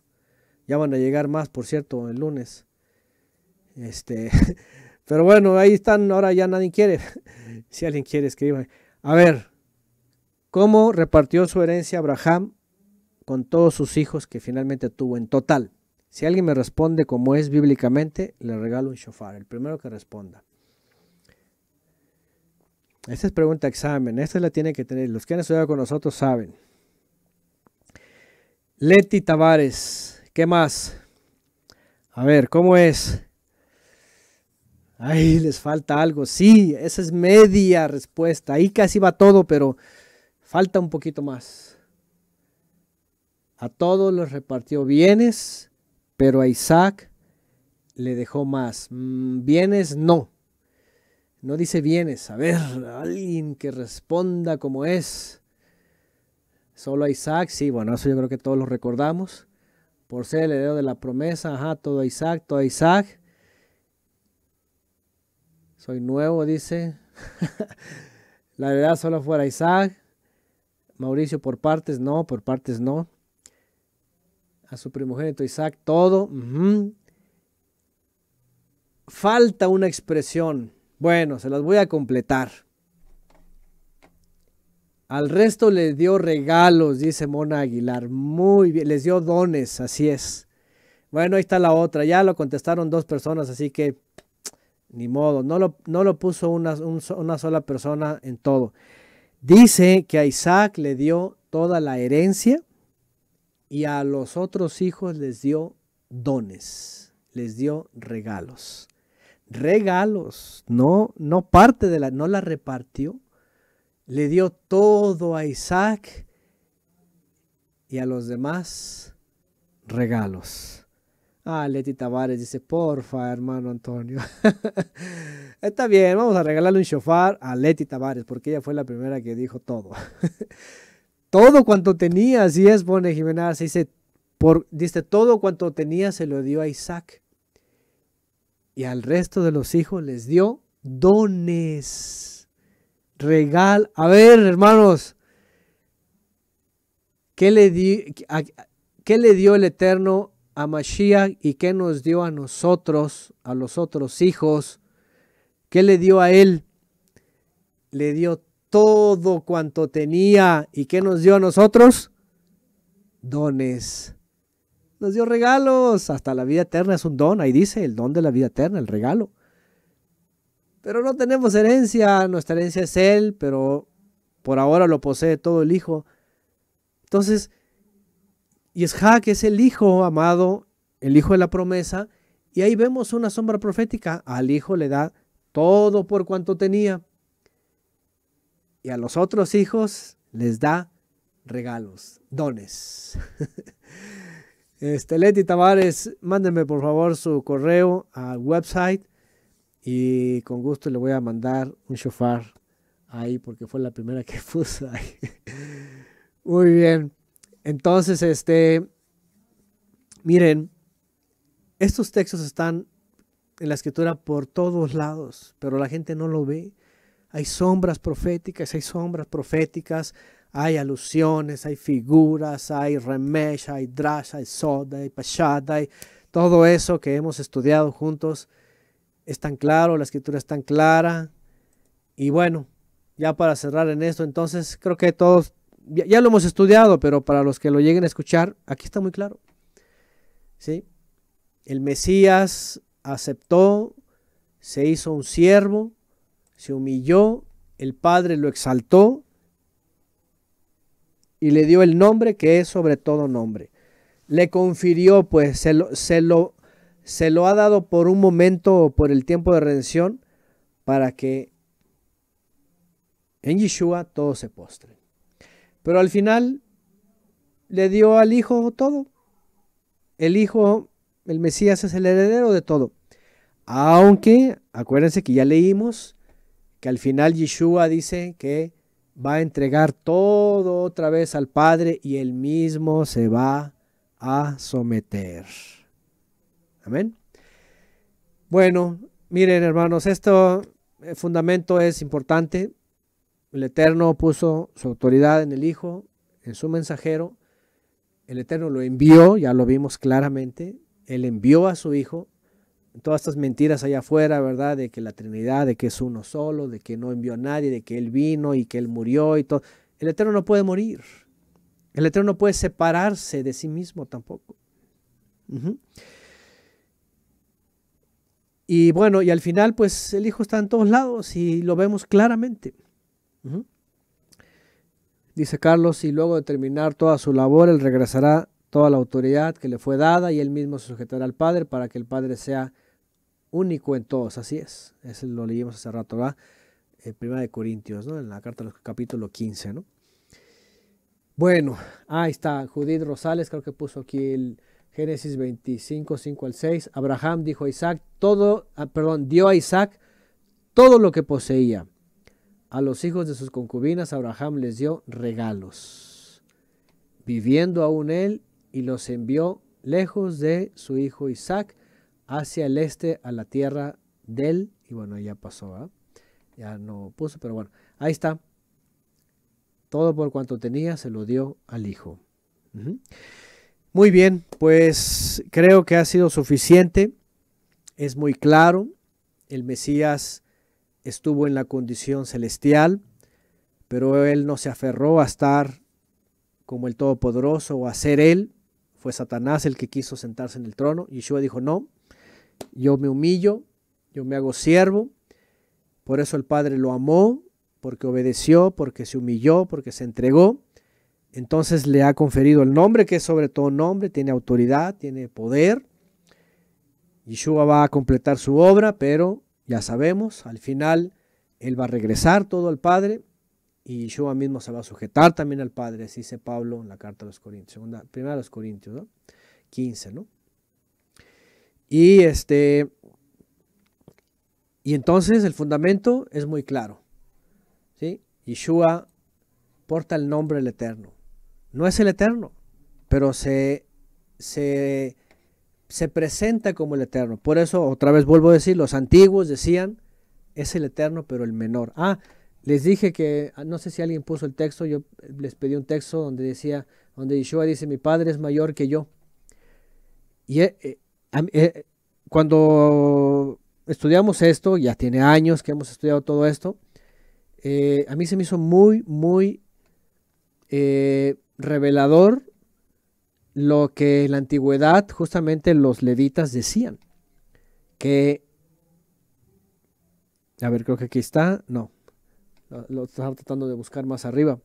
Ya van a llegar más, por cierto, el lunes. Este, pero bueno, ahí están, ahora ya nadie quiere. Si alguien quiere, escriba. A ver, ¿cómo repartió su herencia Abraham con todos sus hijos que finalmente tuvo en total? Si alguien me responde como es bíblicamente, le regalo un shofar, el primero que responda. Esta es pregunta examen, esta la tienen que tener. Los que han estudiado con nosotros saben. Leti Tavares, ¿qué más? A ver, ¿cómo es? Ay, les falta algo. Sí, esa es media respuesta. Ahí casi va todo, pero falta un poquito más. A todos los repartió bienes, pero a Isaac le dejó más. Mm, bienes no. No dice bienes, a ver, alguien que responda como es. Solo a Isaac, sí, bueno, eso yo creo que todos lo recordamos. Por ser el heredero de la promesa, ajá, todo a Isaac, todo a Isaac. Soy nuevo, dice. la verdad solo fuera Isaac. Mauricio, por partes no, por partes no. A su primogénito Isaac, todo. Falta una expresión bueno, se las voy a completar. Al resto les dio regalos, dice Mona Aguilar. Muy bien, les dio dones, así es. Bueno, ahí está la otra. Ya lo contestaron dos personas, así que ni modo. No lo, no lo puso una, una sola persona en todo. Dice que a Isaac le dio toda la herencia y a los otros hijos les dio dones, les dio regalos regalos, no, no parte de la, no la repartió, le dio todo a Isaac y a los demás regalos. Ah, Leti Tavares dice, porfa, hermano Antonio. Está bien, vamos a regalarle un shofar a Leti Tavares, porque ella fue la primera que dijo todo. todo cuanto tenía, así es, pone Jimena, se dice, por, dice, todo cuanto tenía se lo dio a Isaac. Y al resto de los hijos les dio dones. Regal. A ver, hermanos. ¿Qué le, di, le dio el Eterno a Mashiach y qué nos dio a nosotros, a los otros hijos? ¿Qué le dio a él? Le dio todo cuanto tenía. ¿Y qué nos dio a nosotros? Dones nos dio regalos, hasta la vida eterna es un don, ahí dice, el don de la vida eterna, el regalo. Pero no tenemos herencia, nuestra herencia es Él, pero por ahora lo posee todo el Hijo. Entonces, Yeshak es el Hijo amado, el Hijo de la promesa, y ahí vemos una sombra profética, al Hijo le da todo por cuanto tenía, y a los otros hijos les da regalos, dones. Este, Leti Tavares, mándenme por favor su correo al website y con gusto le voy a mandar un shofar ahí porque fue la primera que puse ahí. Muy bien. Entonces, este, miren, estos textos están en la escritura por todos lados, pero la gente no lo ve. Hay sombras proféticas, hay sombras proféticas, hay alusiones, hay figuras, hay remesh, hay drash, hay soda, hay pashad, hay todo eso que hemos estudiado juntos. Es tan claro, la escritura es tan clara. Y bueno, ya para cerrar en esto, entonces creo que todos, ya, lo hemos estudiado, pero para los que lo lleguen a escuchar, aquí está muy claro. ¿Sí? El Mesías aceptó, se hizo un siervo, se humilló, el Padre lo exaltó y le dio el nombre que es sobre todo nombre. Le confirió, pues, se lo, se lo, ha dado por un momento, por el tiempo de redención, para que en Yeshua todo se postre. Pero al final le dio al Hijo todo. El Hijo, el Mesías, es el heredero de todo. Aunque, acuérdense que ya leímos que al final Yeshua dice que va a entregar todo otra vez al Padre y él mismo se va a someter. Amén. Bueno, miren hermanos, este fundamento es importante. El Eterno puso su autoridad en el Hijo, en su mensajero. El Eterno lo envió, ya lo vimos claramente. Él envió a su Hijo todas estas mentiras allá afuera, ¿verdad? De que la Trinidad, de que es uno solo, de que no envió a nadie, de que Él vino y que Él murió y todo. El Eterno no puede morir. El Eterno no puede separarse de sí mismo tampoco. Y bueno, y al final, pues el Hijo está en todos lados y lo vemos claramente. Dice Carlos, y luego de terminar toda su labor, Él regresará toda la autoridad que le fue dada y él mismo se sujetará al Padre para que el Padre sea único en todos, así es. Eso lo leímos hace rato, ¿verdad? En eh, Primera de Corintios, ¿no? En la carta del capítulo 15, ¿no? Bueno, ahí está, Judith Rosales, creo que puso aquí el Génesis 25, 5 al 6. Abraham dijo a Isaac, todo, ah, perdón, dio a Isaac todo lo que poseía. A los hijos de sus concubinas Abraham les dio regalos, viviendo aún él, y los envió lejos de su hijo Isaac hacia el este a la tierra del, y bueno, ya pasó, ¿ah? ya no puso, pero bueno, ahí está. Todo por cuanto tenía se lo dio al hijo. Muy bien, pues creo que ha sido suficiente. Es muy claro, el Mesías estuvo en la condición celestial, pero él no se aferró a estar como el Todopoderoso o a ser él. Fue Satanás el que quiso sentarse en el trono. Y Yeshua dijo, no, yo me humillo, yo me hago siervo. Por eso el Padre lo amó, porque obedeció, porque se humilló, porque se entregó. Entonces le ha conferido el nombre, que es sobre todo nombre, tiene autoridad, tiene poder. Yeshua va a completar su obra, pero ya sabemos, al final Él va a regresar todo al Padre y Yeshua mismo se va a sujetar también al Padre, así dice Pablo en la carta a los Corintios, segunda, primera a los Corintios, 15, ¿no? Y este. Y entonces el fundamento es muy claro. ¿sí? Yeshua porta el nombre del Eterno. No es el Eterno, pero se, se, se presenta como el Eterno. Por eso, otra vez vuelvo a decir, los antiguos decían, es el Eterno, pero el menor. Ah, les dije que, ah, no sé si alguien puso el texto, yo les pedí un texto donde decía, donde Yeshua dice, mi Padre es mayor que yo. Y eh, eh, cuando estudiamos esto, ya tiene años que hemos estudiado todo esto, eh, a mí se me hizo muy, muy eh, revelador lo que en la antigüedad justamente los levitas decían. Que, a ver, creo que aquí está, no, lo, estaba tratando de buscar más arriba.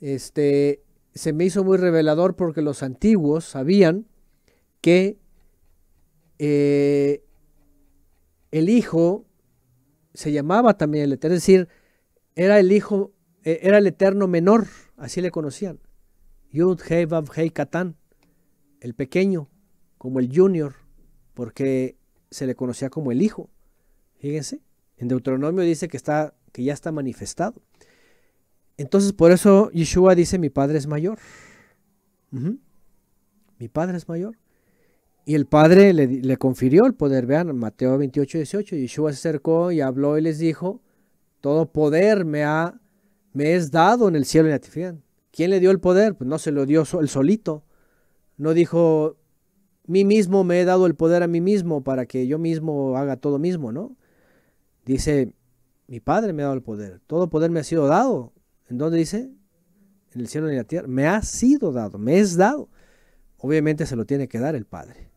Este, se me hizo muy revelador porque los antiguos sabían que eh, el hijo se llamaba también el eterno, es decir, era el hijo, eh, era el eterno menor, así le conocían. Yud, el pequeño, como el junior, porque se le conocía como el hijo. Fíjense, en Deuteronomio dice que, está, que ya está manifestado. Entonces, por eso Yeshua dice, mi padre es mayor. Mi padre es mayor. Y el Padre le, confirió el poder. Vean, Mateo 28, 18. Yeshua se acercó y habló y les dijo, todo poder me, ha, me es dado en el cielo y en la tierra. ¿Quién le dio el poder? Pues no se lo dio el solito. No dijo, mí mismo me he dado el poder a mí mismo para que yo mismo haga todo mismo, ¿no? Dice, mi Padre me ha dado el poder. Todo poder me ha sido dado. ¿En dónde dice? En el cielo y en la tierra. Me ha sido dado, me es dado. Obviamente se lo tiene que dar el Padre.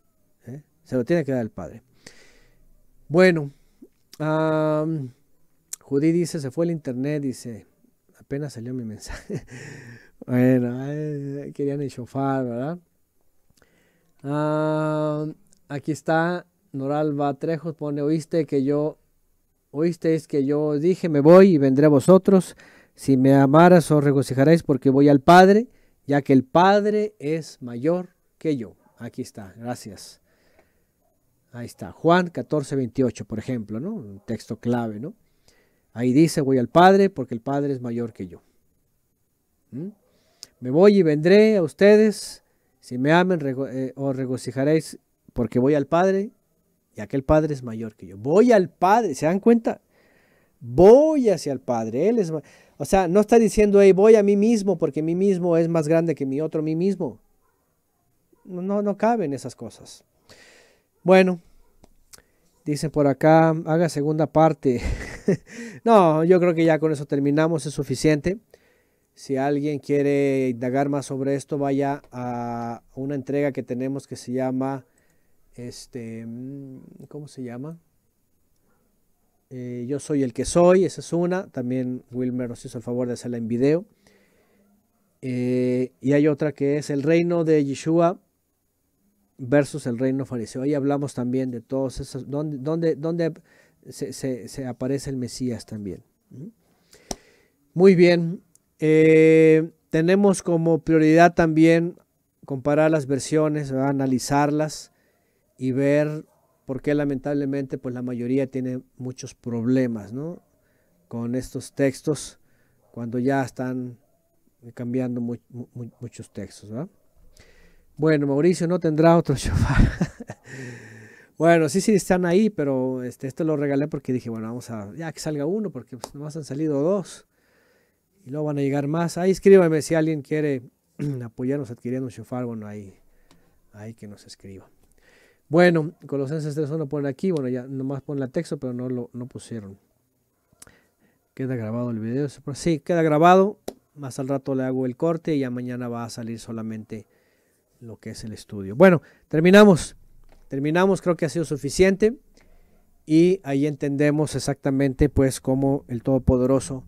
Se lo tiene que dar el padre. Bueno, Judí dice, se fue el internet, dice, apenas salió mi mensaje. bueno, eh, querían enchufar, ¿verdad? aquí está Noralba Trejos, pone, oíste que yo, oísteis que yo dije, me voy y vendré a vosotros. Si me amaras os regocijaréis porque voy al Padre, ya que el Padre es mayor que yo. Aquí está, gracias. Ahí está, Juan 14, 28, por ejemplo, ¿no? Un texto clave, ¿no? Ahí dice, voy al Padre porque el Padre es mayor que yo. ¿Mm? Me voy y vendré a ustedes, si me amen eh, o os regocijaréis porque voy al Padre y aquel Padre es mayor que yo. Voy al Padre, ¿se dan cuenta? Voy hacia el Padre, Él es O sea, no está diciendo, ahí voy a mí mismo porque mí mismo es más grande que mi otro mí mismo. No, no caben esas cosas. Bueno, dicen por acá, haga segunda parte. no, yo creo que ya con eso terminamos, es suficiente. Si alguien quiere indagar más sobre esto, vaya a una entrega que tenemos que se llama, este, mm, ¿cómo se llama? Eh, yo soy el que soy, esa es una. También Wilmer nos hizo el favor de hacerla en video. Eh, y hay otra que es el reino de Yeshua versus el reino fariseo. Ahí hablamos también de todos esos, donde, se, aparece el Mesías también. ¿Mm? Muy bien, eh, tenemos como prioridad también comparar las versiones, analizarlas y ver por qué lamentablemente pues la mayoría tiene muchos problemas con estos textos cuando ya están cambiando muchos textos. Bueno, Mauricio no tendrá otro shofar. bueno, sí, sí, están ahí, pero este, esto lo regalé porque dije, bueno, vamos a, ya que salga uno, porque pues, nomás han salido dos. Y luego van a llegar más. Ahí escríbame si alguien quiere apoyarnos adquiriendo un shofar. Bueno, ahí, ahí que nos escriba. Bueno, con los 3.1 no ponen aquí, bueno, ya nomás ponen la texto, pero no lo no pusieron. Queda grabado el video. Sí, queda grabado. Más al rato le hago el corte y ya mañana va a salir solamente lo que es el estudio. Bueno, terminamos. Terminamos, creo que ha sido suficiente. Y ahí entendemos exactamente pues cómo el Todopoderoso,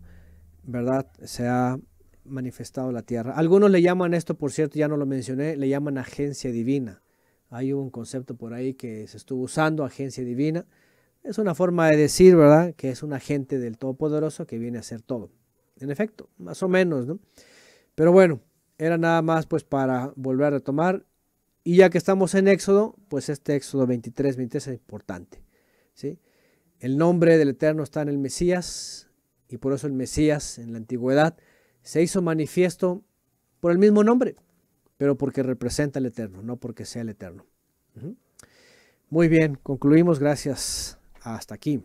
¿verdad? Se ha manifestado la tierra. Algunos le llaman esto, por cierto, ya no lo mencioné, le llaman agencia divina. Hay un concepto por ahí que se estuvo usando, agencia divina. Es una forma de decir, ¿verdad?, que es un agente del Todopoderoso que viene a hacer todo. En efecto, más o menos, ¿no? Pero bueno, era nada más pues para volver a retomar. Y ya que estamos en Éxodo, pues este Éxodo 23, 23 es importante. ¿sí? El nombre del Eterno está en el Mesías y por eso el Mesías en la antigüedad se hizo manifiesto por el mismo nombre, pero porque representa al Eterno, no porque sea el Eterno. Muy bien, concluimos. Gracias. Hasta aquí.